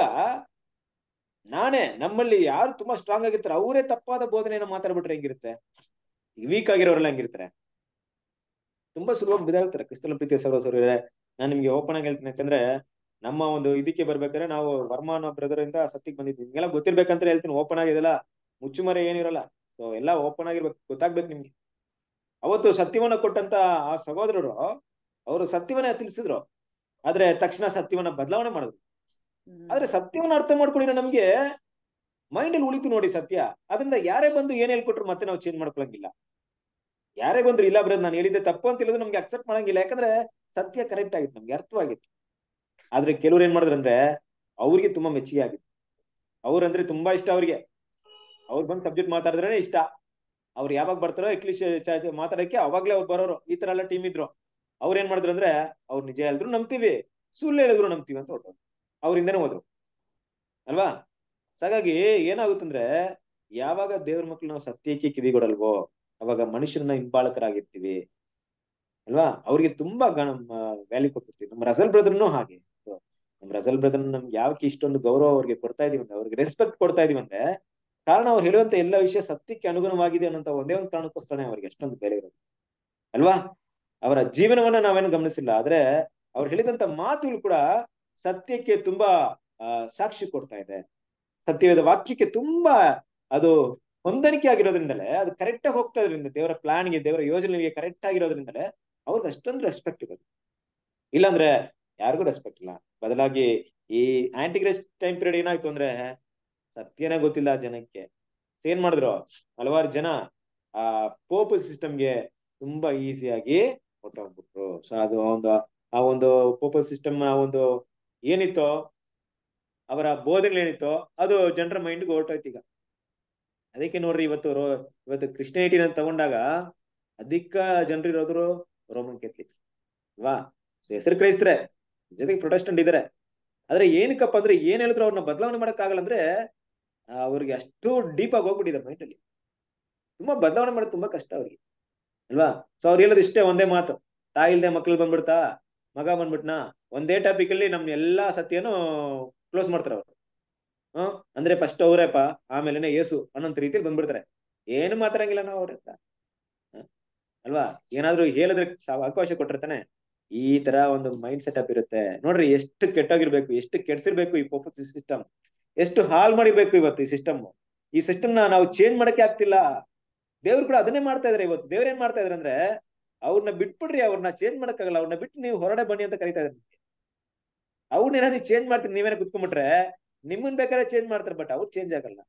[SPEAKER 1] ನಾನೇ ನಮ್ಮಲ್ಲಿ ಯಾರು ತುಂಬಾ ಸ್ಟ್ರಾಂಗ್ ಆಗಿರ್ತಾರೆ ಅವರೇ ತಪ್ಪಾದ ಬೋಧನೆಯನ್ನು ಮಾತಾಡ್ಬಿಟ್ರೆ ಹೆಂಗಿರುತ್ತೆ ವೀಕ್ ಆಗಿರೋರೆಲ್ಲ ಹೆಂಗಿರ್ತಾರೆ ತುಂಬಾ ಸುಲಭವಾಗಿ ಬಿದಾಗ್ತಾರೆ ಕ್ರಿಸ್ತನ ಪ್ರೀತಿ ಸರ್ವಸರ್ವರೇ ನಾನು ನಿಮ್ಗೆ ಓಪನ್ ಆಗಿ ಹೇಳ್ತೀನಿ ಯಾಕಂದ್ರೆ ನಮ್ಮ ಒಂದು ಇದಕ್ಕೆ ಬರ್ಬೇಕಾದ್ರೆ ನಾವು ಅನ್ನೋ ಬ್ರದರ್ ಇಂದ ಸತ್ತಿಗೆ ಬಂದಿದ್ವಿ ನಿಮ್ಗೆಲ್ಲ ಗೊತ್ತಿರ್ಬೇಕಂತ ಹೇಳ್ತೀನಿ ಓಪನ್ ಆಗಿದೆಲ್ಲ ಮುಚ್ಚುಮರೆ ಏನಿರಲ್ಲ ಸೊ ಎಲ್ಲ ಓಪನ್ ಆಗಿರ್ಬೇಕು ಗೊತ್ತಾಗ್ಬೇಕು ನಿಮ್ಗೆ ಅವತ್ತು ಸತ್ಯವನ್ನ ಕೊಟ್ಟಂತ ಆ ಸಹೋದರರು ಅವರು ಸತ್ಯವನ್ನ ತಿಳಿಸಿದ್ರು ಆದ್ರೆ ತಕ್ಷಣ ಸತ್ಯವನ್ನ ಬದಲಾವಣೆ ಮಾಡಿದ್ರು ಆದ್ರೆ ಸತ್ಯವನ್ನು ಅರ್ಥ ಮಾಡ್ಕೊಂಡಿರೋ ನಮ್ಗೆ ಮೈಂಡ್ ಅಲ್ಲಿ ಉಳಿತು ನೋಡಿ ಸತ್ಯ ಅದರಿಂದ ಯಾರೇ ಬಂದು ಏನ್ ಹೇಳ್ಕೊಟ್ರು ಮತ್ತೆ ನಾವು ಚೇಂಜ್ ಮಾಡ್ಕೊಳಂಗಿಲ್ಲ ಯಾರೇ ಬಂದ್ರು ಇಲ್ಲ ಬ್ರದ್ ನಾನು ಹೇಳಿದ್ದೆ ತಪ್ಪು ಅಂತ ಹೇಳಿದ್ರೆ ನಮ್ಗೆ ಅಕ್ಸೆಪ್ಟ್ ಮಾಡಂಗಿಲ್ಲ ಯಾಕಂದ್ರೆ ಸತ್ಯ ಕರೆಕ್ಟ್ ಆಗಿತ್ತು ನಮ್ಗೆ ಅರ್ಥವಾಗಿತ್ತು ಆದ್ರೆ ಕೆಲವ್ರು ಏನ್ ಅಂದ್ರೆ ಅವ್ರಿಗೆ ತುಂಬಾ ಮೆಚ್ಚುಗೆ ಆಗಿತ್ತು ಅವ್ರಂದ್ರೆ ತುಂಬಾ ಇಷ್ಟ ಅವ್ರಿಗೆ ಅವ್ರು ಬಂದು ಸಬ್ಜೆಕ್ಟ್ ಮಾತಾಡಿದ್ರೇನೆ ಇಷ್ಟ ಅವ್ರ ಯಾವಾಗ ಬರ್ತಾರೋ ಇಂಗ್ಲಿಷ್ ಮಾತಾಡಕ್ಕೆ ಅವಾಗ್ಲೇ ಅವ್ರು ಬರೋರು ಈ ತರ ಎಲ್ಲ ಟೀಮ್ ಇದ್ರು ಅವ್ರು ಏನ್ ಮಾಡಿದ್ರು ಅಂದ್ರೆ ಅವ್ರು ನಿಜ ಹೇಳಿದ್ರು ನಂಬ್ತೀವಿ ಸುಳ್ಳು ಹೇಳಿದ್ರು ನಂಬ್ತೀವಿ ಅಂತ ಹೊರಟೋದು ಅವರಿಂದನೇ ಹೋದ್ರು ಅಲ್ವಾ ಹಾಗಾಗಿ ಏನಾಗುತ್ತಂದ್ರೆ ಯಾವಾಗ ದೇವ್ರ ಮಕ್ಳು ನಾವು ಸತ್ಯಕ್ಕೆ ಕಿವಿಗೊಡಲ್ವೋ ಅವಾಗ ಮನುಷ್ಯರನ್ನ ಹಿಂಬಾಳಕರಾಗಿರ್ತೀವಿ ಅಲ್ವಾ ಅವ್ರಿಗೆ ತುಂಬಾ ಗಣ ವ್ಯಾಲ್ಯೂ ಕೊಟ್ಟಿರ್ತೀವಿ ನಮ್ಮ ರಸಲ್ ಬ್ರದರ್ನು ಹಾಗೆ ನಮ್ಮ ರಸಲ್ ಬ್ರದರ್ ನಮ್ಗೆ ಯಾವಕ್ಕೆ ಇಷ್ಟೊಂದು ಗೌರವ ಅವ್ರಿಗೆ ಕೊಡ್ತಾ ಇದೀವಿ ಅಂದ್ರೆ ಅವ್ರಿಗೆ ರೆಸ್ಪೆಕ್ಟ್ ಕೊಡ್ತಾ ಇದೀವಿ ಅಂದ್ರೆ ಕಾರಣ ಅವ್ರು ಹೇಳುವಂತ ಎಲ್ಲ ವಿಷಯ ಸತ್ಯಕ್ಕೆ ಅನುಗುಣವಾಗಿದೆ ಅನ್ನೋಂತ ಒಂದೇ ಒಂದು ಕಾರಣಕ್ಕೋಸ್ತಾನೆ ಅವ್ರಿಗೆ ಎಷ್ಟೊಂದು ಬೆಲೆ ಇರೋದು ಅಲ್ವಾ ಅವರ ಜೀವನವನ್ನ ನಾವೇನು ಗಮನಿಸಿಲ್ಲ ಆದ್ರೆ ಅವ್ರು ಹೇಳಿದಂತ ಮಾತುಗಳು ಕೂಡ ಸತ್ಯಕ್ಕೆ ತುಂಬಾ ಸಾಕ್ಷಿ ಕೊಡ್ತಾ ಇದೆ ಸತ್ಯವೇದ ವಾಕ್ಯಕ್ಕೆ ತುಂಬಾ ಅದು ಹೊಂದಾಣಿಕೆ ಆಗಿರೋದ್ರಿಂದಲೇ ಅದು ಕರೆಕ್ಟ್ ಆಗಿ ಹೋಗ್ತಾ ಇದ್ರಿಂದ ದೇವರ ಪ್ಲಾನ್ಗೆ ದೇವರ ಯೋಜನೆಗೆ ಕರೆಕ್ಟ್ ಆಗಿರೋದ್ರಿಂದಲೇ ಅವ್ರಿಗೆ ಅಷ್ಟೊಂದು ರೆಸ್ಪೆಕ್ಟ್ ಇರೋದು ಇಲ್ಲಾಂದ್ರೆ ಯಾರಿಗೂ ರೆಸ್ಪೆಕ್ಟ್ ಇಲ್ಲ ಬದಲಾಗಿ ಈ ಆಂಟಿಗ್ರೆಸ್ ಟೈಮ್ ಪೀರಿಯಡ್ ಏನಾಯ್ತು ಅಂದ್ರೆ ಸತ್ಯನೇ ಗೊತ್ತಿಲ್ಲ ಜನಕ್ಕೆ ಏನ್ ಮಾಡಿದ್ರು ಹಲವಾರು ಜನ ಆ ಪೋಪ್ ಸಿಸ್ಟಮ್ಗೆ ತುಂಬಾ ಈಸಿಯಾಗಿ ಹೊಟ್ಟೋಗ್ಬಿಟ್ರು ಸೊ ಅದು ಒಂದು ಆ ಒಂದು ಪೋಪಲ್ ಸಿಸ್ಟಮ್ ಆ ಒಂದು ಏನಿತ್ತೋ ಅವರ ಬೋಧನೆಗಳೇನಿತ್ತೋ ಅದು ಜನರ ಮೈಂಡ್ಗೆ ಹೊರಟೋಯ್ತು ಈಗ ಅದಕ್ಕೆ ನೋಡ್ರಿ ಇವತ್ತು ರೋ ಇವತ್ತು ಅಂತ ತಗೊಂಡಾಗ ಅಧಿಕ ಜನರು ಇರೋದ್ರು ರೋಮನ್ ಕೆಥಲಿಕ್ಸ್ ಅಲ್ವಾ ಹೆಸರು ಕ್ರೈಸ್ತರೆ ಜೊತೆಗೆ ಪ್ರೊಟೆಸ್ಟೆಂಟ್ ಇದಾರೆ ಆದ್ರೆ ಏನಕ್ಕಪ್ಪ ಅಂದ್ರೆ ಏನ್ ಹೇಳಿದ್ರು ಅವ್ರನ್ನ ಬದಲಾವಣೆ ಆಗಲ್ಲ ಅಂದ್ರೆ ಅವ್ರಿಗೆ ಅಷ್ಟು ಡೀಪ್ ಆಗಿ ಹೋಗ್ಬಿಟ್ಟಿದ್ದಾರೆ ಮೈಂಡ್ ಅಲ್ಲಿ ತುಂಬಾ ಬದಲಾವಣೆ ಮಾಡೋದು ತುಂಬಾ ಕಷ್ಟ ಅವ್ರಿಗೆ ಅಲ್ವಾ ಸೊ ಅವ್ರು ಹೇಳೋದು ಇಷ್ಟೇ ಒಂದೇ ಮಾತು ತಾಯಿ ಇಲ್ದೆ ಮಕ್ಳು ಬಂದ್ಬಿಡ್ತಾ ಮಗ ಬಂದ್ಬಿಟ್ನಾ ಒಂದೇ ಟಾಪಿಕ್ ಅಲ್ಲಿ ನಮ್ ಎಲ್ಲಾ ಸತ್ಯನು ಕ್ಲೋಸ್ ಮಾಡ್ತಾರೆ ಅವ್ರು ಹ್ಮ್ ಅಂದ್ರೆ ಫಸ್ಟ್ ಅವರೇಪ ಆಮೇಲೆನೆ ಏಸು ಅನ್ನೋಂತ ರೀತಿಯಲ್ಲಿ ಬಂದ್ಬಿಡ್ತಾರೆ ಏನು ಮಾತಾಡಂಗಿಲ್ಲ ನಾವು ಅವ್ರ ಅಲ್ವಾ ಏನಾದ್ರು ಹೇಳಿದ್ರೆ ಅವಕಾಶ ಕೊಟ್ಟಿರ್ತಾನೆ ಈ ತರ ಒಂದು ಮೈಂಡ್ ಸೆಟ್ ಅಪ್ ಇರುತ್ತೆ ನೋಡ್ರಿ ಎಷ್ಟು ಕೆಟ್ಟೋಗಿರ್ಬೇಕು ಎಷ್ಟು ಕೆಡ್ಸಿರ್ಬೇಕು ಈ ಪೋಪ ಸಿಸ್ಟಮ್ ಎಷ್ಟು ಹಾಲ್ ಮಾಡಿಬೇಕು ಇವತ್ತು ಈ ಸಿಸ್ಟಮ್ ಈ ಸಿಸ್ಟಮ್ ನಾವು ಚೇಂಜ್ ಮಾಡಕ್ಕೆ ಆಗ್ತಿಲ್ಲ ದೇವ್ರು ಕೂಡ ಅದನ್ನೇ ಮಾಡ್ತಾ ಇದಾರೆ ಇವತ್ತು ದೇವ್ರ ಏನ್ ಮಾಡ್ತಾ ಇದಾರೆ ಅಂದ್ರೆ ಅವ್ರನ್ನ ಬಿಟ್ಬಿಡ್ರಿ ಅವ್ರನ್ನ ಚೇಂಜ್ ಮಾಡಕ್ಕಾಗಲ್ಲ ಅವ್ರನ್ನ ಬಿಟ್ಟು ನೀವು ಹೊರಡೆ ಬನ್ನಿ ಅಂತ ಕರಿತಾ ಇದ್ದಾರೆ ಅವ್ರನ್ನ ಏನಾದ್ರು ಚೇಂಜ್ ಮಾಡ್ತೀನಿ ನೀವೇನ ಕುತ್ಕೊಂಡ್ಬಿಟ್ರೆ ನಿಮ್ಮನ್ ಬೇಕಾದ್ರೆ ಚೇಂಜ್ ಮಾಡ್ತಾರೆ ಬಟ್ ಅವ್ರು ಚೇಂಜ್ ಆಗಲ್ಲ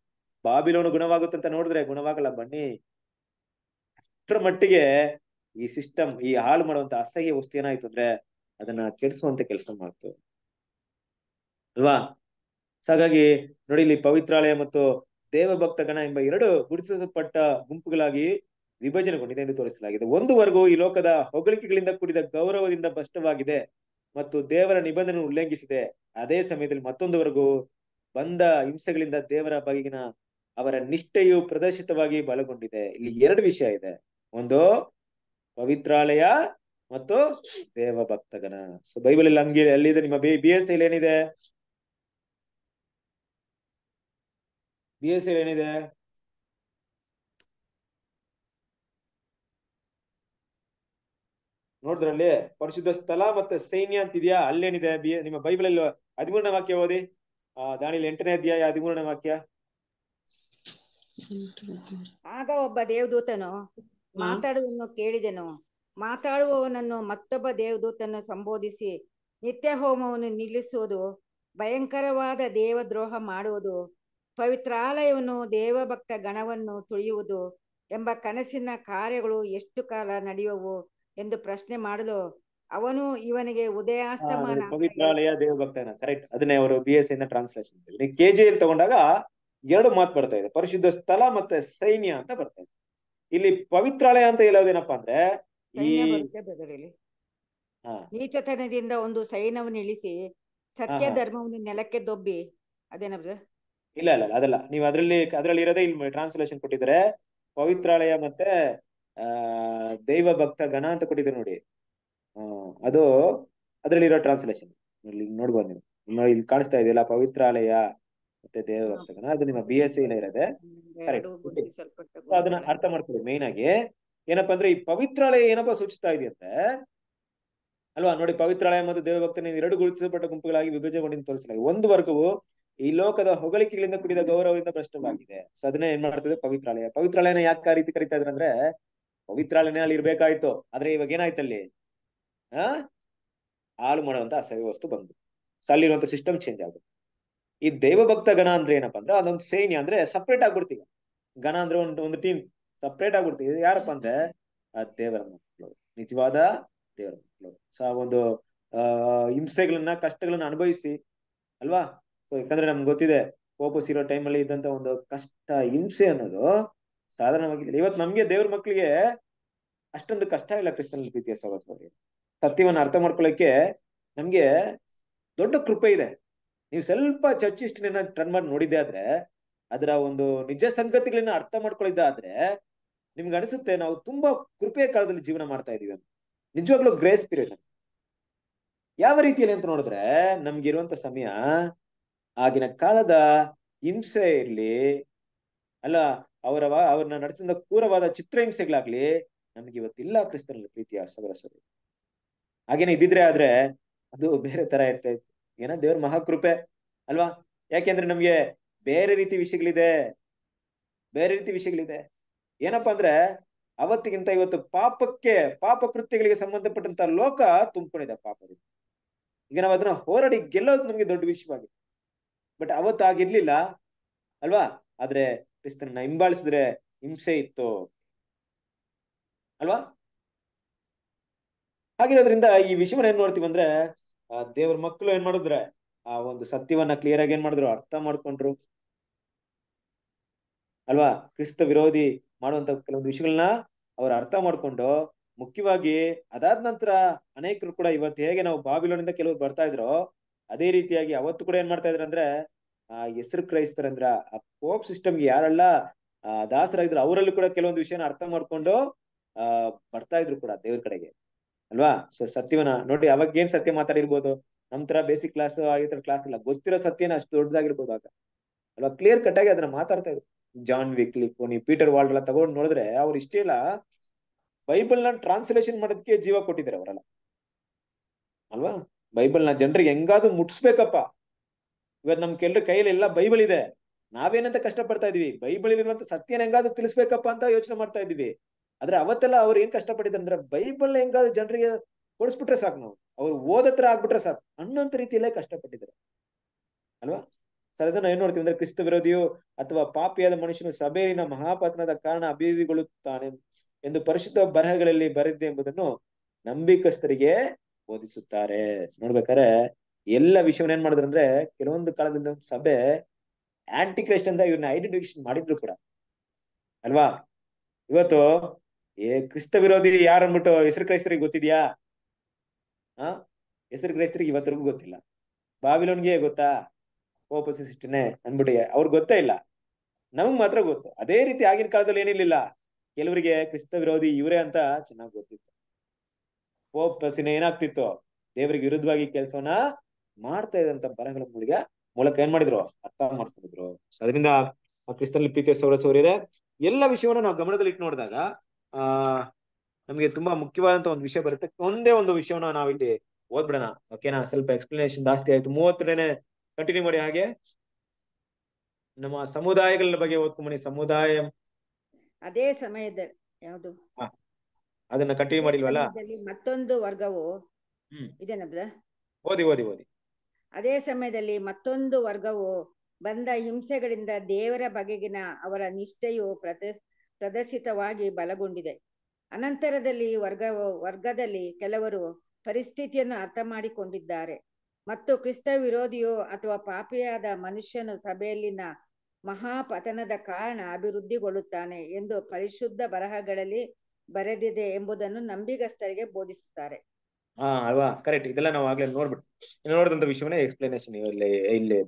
[SPEAKER 1] ಬಾಬಿಲೋನು ಗುಣವಾಗುತ್ತೆ ಅಂತ ನೋಡಿದ್ರೆ ಗುಣವಾಗಲ್ಲ ಬನ್ನಿ ಅಷ್ಟರ ಮಟ್ಟಿಗೆ ಈ ಸಿಸ್ಟಮ್ ಈ ಹಾಳು ಮಾಡುವಂತ ಅಸಹ್ಯ ವಸ್ತು ಏನಾಯ್ತು ಅಂದ್ರೆ ಅದನ್ನ ಕೆಡಿಸುವಂತ ಕೆಲಸ ಮಾಡ್ತು ಅಲ್ವಾ ಹಾಗಾಗಿ ನೋಡಿ ಇಲ್ಲಿ ಪವಿತ್ರಾಲಯ ಮತ್ತು ಗಣ ಎಂಬ ಎರಡು ಗುರುತಿಸಲ್ಪಟ್ಟ ಗುಂಪುಗಳಾಗಿ ವಿಭಜನೆಗೊಂಡಿದೆ ಎಂದು ತೋರಿಸಲಾಗಿದೆ ಒಂದು ವರ್ಗವು ಈ ಲೋಕದ ಹೊಗಳಿಕೆಗಳಿಂದ ಕೂಡಿದ ಗೌರವದಿಂದ ಭಷ್ಟವಾಗಿದೆ ಮತ್ತು ದೇವರ ನಿಬಂಧನೆ ಉಲ್ಲಂಘಿಸಿದೆ ಅದೇ ಸಮಯದಲ್ಲಿ ಮತ್ತೊಂದು ವರ್ಗವು ಬಂದ ಹಿಂಸೆಗಳಿಂದ ದೇವರ ಬಗೆಗಿನ ಅವರ ನಿಷ್ಠೆಯು ಪ್ರದರ್ಶಿತವಾಗಿ ಬಲಗೊಂಡಿದೆ ಇಲ್ಲಿ ಎರಡು ವಿಷಯ ಇದೆ ಒಂದು ಪವಿತ್ರಾಲಯ ಮತ್ತು ದೇವ ಭಕ್ತಗಣ ಸೊ ಬೈಬಲ್ ಅಲ್ಲಿ ಹಂಗೆ ಅಲ್ಲಿದೆ ನಿಮ್ಮ ಬಿ ಬಿ ಎಸ್ ಏನಿದೆ ಬಿ ಎಸ್ ಏನಿದೆ ನೋಡಿದ್ರಲ್ಲಿ ಪರಿಶುದ್ಧ ಸ್ಥಳ ಮತ್ತೆ ಸೈನ್ಯ ಅಂತ ಇದೆಯಾ ಅಲ್ಲೇನಿದೆ ನಿಮ್ಮ ಬೈಬಲ್ ಅಲ್ಲಿ ಹದಿಮೂರನೇ ವಾಕ್ಯ ಓದಿ ಆ ದಾಣಿಲಿ ಎಂಟನೇ ಅಧ್ಯಾಯ ಹದಿಮೂರನೇ ವಾಕ್ಯ
[SPEAKER 3] ಆಗ ಒಬ್ಬ ದೇವದೂತನು ಮಾತಾಡುವನ್ನು ಕೇಳಿದೆನು ಮಾತಾಡುವವನನ್ನು ಮತ್ತೊಬ್ಬ ದೇವದೂತನ್ನು ಸಂಬೋಧಿಸಿ ನಿತ್ಯ ಹೋಮವನ್ನು ನಿಲ್ಲಿಸುವುದು ಭಯಂಕರವಾದ ದೇವದ್ರೋಹ ಮಾಡುವುದು ಪವಿತ್ರಾಲಯವನ್ನು ದೇವಭಕ್ತ ಗಣವನ್ನು ತುಳಿಯುವುದು ಎಂಬ ಕನಸಿನ ಕಾರ್ಯಗಳು ಎಷ್ಟು ಕಾಲ ನಡೆಯುವವು ಎಂದು ಪ್ರಶ್ನೆ ಮಾಡಲು ಅವನು ಇವನಿಗೆ ಉದಯಾಸ್ತಮಾನ
[SPEAKER 1] ಪವಿತ್ರಾಲಯ ದೇವಭಕ್ತನ ಕರೆಕ್ಟ್ ಅದನ್ನೇ ಅವರು ಬಿ ಎಸ್ ಇಂದ ಟ್ರಾನ್ಸ್ಲೇಷನ್ ಎಲ್ ತಗೊಂಡಾಗ ಎರಡು ಮಾತು ಬರ್ತಾ ಇದೆ ಪರಿಶುದ್ಧ ಸ್ಥಳ ಮತ್ತೆ ಸೈನ್ಯ ಅಂತ ಬರ್ತಾ ಇದೆ ಇಲ್ಲಿ ಪವಿತ್ರಾಲಯ ಅಂತ ಹೇಳೋದೇನಪ್ಪಾ ಅಂದ್ರೆ ಈ
[SPEAKER 3] ನೀಚತನದಿಂದ ಒಂದು ಸೈನ್ಯವನ್ನು ಇಳಿಸಿ
[SPEAKER 1] ಸತ್ಯ ಧರ್ಮವನ್ನು
[SPEAKER 3] ನೆಲಕ್ಕೆ ದೊಬ್ಬಿ ಅದೇನ
[SPEAKER 1] ಇಲ್ಲ ಇಲ್ಲ ಅದಲ್ಲ ನೀವು ಅದರಲ್ಲಿ ಅದರಲ್ಲಿ ಇರೋದೇ ಇಲ್ಲಿ ಟ್ರಾನ್ಸ್ಲೇಷನ್ ಕೊಟ್ಟಿದ್ರೆ ಪವಿತ್ರಾಲಯ ಮತ್ತೆ ದೈವ ಭಕ್ತ ಗಣ ಅಂತ ಕೊಟ್ಟಿದೆ ನೋಡಿ ಅದು ಅದರಲ್ಲಿರೋ ಟ್ರಾನ್ಸ್ಲೇಷನ್ ಇಲ್ಲಿ ನೋಡ್ಬೋದು ನೀವು ಇಲ್ಲಿ ಕಾಣಿಸ್ತಾ ಇದೆಯಲ್ಲ ಪವಿತ್ರಾಲಯ ಮತ್ತೆ ದೇವ ಭಕ್ತ ಗಣ ಅದು ನಿಮ್ಮ ಬಿ ಎಸ್ ಸಿ ಅದನ್ನ ಅರ್ಥ ಮಾಡ್ಕೊಳ್ಳಿ ಮೈನ್ ಆಗಿ ಏನಪ್ಪಾ ಅಂದ್ರೆ ಈ ಪವಿತ್ರಾಲಯ ಏನಪ್ಪಾ ಸೂಚಿಸ್ತಾ ಇದೆಯಂತೆ ಅಲ್ವಾ ನೋಡಿ ಪವಿತ್ರಾಲಯ ಮತ್ತು ದೇವಭಕ್ತನ ಎರಡು ಗುರುತಿಸಲ್ಪಟ್ಟ ಗುಂಪುಗಳಾಗಿ ವಿಭಜನೆಗೊಂಡಿಂದ ತೋರಿಸಲಾಗಿದೆ ಒಂದು ವರ್ಗವು ಈ ಲೋಕದ ಹೊಗಳಿಕೆಗಳಿಂದ ಕೂಡಿದ ಗೌರವದಿಂದ ಭ್ರಷ್ಟವಾಗಿದೆ ಸೊ ಅದನ್ನ ಏನ್ ಮಾಡ್ತದೆ ಪವಿತ್ರಾಲಯ ಪವಿತ್ರಾಲಯನ ಯಾಕೆ ಆ ರೀತಿ ಕರಿತಾ ಇದ್ರಂದ್ರೆ ಪವಿತ್ರಾಲಯನೇ ಅಲ್ಲಿ ಇರ್ಬೇಕಾಯ್ತು ಆದ್ರೆ ಇವಾಗ ಏನಾಯ್ತಲ್ಲಿ ಆ ಹಾಳು ಮಾಡುವಂತ ಅಸಹ್ಯ ವಸ್ತು ಬಂದ್ಬಿಟ್ಟು ಸೊ ಅಲ್ಲಿರುವಂತ ಸಿಸ್ಟಮ್ ಚೇಂಜ್ ಆಗುತ್ತೆ ಈ ಭಕ್ತ ಗಣ ಅಂದ್ರೆ ಏನಪ್ಪಾ ಅಂದ್ರೆ ಅದೊಂದು ಸೈನ್ಯ ಅಂದ್ರೆ ಸಪ್ರೇಟ್ ಆಗ್ಬಿಡ್ತೀವಿ ಗಣ ಅಂದ್ರೆ ಒಂದು ಒಂದು ಟೀಮ್ ಸಪ್ರೇಟ್ ಆಗ್ಬಿಡ್ತೀವಿ ಯಾರಪ್ಪ ಅಂದ್ರೆ ಆ ದೇವರ ಮಕ್ಕಳು ನಿಜವಾದ ದೇವರ ಮಕ್ಕಳು ಸೊ ಆ ಒಂದು ಆ ಹಿಂಸೆಗಳನ್ನ ಕಷ್ಟಗಳನ್ನ ಅನುಭವಿಸಿ ಅಲ್ವಾ ಯಾಕಂದ್ರೆ ನಮ್ಗೆ ಗೊತ್ತಿದೆ ಫೋಕಸ್ ಇರೋ ಟೈಮಲ್ಲಿ ಇದ್ದಂತ ಒಂದು ಕಷ್ಟ ಹಿಂಸೆ ಅನ್ನೋದು ಸಾಧಾರಣವಾಗಿ ಇವತ್ತು ನಮ್ಗೆ ದೇವ್ರ ಮಕ್ಕಳಿಗೆ ಅಷ್ಟೊಂದು ಕಷ್ಟ ಇಲ್ಲ ಕ್ರಿಸ್ತನ ಪ್ರೀತಿಯ ಸಹೋದರರಿಗೆ ಸತ್ಯವನ್ನು ಅರ್ಥ ಮಾಡ್ಕೊಳ್ಳಕ್ಕೆ ನಮ್ಗೆ ದೊಡ್ಡ ಕೃಪೆ ಇದೆ ನೀವು ಸ್ವಲ್ಪ ಚರ್ಚಿಸ್ಟಿನ ಟ್ರನ್ ಮಾಡಿ ನೋಡಿದ್ದೆ ಆದ್ರೆ ಅದರ ಒಂದು ನಿಜ ಸಂಗತಿಗಳನ್ನ ಅರ್ಥ ಆದ್ರೆ ನಿಮ್ಗೆ ಅನಿಸುತ್ತೆ ನಾವು ತುಂಬಾ ಕೃಪೆಯ ಕಾಲದಲ್ಲಿ ಜೀವನ ಮಾಡ್ತಾ ಇದೀವಿ ಅಂತ ನಿಜವಾಗ್ಲೂ ಗ್ರೇಸ್ ಪೀರಿಯಡ್ ಯಾವ ರೀತಿಯಲ್ಲಿ ಅಂತ ನೋಡಿದ್ರೆ ಇರುವಂತ ಸಮಯ ಆಗಿನ ಕಾಲದ ಹಿಂಸೆ ಇರ್ಲಿ ಅಲ್ಲ ಅವರ ಅವ್ರನ್ನ ನಡೆಸಿದ ಕ್ರೂರವಾದ ಚಿತ್ರಹಿಂಸೆಗಳಾಗ್ಲಿ ನಮ್ಗೆ ಇವತ್ತಿಲ್ಲ ಕ್ರಿಸ್ತನಲ್ಲಿ ಪ್ರೀತಿಯ ಸಹೋದರ ಸರಿ ಹಾಗೇನೆ ಇದ್ದಿದ್ರೆ ಆದ್ರೆ ಅದು ಬೇರೆ ತರ ಇರ್ತಾ ಇತ್ತು ಏನೋ ದೇವ್ರ ಮಹಾಕೃಪೆ ಅಲ್ವಾ ಯಾಕೆಂದ್ರೆ ನಮ್ಗೆ ಬೇರೆ ರೀತಿ ವಿಷಯಗಳಿದೆ ಬೇರೆ ರೀತಿ ವಿಷಯಗಳಿದೆ ಏನಪ್ಪಾ ಅಂದ್ರೆ ಅವತ್ತಿಗಿಂತ ಇವತ್ತು ಪಾಪಕ್ಕೆ ಪಾಪ ಕೃತ್ಯಗಳಿಗೆ ಸಂಬಂಧಪಟ್ಟಂತ ಲೋಕ ತುಂಬಿಕೊಂಡಿದೆ ಪಾಪದಿಂದ ಈಗ ನಾವು ಅದನ್ನ ಹೋರಾಡಿ ಗೆಲ್ಲೋದು ನಮ್ಗೆ ದೊಡ್ಡ ವಿಷಯವಾಗಿದೆ ಬಟ್ ಅವತ್ತಾಗಿರ್ಲಿಲ್ಲ ಅಲ್ವಾ ಆದ್ರೆ ಕ್ರಿಸ್ತನ್ನ ಹಿಂಬಾಲಿಸಿದ್ರೆ ಹಿಂಸೆ ಇತ್ತು ಅಲ್ವಾ ಹಾಗಿರೋದ್ರಿಂದ ಈ ವಿಷಯವನ್ನ ಏನ್ ನೋಡ್ತೀವಿ ಅಂದ್ರೆ ದೇವ್ರ ಮಕ್ಕಳು ಏನ್ ಮಾಡಿದ್ರೆ ಆ ಒಂದು ಸತ್ಯವನ್ನ ಕ್ಲಿಯರ್ ಆಗಿ ಏನ್ ಮಾಡಿದ್ರು ಅರ್ಥ ಮಾಡ್ಕೊಂಡ್ರು ಅಲ್ವಾ ಕ್ರಿಸ್ತ ವಿರೋಧಿ ಮಾಡುವಂತ ಕೆಲವೊಂದು ವಿಷಯಗಳನ್ನ ಅವ್ರು ಅರ್ಥ ಮಾಡ್ಕೊಂಡು ಮುಖ್ಯವಾಗಿ ಅದಾದ ನಂತರ ಅನೇಕರು ಕೂಡ ಇವತ್ತು ಹೇಗೆ ನಾವು ಬಾಬಿಲೋನಿಂದ ಕೆಲವ್ರು ಬರ್ತಾ ಇದ್ರು ಅದೇ ರೀತಿಯಾಗಿ ಅವತ್ತು ಕೂಡ ಏನ್ ಮಾಡ್ತಾ ಇದ್ರು ಅಂದ್ರೆ ಆ ಹೆಸರು ಕ್ರೈಸ್ತರಂದ್ರ ಆ ಪೋಪ್ ಸಿಸ್ಟಮ್ ಯಾರೆಲ್ಲ ದಾಸರಾಗಿದ್ರು ಅವರಲ್ಲೂ ಕೂಡ ಕೆಲವೊಂದು ವಿಷಯನ ಅರ್ಥ ಮಾಡ್ಕೊಂಡು ಆ ಬರ್ತಾ ಇದ್ರು ಕೂಡ ದೇವ್ರ ಕಡೆಗೆ ಅಲ್ವಾ ಸೊ ಸತ್ಯವನ ನೋಡಿ ಅವಾಗ ಏನ್ ಸತ್ಯ ಮಾತಾಡಿರ್ಬೋದು ನಮ್ ತರ ಬೇಸಿಕ್ ಕ್ಲಾಸ್ ಆಗಿರೋ ಕ್ಲಾಸ್ ಇಲ್ಲ ಗೊತ್ತಿರೋ ಸತ್ಯನ ಅಷ್ಟು ದೊಡ್ಡದಾಗಿರ್ಬೋದು ಆಗ ಅಲ್ವಾ ಕ್ಲಿಯರ್ ಕಟ್ ಆಗಿ ಅದನ್ನ ಮಾತಾಡ್ತಾ ಇದ್ರು ಜಾನ್ ವಿಕ್ಲಿ ಫೋನಿ ಪೀಟರ್ ವಾಲ್ಡ್ ಎಲ್ಲ ತಗೊಂಡು ನೋಡಿದ್ರೆ ಅವ್ರು ಇಲ್ಲ ಬೈಬಲ್ ನ ಟ್ರಾನ್ಸ್ಲೇಷನ್ ಮಾಡೋದಕ್ಕೆ ಜೀವ ಕೊಟ್ಟಿದ್ದಾರೆ ಅವರೆಲ್ಲ ಅಲ್ವಾ ಬೈಬಲ್ ನ ಜನರಿಗೆ ಹೆಂಗಾದ್ರೂ ಮುಟ್ಸ್ಬೇಕಪ್ಪ ಇವತ್ ನಮ್ ಕೆಲ್ರ ಕೈಯಲ್ಲಿ ಎಲ್ಲ ಬೈಬಲ್ ಇದೆ ನಾವೇನಂತ ಕಷ್ಟ ಪಡ್ತಾ ಇದೀವಿ ಬೈಬಲ್ ಇರುವಂತ ಸತ್ಯನ ಹೆಂಗಾದ್ರು ತಿಳಿಸ್ಬೇಕಪ್ಪ ಅಂತ ಯೋಚನೆ ಮಾಡ್ತಾ ಇದೀವಿ ಆದ್ರೆ ಅವತ್ತೆಲ್ಲ ಅವ್ರು ಏನ್ ಕಷ್ಟ ಪಟ್ಟಿದ್ರು ಅಂದ್ರೆ ಬೈಬಲ್ ಹೆಂಗಾದ್ರು ಜನರಿಗೆ ಕೊಡಿಸ್ಬಿಟ್ರೆ ಸಾಕು ನಾವು ಅವ್ರು ಓದತ್ರ ಆಗ್ಬಿಟ್ರೆ ಸಾಕು ಅನ್ನೋಂತ ರೀತಿಯಲ್ಲೇ ಕಷ್ಟಪಟ್ಟಿದ್ದಾರೆ ಅಲ್ವಾ ಸರ್ ಅದನ್ನ ಏನ್ ನೋಡ್ತೀವಿ ಅಂದ್ರೆ ಕ್ರಿಸ್ತ ವಿರೋಧಿಯು ಅಥವಾ ಪಾಪಿಯಾದ ಮನುಷ್ಯನು ಸಭೆಯಲ್ಲಿನ ಮಹಾಪತ್ನದ ಕಾರಣ ಅಭಿವೃದ್ಧಿಗೊಳ್ಳುತ್ತಾನೆ ಎಂದು ಪರಿಶುದ್ಧ ಬರಹಗಳಲ್ಲಿ ಬರೆದಿದೆ ಎಂಬುದನ್ನು ನಂಬಿಕಸ್ಥರಿಗೆ ಬೋಧಿಸುತ್ತಾರೆ ನೋಡ್ಬೇಕಾರೆ ಎಲ್ಲ ವಿಷಯವನ್ನ ಏನ್ ಮಾಡಿದ್ರು ಅಂದ್ರೆ ಕೆಲವೊಂದು ಕಾಲದಿಂದ ಸಭೆ ಆಂಟಿ ಕ್ರೈಸ್ಟ್ ಅಂತ ಇವ್ರನ್ನ ಐಡೆಂಟಿಫಿಕೇಶನ್ ಮಾಡಿದ್ರು ಕೂಡ ಅಲ್ವಾ ಇವತ್ತು ಏ ಕ್ರಿಸ್ತ ವಿರೋಧಿ ಯಾರು ಅನ್ಬಿಟ್ಟು ಹೆಸರು ಕ್ರೈಸ್ತರಿಗೆ ಗೊತ್ತಿದ್ಯಾ ಆ ಹೆಸರು ಕ್ರೈಸ್ತರಿಗೆ ಇವತ್ತರೆಗೂ ಗೊತ್ತಿಲ್ಲ ಬಾವಿಲೋನ್ಗೆ ಗೊತ್ತಾ ಕೋಪಸಿಸ್ಟ್ನೆ ಅನ್ಬಿಟ್ಟು ಅವ್ರಿಗೆ ಗೊತ್ತೇ ಇಲ್ಲ ನಮಗ್ ಮಾತ್ರ ಗೊತ್ತು ಅದೇ ರೀತಿ ಆಗಿನ ಕಾಲದಲ್ಲಿ ಏನಿರ್ಲಿಲ್ಲ ಕೆಲವರಿಗೆ ಕ್ರಿಸ್ತ ವಿರೋಧಿ ಇವರೇ ಅಂತ ಚೆನ್ನಾಗಿ ಗೊತ್ತಿತ್ತು ಕೋಪಸಿನ ಏನಾಗ್ತಿತ್ತು ದೇವರಿಗೆ ವಿರುದ್ಧವಾಗಿ ಕೆಲಸವನ್ನ ಮಾಡ್ತಾ ಇದ್ದಂತ ಬರಹಗಳ ಮೂಲಕ ಮೂಲಕ ಏನ್ ಮಾಡಿದ್ರು ಅರ್ಥ ಮಾಡ್ಕೊಂಡಿದ್ರು ಅದರಿಂದ ಕ್ರಿಸ್ತನ್ ಪೀತೆ ಸೌರ ಸೌರ್ಯರೆ ಎಲ್ಲ ವಿಷಯವನ್ನು ನಾವು ಗಮನದಲ್ಲಿ ಇಟ್ಟು ನೋಡಿದಾಗ ಆ ನಮ್ಗೆ ತುಂಬಾ ಮುಖ್ಯವಾದಂತ ಒಂದು ವಿಷಯ ಬರುತ್ತೆ ಒಂದೇ ಒಂದು ವಿಷಯವನ್ನ ನಾವಿಲ್ಲಿ ಓದ್ಬಿಡೋಣ ಓಕೆನಾ ಸ್ವಲ್ಪ ಎಕ್ಸ್ಪ್ಲನೇಷನ್ ಜಾಸ್ತಿ ಆಯ್ತು ಮೂವತ್ತರನೇ ಕಂಟಿನ್ಯೂ ಮಾಡಿ ಹಾಗೆ ನಮ್ಮ ಸಮುದಾಯಗಳ ಬಗ್ಗೆ ಓದ್ಕೊಂಬನಿ ಸಮುದಾಯ
[SPEAKER 3] ಅದೇ ಸಮಯದ ಯಾವುದು
[SPEAKER 1] ಅದನ್ನ ಕಂಟಿನ್ಯೂ ಮಾಡಿಲ್ವಲ್ಲ
[SPEAKER 3] ಮತ್ತೊಂದು ವರ್ಗವು ಇದನ್ನ ಓದಿ ಓದಿ ಓದಿ ಅದೇ ಸಮಯದಲ್ಲಿ ಮತ್ತೊಂದು ವರ್ಗವು ಬಂದ ಹಿಂಸೆಗಳಿಂದ ದೇವರ ಬಗೆಗಿನ ಅವರ ನಿಷ್ಠೆಯು ಪ್ರದ ಪ್ರದರ್ಶಿತವಾಗಿ ಬಲಗೊಂಡಿದೆ ಅನಂತರದಲ್ಲಿ ವರ್ಗ ವರ್ಗದಲ್ಲಿ ಕೆಲವರು ಪರಿಸ್ಥಿತಿಯನ್ನು ಅರ್ಥ ಮಾಡಿಕೊಂಡಿದ್ದಾರೆ ಮತ್ತು ಕ್ರಿಸ್ತ ವಿರೋಧಿಯು ಅಥವಾ ಪಾಪಿಯಾದ ಮನುಷ್ಯನು ಸಭೆಯಲ್ಲಿನ ಮಹಾಪತನದ ಕಾರಣ ಅಭಿವೃದ್ಧಿಗೊಳ್ಳುತ್ತಾನೆ ಎಂದು ಪರಿಶುದ್ಧ ಬರಹಗಳಲ್ಲಿ ಬರೆದಿದೆ ಎಂಬುದನ್ನು ನಂಬಿಗಸ್ತರಿಗೆ ಬೋಧಿಸುತ್ತಾರೆ
[SPEAKER 1] ಹಾ ಅಲ್ವಾ ಕರೆಕ್ಟ್ ಇದೆಲ್ಲ ನಾವು ಆಗ್ಲೇ ನೋಡ್ಬಿಟ್ಟು ನೋಡಿದಂತ ವಿಷಯವನ್ನೇ ಎಕ್ಸ್ಪ್ಲನೇಷನ್ ಇಲ್ಲಿ ಇಲ್ಲಿ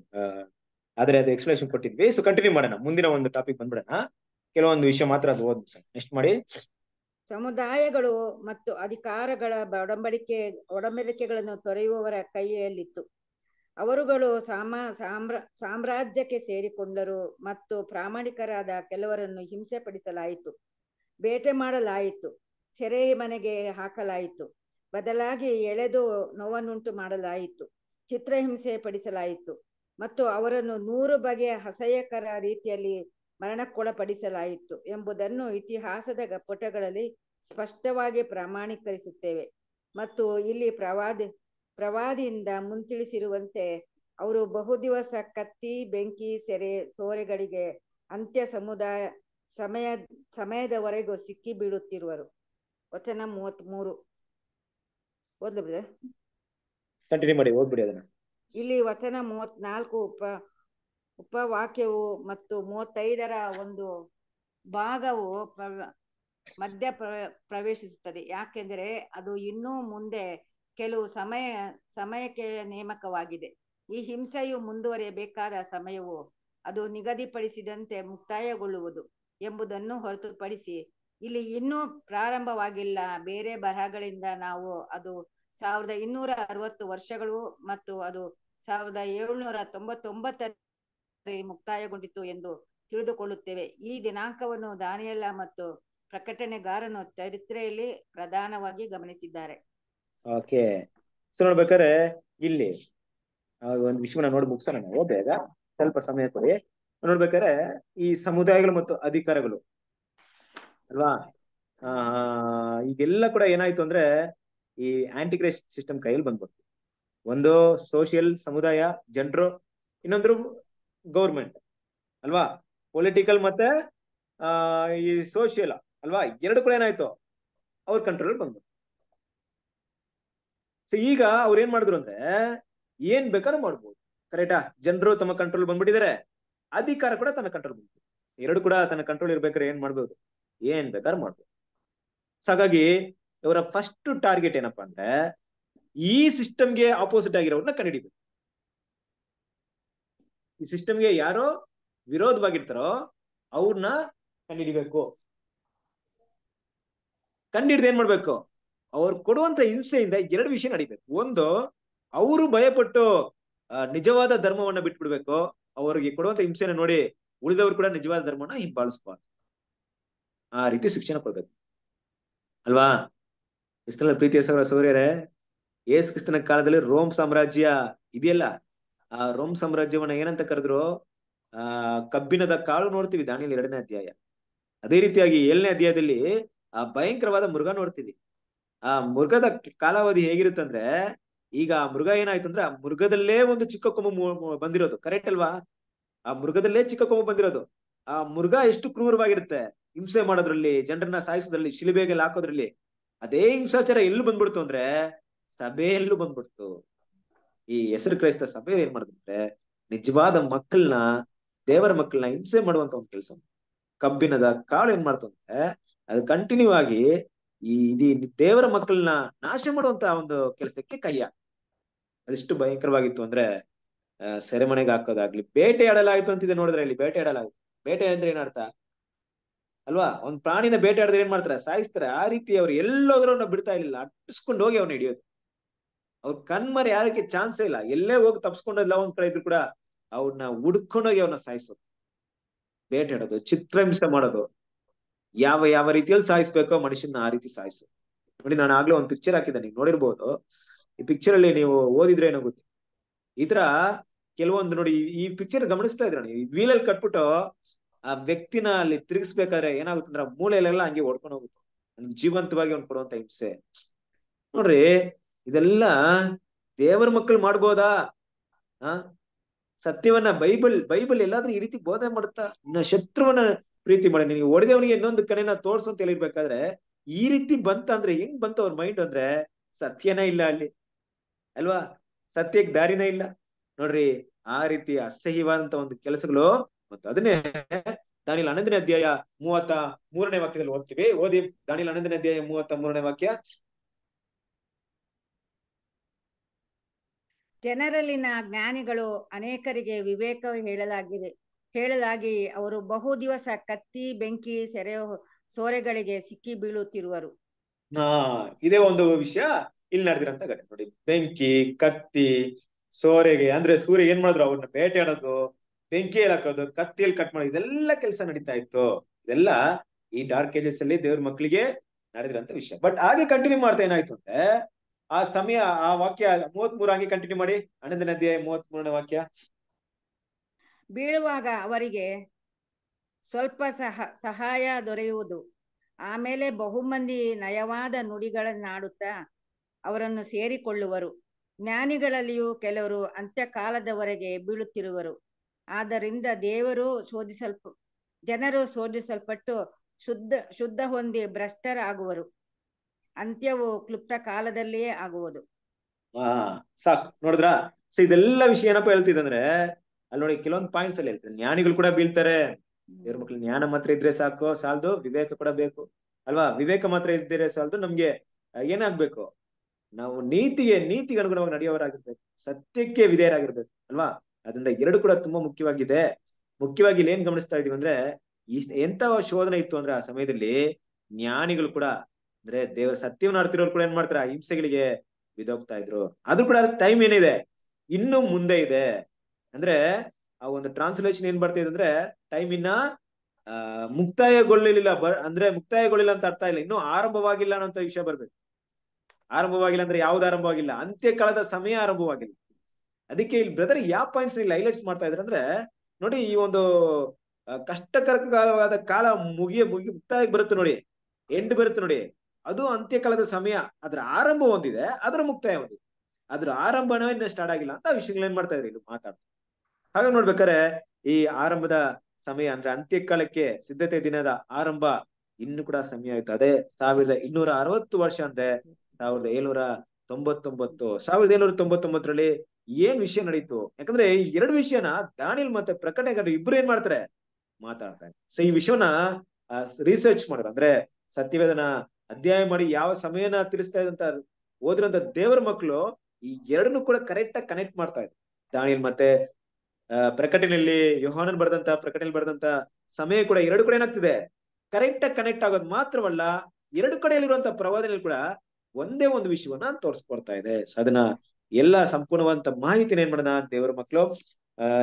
[SPEAKER 1] ಆದ್ರೆ ಅದು ಎಕ್ಸ್ಪ್ಲನೇಷನ್ ಕೊಟ್ಟಿದ್ವಿ ಸೊ ಕಂಟಿನ್ಯೂ ಮಾಡೋಣ ಮುಂದಿನ ಒಂದು ಟಾಪಿಕ್ ಬಂದ್ಬಿಡೋಣ ಕೆಲವೊಂದು ವಿಷಯ ಮಾತ್ರ ಅದು ಓದ್ ನೆಕ್ಸ್ಟ್ ಮಾಡಿ
[SPEAKER 3] ಸಮುದಾಯಗಳು ಮತ್ತು ಅಧಿಕಾರಗಳ ಒಡಂಬಡಿಕೆ ಒಡಂಬಡಿಕೆಗಳನ್ನು ತೊರೆಯುವವರ ಕೈಯಲ್ಲಿತ್ತು ಅವರುಗಳು ಸಾಮ ಸಾಮ್ರ ಸಾಮ್ರಾಜ್ಯಕ್ಕೆ ಸೇರಿಕೊಂಡರು ಮತ್ತು ಪ್ರಾಮಾಣಿಕರಾದ ಕೆಲವರನ್ನು ಹಿಂಸೆ ಪಡಿಸಲಾಯಿತು ಬೇಟೆ ಮಾಡಲಾಯಿತು ಸೆರೆ ಮನೆಗೆ ಹಾಕಲಾಯಿತು ಬದಲಾಗಿ ಎಳೆದು ನೋವನ್ನುಂಟು ಮಾಡಲಾಯಿತು ಚಿತ್ರಹಿಂಸೆ ಪಡಿಸಲಾಯಿತು ಮತ್ತು ಅವರನ್ನು ನೂರು ಬಗೆಯ ಅಸಹ್ಯಕರ ರೀತಿಯಲ್ಲಿ ಮರಣಕ್ಕೊಳಪಡಿಸಲಾಯಿತು ಎಂಬುದನ್ನು ಇತಿಹಾಸದ ಪುಟಗಳಲ್ಲಿ ಸ್ಪಷ್ಟವಾಗಿ ಪ್ರಮಾಣೀಕರಿಸುತ್ತೇವೆ ಮತ್ತು ಇಲ್ಲಿ ಪ್ರವಾದಿ ಪ್ರವಾದಿಯಿಂದ ಮುಂತಿಳಿಸಿರುವಂತೆ ಅವರು ಬಹುದಿವಸ ಕತ್ತಿ ಬೆಂಕಿ ಸೆರೆ ಸೋರೆಗಳಿಗೆ ಅಂತ್ಯ ಸಮುದಾಯ ಸಮಯ ಸಮಯದವರೆಗೂ ಸಿಕ್ಕಿಬೀಳುತ್ತಿರುವರು ವಚನ ಮೂವತ್ತ್ ಮೂರು ಬಿಡಿ
[SPEAKER 1] ಕಂಟಿನ್ಯೂ ಮಾಡಿ ಓದ್ಬಿಡಿ ಅದನ್ನ
[SPEAKER 3] ಇಲ್ಲಿ ವಚನ ಮೂವತ್ನಾಲ್ಕು ಉಪ ಉಪವಾಕ್ಯವು ಮತ್ತು ಮೂವತ್ತೈದರ ಒಂದು ಭಾಗವು ಮಧ್ಯ ಪ್ರವೇಶಿಸುತ್ತದೆ ಯಾಕೆಂದರೆ ಅದು ಇನ್ನೂ ಮುಂದೆ ಕೆಲವು ಸಮಯ ಸಮಯಕ್ಕೆ ನೇಮಕವಾಗಿದೆ ಈ ಹಿಂಸೆಯು ಮುಂದುವರಿಯಬೇಕಾದ ಸಮಯವು ಅದು ನಿಗದಿಪಡಿಸಿದಂತೆ ಮುಕ್ತಾಯಗೊಳ್ಳುವುದು ಎಂಬುದನ್ನು ಹೊರತುಪಡಿಸಿ ಇಲ್ಲಿ ಇನ್ನೂ ಪ್ರಾರಂಭವಾಗಿಲ್ಲ ಬೇರೆ ಬರಹಗಳಿಂದ ನಾವು ಅದು ಸಾವಿರದ ಇನ್ನೂರ ಅರವತ್ತು ವರ್ಷಗಳು ಮತ್ತು ಅದು ಸಾವಿರದ ಏಳುನೂರ ತೊಂಬತ್ತೊಂಬತ್ತರ ಮುಕ್ತಾಯಗೊಂಡಿತು ಎಂದು ತಿಳಿದುಕೊಳ್ಳುತ್ತೇವೆ ಈ ದಿನಾಂಕವನ್ನು ದಾನಿಯಲ್ಲ ಮತ್ತು ಪ್ರಕಟಣೆಗಾರನು ಚರಿತ್ರೆಯಲ್ಲಿ ಪ್ರಧಾನವಾಗಿ ಗಮನಿಸಿದ್ದಾರೆ
[SPEAKER 1] ಓಕೆ ಇಲ್ಲಿ ಒಂದು ನೋಡಿ ಮುಗಿಸೋಣ ನಾವು ಬೇಗ ಸ್ವಲ್ಪ ಸಮಯ ಕೊಡಿ ನೋಡ್ಬೇಕಾದ್ರೆ ಈ ಸಮುದಾಯಗಳು ಮತ್ತು ಅಧಿಕಾರಗಳು ಅಲ್ವಾ ಆ ಈಗೆಲ್ಲ ಕೂಡ ಏನಾಯ್ತು ಅಂದ್ರೆ ಈ ಆಂಟಿಕ್ರೈಸ್ಟ್ ಸಿಸ್ಟಮ್ ಕೈಯಲ್ಲಿ ಬಂದ್ಬಿಡ್ತು ಒಂದು ಸೋಷಿಯಲ್ ಸಮುದಾಯ ಜನರು ಇನ್ನೊಂದ್ರು ಗೌರ್ಮೆಂಟ್ ಅಲ್ವಾ ಪೊಲಿಟಿಕಲ್ ಮತ್ತೆ ಆ ಈ ಸೋಷಿಯಲ್ ಅಲ್ವಾ ಎರಡು ಕೂಡ ಏನಾಯ್ತು ಅವ್ರ ಕಂಟ್ರೋಲ್ ಬಂದ್ಬಿಡ್ತು ಸೊ ಈಗ ಅವ್ರು ಏನ್ ಮಾಡಿದ್ರು ಅಂದ್ರೆ ಏನ್ ಬೇಕಾದ್ರೂ ಮಾಡ್ಬೋದು ಕರೆಕ್ಟಾ ಜನರು ತಮ್ಮ ಕಂಟ್ರೋಲ್ ಬಂದ್ಬಿಟ್ಟಿದ್ದಾರೆ ಅಧಿಕಾರ ಕೂಡ ತನ್ನ ಕಂಟ್ರೋಲ್ ಬಂದ್ಬಿಟ್ಟು ಎರಡು ಕೂಡ ತನ್ನ ಕಂಟ್ರೋಲ್ ಇರ್ಬೇಕಾದ್ರೆ ಏನ್ ಮಾಡ್ಬೋದು ಏನ್ ಬೇಕಾದ್ರೆ ಮಾಡ್ಬೋದು ಹಾಗಾಗಿ ಇವರ ಫಸ್ಟ್ ಟಾರ್ಗೆಟ್ ಏನಪ್ಪಾ ಅಂದ್ರೆ ಈ ಸಿಸ್ಟಮ್ಗೆ ಆಪೋಸಿಟ್ ಆಗಿರೋದನ್ನ ಕಂಡುಹಿಡಿಬೇಕು ಈ ಸಿಸ್ಟಮ್ಗೆ ಯಾರೋ ವಿರೋಧವಾಗಿರ್ತಾರೋ ಅವ್ರನ್ನ ಕಂಡುಹಿಡಿಬೇಕು ಕಂಡಿಡ್ದು ಏನ್ ಮಾಡ್ಬೇಕು ಅವ್ರು ಕೊಡುವಂತ ಹಿಂಸೆಯಿಂದ ಎರಡು ವಿಷಯ ನಡಿಬೇಕು ಒಂದು ಅವರು ಭಯಪಟ್ಟು ನಿಜವಾದ ಧರ್ಮವನ್ನ ಬಿಟ್ಬಿಡ್ಬೇಕು ಅವ್ರಿಗೆ ಕೊಡುವಂತ ಹಿಂಸೆನ ನೋಡಿ ಉಳಿದವರು ಕೂಡ ನಿಜವಾದ ಧರ್ಮನ ಹಿಂಬಾಲಿಸ್ಬಾರ್ದು ಆ ರೀತಿ ಶಿಕ್ಷಣ ಕೊಡ್ಬೇಕು ಅಲ್ವಾ ಪ್ರೀತಿ ಪ್ರೀತಿಯ ಸೌರ ಸೌರ್ಯರೇ ಏಸ್ ಕ್ರಿಸ್ತನ ಕಾಲದಲ್ಲಿ ರೋಮ್ ಸಾಮ್ರಾಜ್ಯ ಇದೆಯಲ್ಲ ಆ ರೋಮ್ ಸಾಮ್ರಾಜ್ಯವನ್ನ ಏನಂತ ಕರೆದ್ರು ಆ ಕಬ್ಬಿಣದ ಕಾಳು ನೋಡ್ತೀವಿ ದಾನಿಯಲ್ಲಿ ಎರಡನೇ ಅಧ್ಯಾಯ ಅದೇ ರೀತಿಯಾಗಿ ಏಳನೇ ಅಧ್ಯಾಯದಲ್ಲಿ ಆ ಭಯಂಕರವಾದ ಮೃಗ ನೋಡ್ತೀವಿ ಆ ಮೃಗದ ಕಾಲಾವಧಿ ಹೇಗಿರುತ್ತಂದ್ರೆ ಈಗ ಆ ಮೃಗ ಏನಾಯ್ತು ಅಂದ್ರೆ ಆ ಮೃಗದಲ್ಲೇ ಒಂದು ಚಿಕ್ಕ ಕೊಂಬು ಬಂದಿರೋದು ಕರೆಕ್ಟ್ ಅಲ್ವಾ ಆ ಮೃಗದಲ್ಲೇ ಚಿಕ್ಕ ಕೊಂಬು ಬಂದಿರೋದು ಆ ಮೃಗ ಎಷ್ಟು ಕ್ರೂರವಾಗಿರುತ್ತೆ ಹಿಂಸೆ ಮಾಡೋದ್ರಲ್ಲಿ ಜನರನ್ನ ಸಾಯಿಸೋದ್ರಲ್ಲಿ ಶಿಲುಬೆಗೆ ಹಾಕೋದ್ರಲ್ಲಿ ಅದೇ ಹಿಂಸಾಚಾರ ಎಲ್ಲೂ ಬಂದ್ಬಿಡ್ತು ಅಂದ್ರೆ ಸಭೆಯಲ್ಲೂ ಬಂದ್ಬಿಡ್ತು ಈ ಹೆಸರು ಕ್ರೈಸ್ತ ಸಭೆ ಏನ್ ಮಾಡಿದ್ರೆ ನಿಜವಾದ ಮಕ್ಕಳನ್ನ ದೇವರ ಮಕ್ಕಳನ್ನ ಹಿಂಸೆ ಮಾಡುವಂತ ಒಂದು ಕೆಲಸ ಕಬ್ಬಿನದ ಕಾಳು ಏನ್ ಮಾಡ್ತು ಅಂದ್ರೆ ಅದು ಕಂಟಿನ್ಯೂ ಆಗಿ ಈ ಇಡೀ ದೇವರ ಮಕ್ಕಳನ್ನ ನಾಶ ಮಾಡುವಂತ ಒಂದು ಕೆಲಸಕ್ಕೆ ಕೈಯ ಅದೆಷ್ಟು ಭಯಂಕರವಾಗಿತ್ತು ಅಂದ್ರೆ ಸೆರೆಮನೆಗೆ ಹಾಕೋದಾಗ್ಲಿ ಬೇಟೆ ಆಡಲಾಯ್ತು ಅಂತಿದೆ ನೋಡಿದ್ರೆ ಇಲ್ಲಿ ಬೇಟೆ ಆಡಲಾಯ್ತು ಬೇಟೆ ಅಂದ್ರೆ ಏನರ್ಥ ಅಲ್ವಾ ಒಂದ್ ಪ್ರಾಣಿನ ಬೇಟಾಡಿದ್ರೆ ಏನ್ ಮಾಡ್ತಾರೆ ಸಾಯಿಸ್ತಾರೆ ಆ ರೀತಿ ಅವ್ರು ಎಲ್ಲೋದ್ರು ಅವ್ನ ಬಿಡ್ತಾ ಇರ್ಲಿಲ್ಲ ಅಟ್ಟಿಸ್ಕೊಂಡು ಹೋಗಿ ಅವ್ನ ಹಿಡಿಯೋದು ಅವ್ರ ಕಣ್ಮರೆ ಯಾರಕ್ಕೆ ಚಾನ್ಸ್ ಇಲ್ಲ ಎಲ್ಲೇ ಹೋಗಿ ತಪ್ಸ್ಕೊಂಡೋದ್ಲ ಒಂದ್ ಕಡೆ ಇದ್ರು ಕೂಡ ಅವ್ರನ್ನ ಹುಡ್ಕೊಂಡೋಗಿ ಅವ್ನ ಸಾಯಿಸೋದು ಬೇಟಾಡೋದು ಚಿತ್ರಹಿಂಸೆ ಮಾಡೋದು ಯಾವ ಯಾವ ರೀತಿಯಲ್ಲಿ ಸಾಯಿಸ್ಬೇಕೋ ಮನುಷ್ಯನ ಆ ರೀತಿ ಸಾಯಿಸೋದು ನೋಡಿ ನಾನು ಆಗ್ಲೇ ಒಂದ್ ಪಿಕ್ಚರ್ ಹಾಕಿದ್ದೆ ನೀವು ನೋಡಿರ್ಬೋದು ಈ ಪಿಕ್ಚರ್ ಅಲ್ಲಿ ನೀವು ಓದಿದ್ರೆ ಏನೋ ಗೊತ್ತಿ ಈ ತರ ಕೆಲವೊಂದು ನೋಡಿ ಈ ಪಿಕ್ಚರ್ ಗಮನಿಸ್ತಾ ಇದ್ರ ವೀಲಲ್ಲಿ ಕಟ್ಬಿಟ್ಟು ಆ ವ್ಯಕ್ತಿನ ಅಲ್ಲಿ ತಿರುಗಿಸ್ಬೇಕಾದ್ರೆ ಏನಾಗುತ್ತೆ ಅಂದ್ರೆ ಮೂಳೆಲೆಲ್ಲ ಹಂಗೆ ಓಡ್ಕೊಂಡು ಹೋಗುತ್ತೆ ಜೀವಂತವಾಗಿ ಅವ್ನು ಕೊಡುವಂತ ಹಿಂಸೆ ನೋಡ್ರಿ ಇದೆಲ್ಲ ದೇವರ ಮಕ್ಕಳು ಮಾಡ್ಬೋದಾ ಆ ಸತ್ಯವನ್ನ ಬೈಬಲ್ ಬೈಬಲ್ ಎಲ್ಲಾದ್ರೂ ಈ ರೀತಿ ಬೋಧನೆ ಮಾಡುತ್ತಾ ಇನ್ನ ಶತ್ರುವನ್ನ ಪ್ರೀತಿ ಮಾಡಿ ನಿನಗೆ ಹೊಡೆದವನಿಗೆ ಇನ್ನೊಂದು ಕಡೆನ ತೋರ್ಸು ಅಂತ ಹೇಳಿರ್ಬೇಕಾದ್ರೆ ಈ ರೀತಿ ಬಂತ ಅಂದ್ರೆ ಹೆಂಗ್ ಬಂತ ಅವ್ರ ಮೈಂಡ್ ಅಂದ್ರೆ ಸತ್ಯನೇ ಇಲ್ಲ ಅಲ್ಲಿ ಅಲ್ವಾ ಸತ್ಯಕ್ಕೆ ದಾರಿನೇ ಇಲ್ಲ ನೋಡ್ರಿ ಆ ರೀತಿ ಅಸಹ್ಯವಾದಂತ ಒಂದು ಕೆಲಸಗಳು ಮತ್ತು ಅದನ್ನೇ ದಾನಿಲ್ ಅನಂದನೇ ಅಧ್ಯಾಯ ಮೂವತ್ತ ಮೂರನೇ ವಾಕ್ಯದಲ್ಲಿ ಓದ್ತೀವಿ ಓದಿ ದಾನಿಲ್ ಅನಂದನೇ ಅಧ್ಯಾಯ ಮೂವತ್ತ ಮೂರನೇ ವಾಕ್ಯ
[SPEAKER 3] ಜನರಲ್ಲಿನ ಜ್ಞಾನಿಗಳು ಅನೇಕರಿಗೆ ವಿವೇಕ ಹೇಳಲಾಗಿದೆ ಹೇಳಲಾಗಿ ಅವರು ಬಹು ದಿವಸ ಕತ್ತಿ ಬೆಂಕಿ ಸೆರೆ ಸೋರೆಗಳಿಗೆ ಸಿಕ್ಕಿ ಬೀಳುತ್ತಿರುವರು
[SPEAKER 1] ಹಾ ಇದೇ ಒಂದು ವಿಷಯ ಇಲ್ಲಿ ನಡೆದಿರಂತ ಘಟನೆ ನೋಡಿ ಬೆಂಕಿ ಕತ್ತಿ ಸೋರೆಗೆ ಅಂದ್ರೆ ಸೂರ್ಯ ಏನ್ ಮಾಡಿದ್ರು ಅವ್ರನ್ನ ಬೇಟೆ ಆಡೋದು ಬೆಂಕಿ ಹಾಕೋದು ಕತ್ತಿಯಲ್ಲಿ ಕಟ್ ಮಾಡೋದು ಇದೆಲ್ಲ ಕೆಲಸ ನಡೀತಾ ಇತ್ತು ಇದೆಲ್ಲ ಈ ಡಾರ್ಕ್ ಏಜಸ್ ಅಲ್ಲಿ ದೇವ್ರ ಮಕ್ಕಳಿಗೆ ನಡೆದಿರಂತ ವಿಷಯ ಬಟ್ ಹಾಗೆ ಕಂಟಿನ್ಯೂ ಮಾಡ್ತಾ ಏನಾಯ್ತು ಅಂದ್ರೆ ಆ ಸಮಯ ಆ ವಾಕ್ಯ ಮೂವತ್ ಮೂರು ಹಂಗೆ ಕಂಟಿನ್ಯೂ ಮಾಡಿ ಅಣ್ಣದ ನದಿಯ ಮೂವತ್ ಮೂರನೇ ವಾಕ್ಯ
[SPEAKER 3] ಬೀಳುವಾಗ ಅವರಿಗೆ ಸ್ವಲ್ಪ ಸಹ ಸಹಾಯ ದೊರೆಯುವುದು ಆಮೇಲೆ ಬಹುಮಂದಿ ನಯವಾದ ನುಡಿಗಳನ್ನಾಡುತ್ತ ಅವರನ್ನು ಸೇರಿಕೊಳ್ಳುವರು ಜ್ಞಾನಿಗಳಲ್ಲಿಯೂ ಕೆಲವರು ಅಂತ್ಯಕಾಲದವರೆಗೆ ಬೀಳುತ್ತಿರುವರು ಆದ್ದರಿಂದ ದೇವರು ಶೋಧಿಸಲ್ಪ ಜನರು ಶೋಧಿಸಲ್ಪಟ್ಟು ಶುದ್ಧ ಶುದ್ಧ ಹೊಂದಿ ಭ್ರಷ್ಟರಾಗುವರು ಅಂತ್ಯವು ಕ್ಲುಪ್ತ ಕಾಲದಲ್ಲಿಯೇ
[SPEAKER 1] ಆಗುವುದು ಹಾ ಸಾಕು ನೋಡಿದ್ರ ಸೊ ಇದೆಲ್ಲ ವಿಷಯ ಏನಪ್ಪಾ ಹೇಳ್ತಿದಂದ್ರೆ ಅಲ್ಲಿ ನೋಡಿ ಕೆಲವೊಂದು ಪಾಯಿಂಟ್ಸ್ ಅಲ್ಲಿ ಹೇಳ್ತಾರೆ ಜ್ಞಾನಿಗಳು ಕೂಡ ಬೀಳ್ತಾರೆ ದೇವ್ರ ಮಕ್ಳು ಜ್ಞಾನ ಮಾತ್ರ ಇದ್ರೆ ಸಾಕು ಸಾಲ್ದು ವಿವೇಕ ಕೂಡ ಬೇಕು ಅಲ್ವಾ ವಿವೇಕ ಮಾತ್ರ ಇದ್ರೆ ಸಾಲ್ದು ನಮ್ಗೆ ಏನಾಗ್ಬೇಕು ನಾವು ನೀತಿಗೆ ನೀತಿಗೆ ಅನುಗುಣವಾಗಿ ನಡೆಯೋರಾಗಿರ್ಬೇಕು ಸತ್ಯಕ್ಕೆ ವಿಧೇಯರಾಗಿರ್ಬೇಕು ಅಲ್ವಾ ಅದರಿಂದ ಎರಡು ಕೂಡ ತುಂಬಾ ಮುಖ್ಯವಾಗಿದೆ ಮುಖ್ಯವಾಗಿ ಇಲ್ಲಿ ಏನ್ ಗಮನಿಸ್ತಾ ಇದೀವಿ ಅಂದ್ರೆ ಈ ಎಂತ ಶೋಧನೆ ಇತ್ತು ಅಂದ್ರೆ ಆ ಸಮಯದಲ್ಲಿ ಜ್ಞಾನಿಗಳು ಕೂಡ ಅಂದ್ರೆ ದೇವರ ಸತ್ಯವನ್ನು ಆಡ್ತಿರೋರು ಕೂಡ ಏನ್ ಮಾಡ್ತಾರೆ ಹಿಂಸೆಗಳಿಗೆ ಬಿದೋಗ್ತಾ ಇದ್ರು ಆದ್ರೂ ಕೂಡ ಟೈಮ್ ಏನಿದೆ ಇನ್ನು ಮುಂದೆ ಇದೆ ಅಂದ್ರೆ ಆ ಒಂದು ಟ್ರಾನ್ಸ್ಲೇಷನ್ ಏನ್ ಬರ್ತಾ ಇದೆ ಅಂದ್ರೆ ಟೈಮ್ ಇನ್ನ ಮುಕ್ತಾಯಗೊಳ್ಳಲಿಲ್ಲ ಬರ್ ಅಂದ್ರೆ ಮುಕ್ತಾಯಗೊಳ್ಳಿಲ್ಲ ಅಂತ ಅರ್ಥ ಇಲ್ಲ ಇನ್ನು ಆರಂಭವಾಗಿಲ್ಲ ಅನ್ನೋಂತ ವಿಷಯ ಬರ್ಬೇಕು ಆರಂಭವಾಗಿಲ್ಲ ಅಂದ್ರೆ ಯಾವ್ದು ಆರಂಭವಾಗಿಲ್ಲ ಅಂತ್ಯ ಕಾಲದ ಸಮಯ ಆರಂಭವಾಗಿಲ್ಲ ಅದಕ್ಕೆ ಇಲ್ಲಿ ಬ್ರದರ್ ಯಾವ ಪಾಯಿಂಟ್ಸ್ ಇಲ್ಲಿ ಹೈಲೈಟ್ಸ್ ಮಾಡ್ತಾ ಇದ್ರೆ ಅಂದ್ರೆ ನೋಡಿ ಈ ಒಂದು ಕಷ್ಟಕರಕಾಲವಾದ ಕಾಲ ಮುಗಿಯ ಮುಗಿ ಮುಕ್ತಾಯ ಬರುತ್ತೆ ನೋಡಿ ಎಂಡ್ ಬರುತ್ತೆ ನೋಡಿ ಅದು ಅಂತ್ಯಕಾಲದ ಸಮಯ ಅದ್ರ ಆರಂಭ ಹೊಂದಿದೆ ಅದ್ರ ಮುಕ್ತಾಯ ಹೊಂದಿದೆ ಅದ್ರ ಆರಂಭನೇ ಇನ್ನೂ ಸ್ಟಾರ್ಟ್ ಆಗಿಲ್ಲ ಅಂತ ವಿಷಯಗಳನ್ನ ಏನ್ ಮಾಡ್ತಾ ಇದ್ರಿ ಇಲ್ಲಿ ಮಾತಾಡ್ತಾರೆ ಹಾಗೆ ನೋಡ್ಬೇಕಾರೆ ಈ ಆರಂಭದ ಸಮಯ ಅಂದ್ರೆ ಅಂತ್ಯಕಾಲಕ್ಕೆ ಸಿದ್ಧತೆ ದಿನದ ಆರಂಭ ಇನ್ನು ಕೂಡ ಸಮಯ ಆಯ್ತು ಅದೇ ಸಾವಿರದ ಇನ್ನೂರ ಅರವತ್ತು ವರ್ಷ ಅಂದ್ರೆ ಸಾವಿರದ ಏಳ್ನೂರ ತೊಂಬತ್ತೊಂಬತ್ತು ಸಾವಿರದ ಏಳ್ನೂರ ತೊಂಬತ್ತೊಂಬತ್ತರಲ್ಲಿ ಏನ್ ವಿಷಯ ನಡೀತು ಯಾಕಂದ್ರೆ ಈ ಎರಡು ವಿಷಯನ ದಾನಿಲ್ ಮತ್ತೆ ಪ್ರಕಟಣೆಗಾರರು ಇಬ್ರು ಏನ್ ಮಾಡ್ತಾರೆ ಮಾತಾಡ್ತಾರೆ ಸೊ ಈ ವಿಷಯವನ್ನ ರಿಸರ್ಚ್ ಮಾಡಿದ್ರು ಅಂದ್ರೆ ಸತ್ಯವೇದನ ಅಧ್ಯಾಯ ಮಾಡಿ ಯಾವ ಸಮಯನ ತಿಳಿಸ್ತಾ ಇದ್ದಂತ ಓದಿರೋಂತ ದೇವರ ಮಕ್ಕಳು ಈ ಎರಡನ್ನು ಕೂಡ ಕರೆಕ್ಟ್ ಆಗಿ ಕನೆಕ್ಟ್ ಮಾಡ್ತಾ ಇದ್ರು ದಾನಿಲ್ ಮತ್ತೆ ಪ್ರಕಟಣೆಯಲ್ಲಿ ಯೋಹಾನನ್ ಬರೆದಂತ ಪ್ರಕಟಣೆಯಲ್ಲಿ ಬರೆದಂತ ಸಮಯ ಕೂಡ ಎರಡು ಕೂಡ ಏನಾಗ್ತಿದೆ ಕರೆಕ್ಟ್ ಆಗಿ ಕನೆಕ್ಟ್ ಆಗೋದು ಮಾತ್ರವಲ್ಲ ಎರಡು ಕಡೆಯಲ್ಲಿರುವಂತ ಪ್ರವಾದನೆಯಲ್ಲಿ ಕೂಡ ಒಂದೇ ಒಂದು ವಿಷಯವನ್ನ ತೋರಿಸ್ಕೊಡ್ತಾ ಇದೆ ಸದನ ಎಲ್ಲ ಸಂಪೂರ್ಣವಾದಂತ ಮಾಹಿತಿನ ಏನ್ ಮಾಡೋಣ ದೇವರ ಮಕ್ಕಳು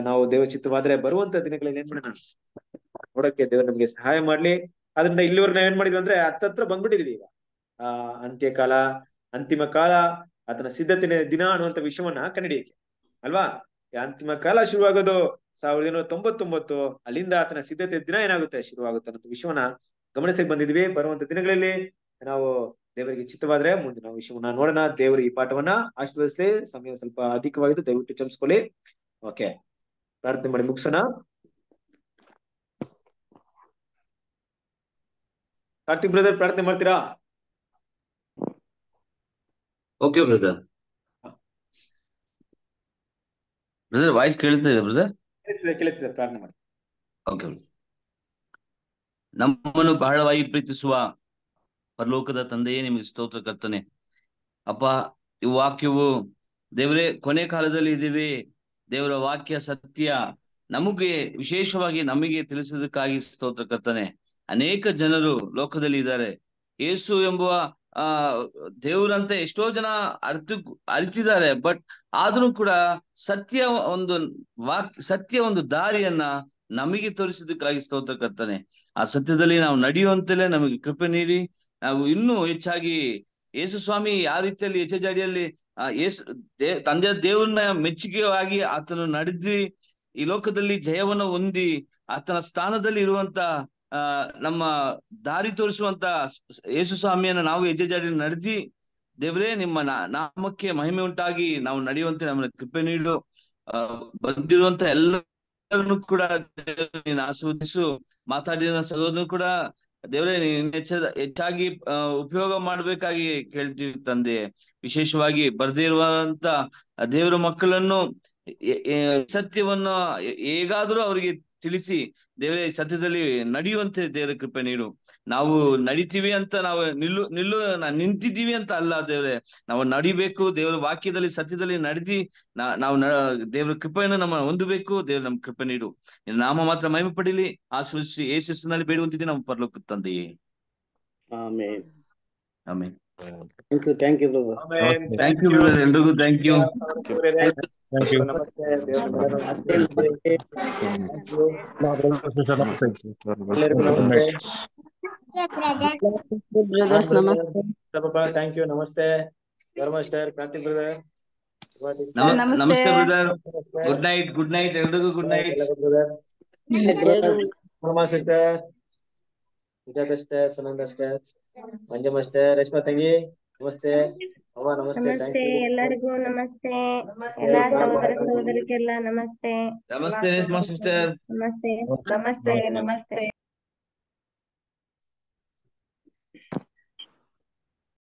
[SPEAKER 1] ನಾವು ದೇವ ಮಾತ್ರ ಬರುವಂತ ದಿನಗಳಲ್ಲಿ ಏನ್ ಮಾಡೋಣ ನೋಡಕ್ಕೆ ದೇವರು ನಮ್ಗೆ ಸಹಾಯ ಮಾಡ್ಲಿ ಅದರಿಂದ ನಾವ್ ಏನ್ ಮಾಡಿದ್ವಿ ಅಂದ್ರೆ ಹತ್ತತ್ರ ಬಂದ್ಬಿಟ್ಟಿದ್ವಿ ಈಗ ಆ ಅಂತ್ಯಕಾಲ ಅಂತಿಮ ಕಾಲ ಅದನ್ನ ಸಿದ್ಧತೆ ದಿನ ಅನ್ನುವಂತ ವಿಷಯವನ್ನ ಕಂಡಿಡಿಯಕ್ಕೆ ಅಲ್ವಾ ಅಂತಿಮ ಕಾಲ ಶುರುವಾಗೋದು ಸಾವಿರದ ಏನೋ ತೊಂಬತ್ತೊಂಬತ್ತು ಅಲ್ಲಿಂದ ಆತನ ಸಿದ್ಧತೆ ದಿನ ಏನಾಗುತ್ತೆ ಶುರುವಾಗುತ್ತೆ ಅನ್ನೋ ವಿಷಯವನ್ನ ಗಮನಿಸಕ್ಕೆ ಬಂದಿದ್ವಿ ಬರುವಂತ ದಿನಗಳಲ್ಲಿ ನಾವು ದೇವರಿಗೆ ಇಚ್ಛಿತವಾದ್ರೆ ಮುಂದಿನ ವಿಷಯವನ್ನ ನೋಡೋಣ ದೇವರು ಈ ಪಾಠವನ್ನ ಆಶೀರ್ವದಿಸಲಿ ಸಮಯ ಸ್ವಲ್ಪ ಅಧಿಕವಾಗಿದ್ದು ದಯವಿಟ್ಟು ಚಮಿಸ್ಕೊಳ್ಳಿ ಓಕೆ ಪ್ರಾರ್ಥನೆ ಮಾಡಿ ಮುಗಿಸೋಣ ಕಾರ್ತಿಕ್ ಬ್ರದರ್ ಪ್ರಾರ್ಥನೆ ಮಾಡ್ತೀರಾ
[SPEAKER 4] ಓಕೆ ಬ್ರದರ್ ಬ್ರದರ್ ವಾಯ್ಸ್ ಕೇಳ್ತಾ ಇದೆ ಬ್ರದರ್
[SPEAKER 1] ಕೇಳಿಸ್ತಿದೆ ಪ್ರಾರ್ಥನೆ ಮಾಡಿ
[SPEAKER 4] ಓಕೆ ನಮ್ಮನ್ನು ಬಹಳವಾಗಿ ಪ್ರೀತಿಸುವ ಪರಲೋಕದ ತಂದೆಯೇ ನಿಮಗೆ ಸ್ತೋತ್ರ ಕರ್ತನೆ ಅಪ್ಪ ಈ ವಾಕ್ಯವು ದೇವರೇ ಕೊನೆ ಕಾಲದಲ್ಲಿ ಇದ್ದೀವಿ ದೇವರ ವಾಕ್ಯ ಸತ್ಯ ನಮಗೆ ವಿಶೇಷವಾಗಿ ನಮಗೆ ತಿಳಿಸೋದಕ್ಕಾಗಿ ಸ್ತೋತ್ರ ಕರ್ತನೆ ಅನೇಕ ಜನರು ಲೋಕದಲ್ಲಿ ಇದ್ದಾರೆ ಏಸು ಎಂಬುವ ಆ ದೇವರಂತ ಎಷ್ಟೋ ಜನ ಅರ್ಥ ಅರಿತಿದ್ದಾರೆ ಬಟ್ ಆದ್ರೂ ಕೂಡ ಸತ್ಯ ಒಂದು ವಾಕ್ ಸತ್ಯ ಒಂದು ದಾರಿಯನ್ನ ನಮಗೆ ತೋರಿಸೋದಕ್ಕಾಗಿ ಸ್ತೋತ್ರ ಕರ್ತಾನೆ ಆ ಸತ್ಯದಲ್ಲಿ ನಾವು ನಡೆಯುವಂತಲೇ ನಮಗೆ ಕೃಪೆ ನೀಡಿ ನಾವು ಇನ್ನೂ ಹೆಚ್ಚಾಗಿ ಯೇಸು ಸ್ವಾಮಿ ಯಾವ ರೀತಿಯಲ್ಲಿ ಯಚಜಾಡಿಯಲ್ಲಿ ಜಾಡಿಯಲ್ಲಿ ಯೇಸು ದೇ ತಂದೆ ದೇವರನ್ನ ಮೆಚ್ಚುಗೆವಾಗಿ ಆತನು ನಡೆದಿ ಈ ಲೋಕದಲ್ಲಿ ಜಯವನ್ನು ಹೊಂದಿ ಆತನ ಸ್ಥಾನದಲ್ಲಿ ಇರುವಂತ ನಮ್ಮ ದಾರಿ ತೋರಿಸುವಂತ ಯೇಸು ಸ್ವಾಮಿಯನ್ನು ನಾವು ಹೆಜ್ಜೆಜಾಡಿ ನಡೆದಿ ದೇವರೇ ನಿಮ್ಮ ನಾಮಕ್ಕೆ ಮಹಿಮೆ ಉಂಟಾಗಿ ನಾವು ನಡೆಯುವಂತೆ ನಮ್ಮನ್ನು ಕೃಪೆ ನೀಡು ಬಂದಿರುವಂತ ಎಲ್ಲರನ್ನು ಕೂಡ ಆಸ್ವಾದಿಸು ಮಾತಾಡಿದ ಸಹೋದರನು ಕೂಡ ದೇವರೇ ಹೆಚ್ಚ ಹೆಚ್ಚಾಗಿ ಉಪಯೋಗ ಮಾಡ್ಬೇಕಾಗಿ ಕೇಳ್ತೀವಿ ತಂದೆ ವಿಶೇಷವಾಗಿ ಬರ್ದಿರುವಂತ ದೇವರ ಮಕ್ಕಳನ್ನು ಸತ್ಯವನ್ನ ಹೇಗಾದ್ರೂ ಅವ್ರಿಗೆ ತಿಳಿಸಿ ದೇವರೇ ಸತ್ಯದಲ್ಲಿ ನಡೆಯುವಂತೆ ದೇವರ ಕೃಪೆ ನೀಡು ನಾವು ನಡಿತೀವಿ ಅಂತ ನಾವು ನಿಲ್ಲು ನಿಲ್ಲು ನಿಂತಿದ್ದೀವಿ ಅಂತ ಅಲ್ಲ ದೇವ್ರೆ ನಾವು ನಡಿಬೇಕು ದೇವರ ವಾಕ್ಯದಲ್ಲಿ ಸತ್ಯದಲ್ಲಿ ನಡೆದಿ ನಾವು ದೇವರ ಕೃಪೆಯನ್ನು ನಮ್ಮ ಹೊಂದಬೇಕು ದೇವ್ರ ನಮ್ಮ ಕೃಪೆ ನೀಡು ನಾಮ ಮಾತ್ರ ಮಹಿಮೆ ಪಡಿಲಿ ಆಶ್ರಯಿಸಿ ಯೇಸುನಲ್ಲಿ ಬೇಡುವಂತಿದ್ದೆ ನಮ್ಮ ಪರ್ಲೋಕ ತಂದೆಯೇ ಆಮೇಲೆ
[SPEAKER 3] ಆಮೇಲೆ ಎಲ್ರಿಗೂ thank you Thank you. Brothers, namaste.
[SPEAKER 1] Thank you. Namaste. Namaste, Kartik brother. Namaste. Namaste, brother. Good night. Good night. Everyone, good night. Brother. sister. Sujata sister. Sananda sister. Manjama sister. Reshma tangi. ನಮಸ್ತೆ ನಮಸ್ತೆ
[SPEAKER 2] ಎಲ್ಲರಿಗೂ ನಮಸ್ತೆ ಎಲ್ಲಾ ಸಹೋದರ ಸಹೋದರಿಗೆಲ್ಲ ನಮಸ್ತೆ ನಮಸ್ತೆ ನಮಸ್ತೆ ನಮಸ್ತೆ ನಮಸ್ತೆ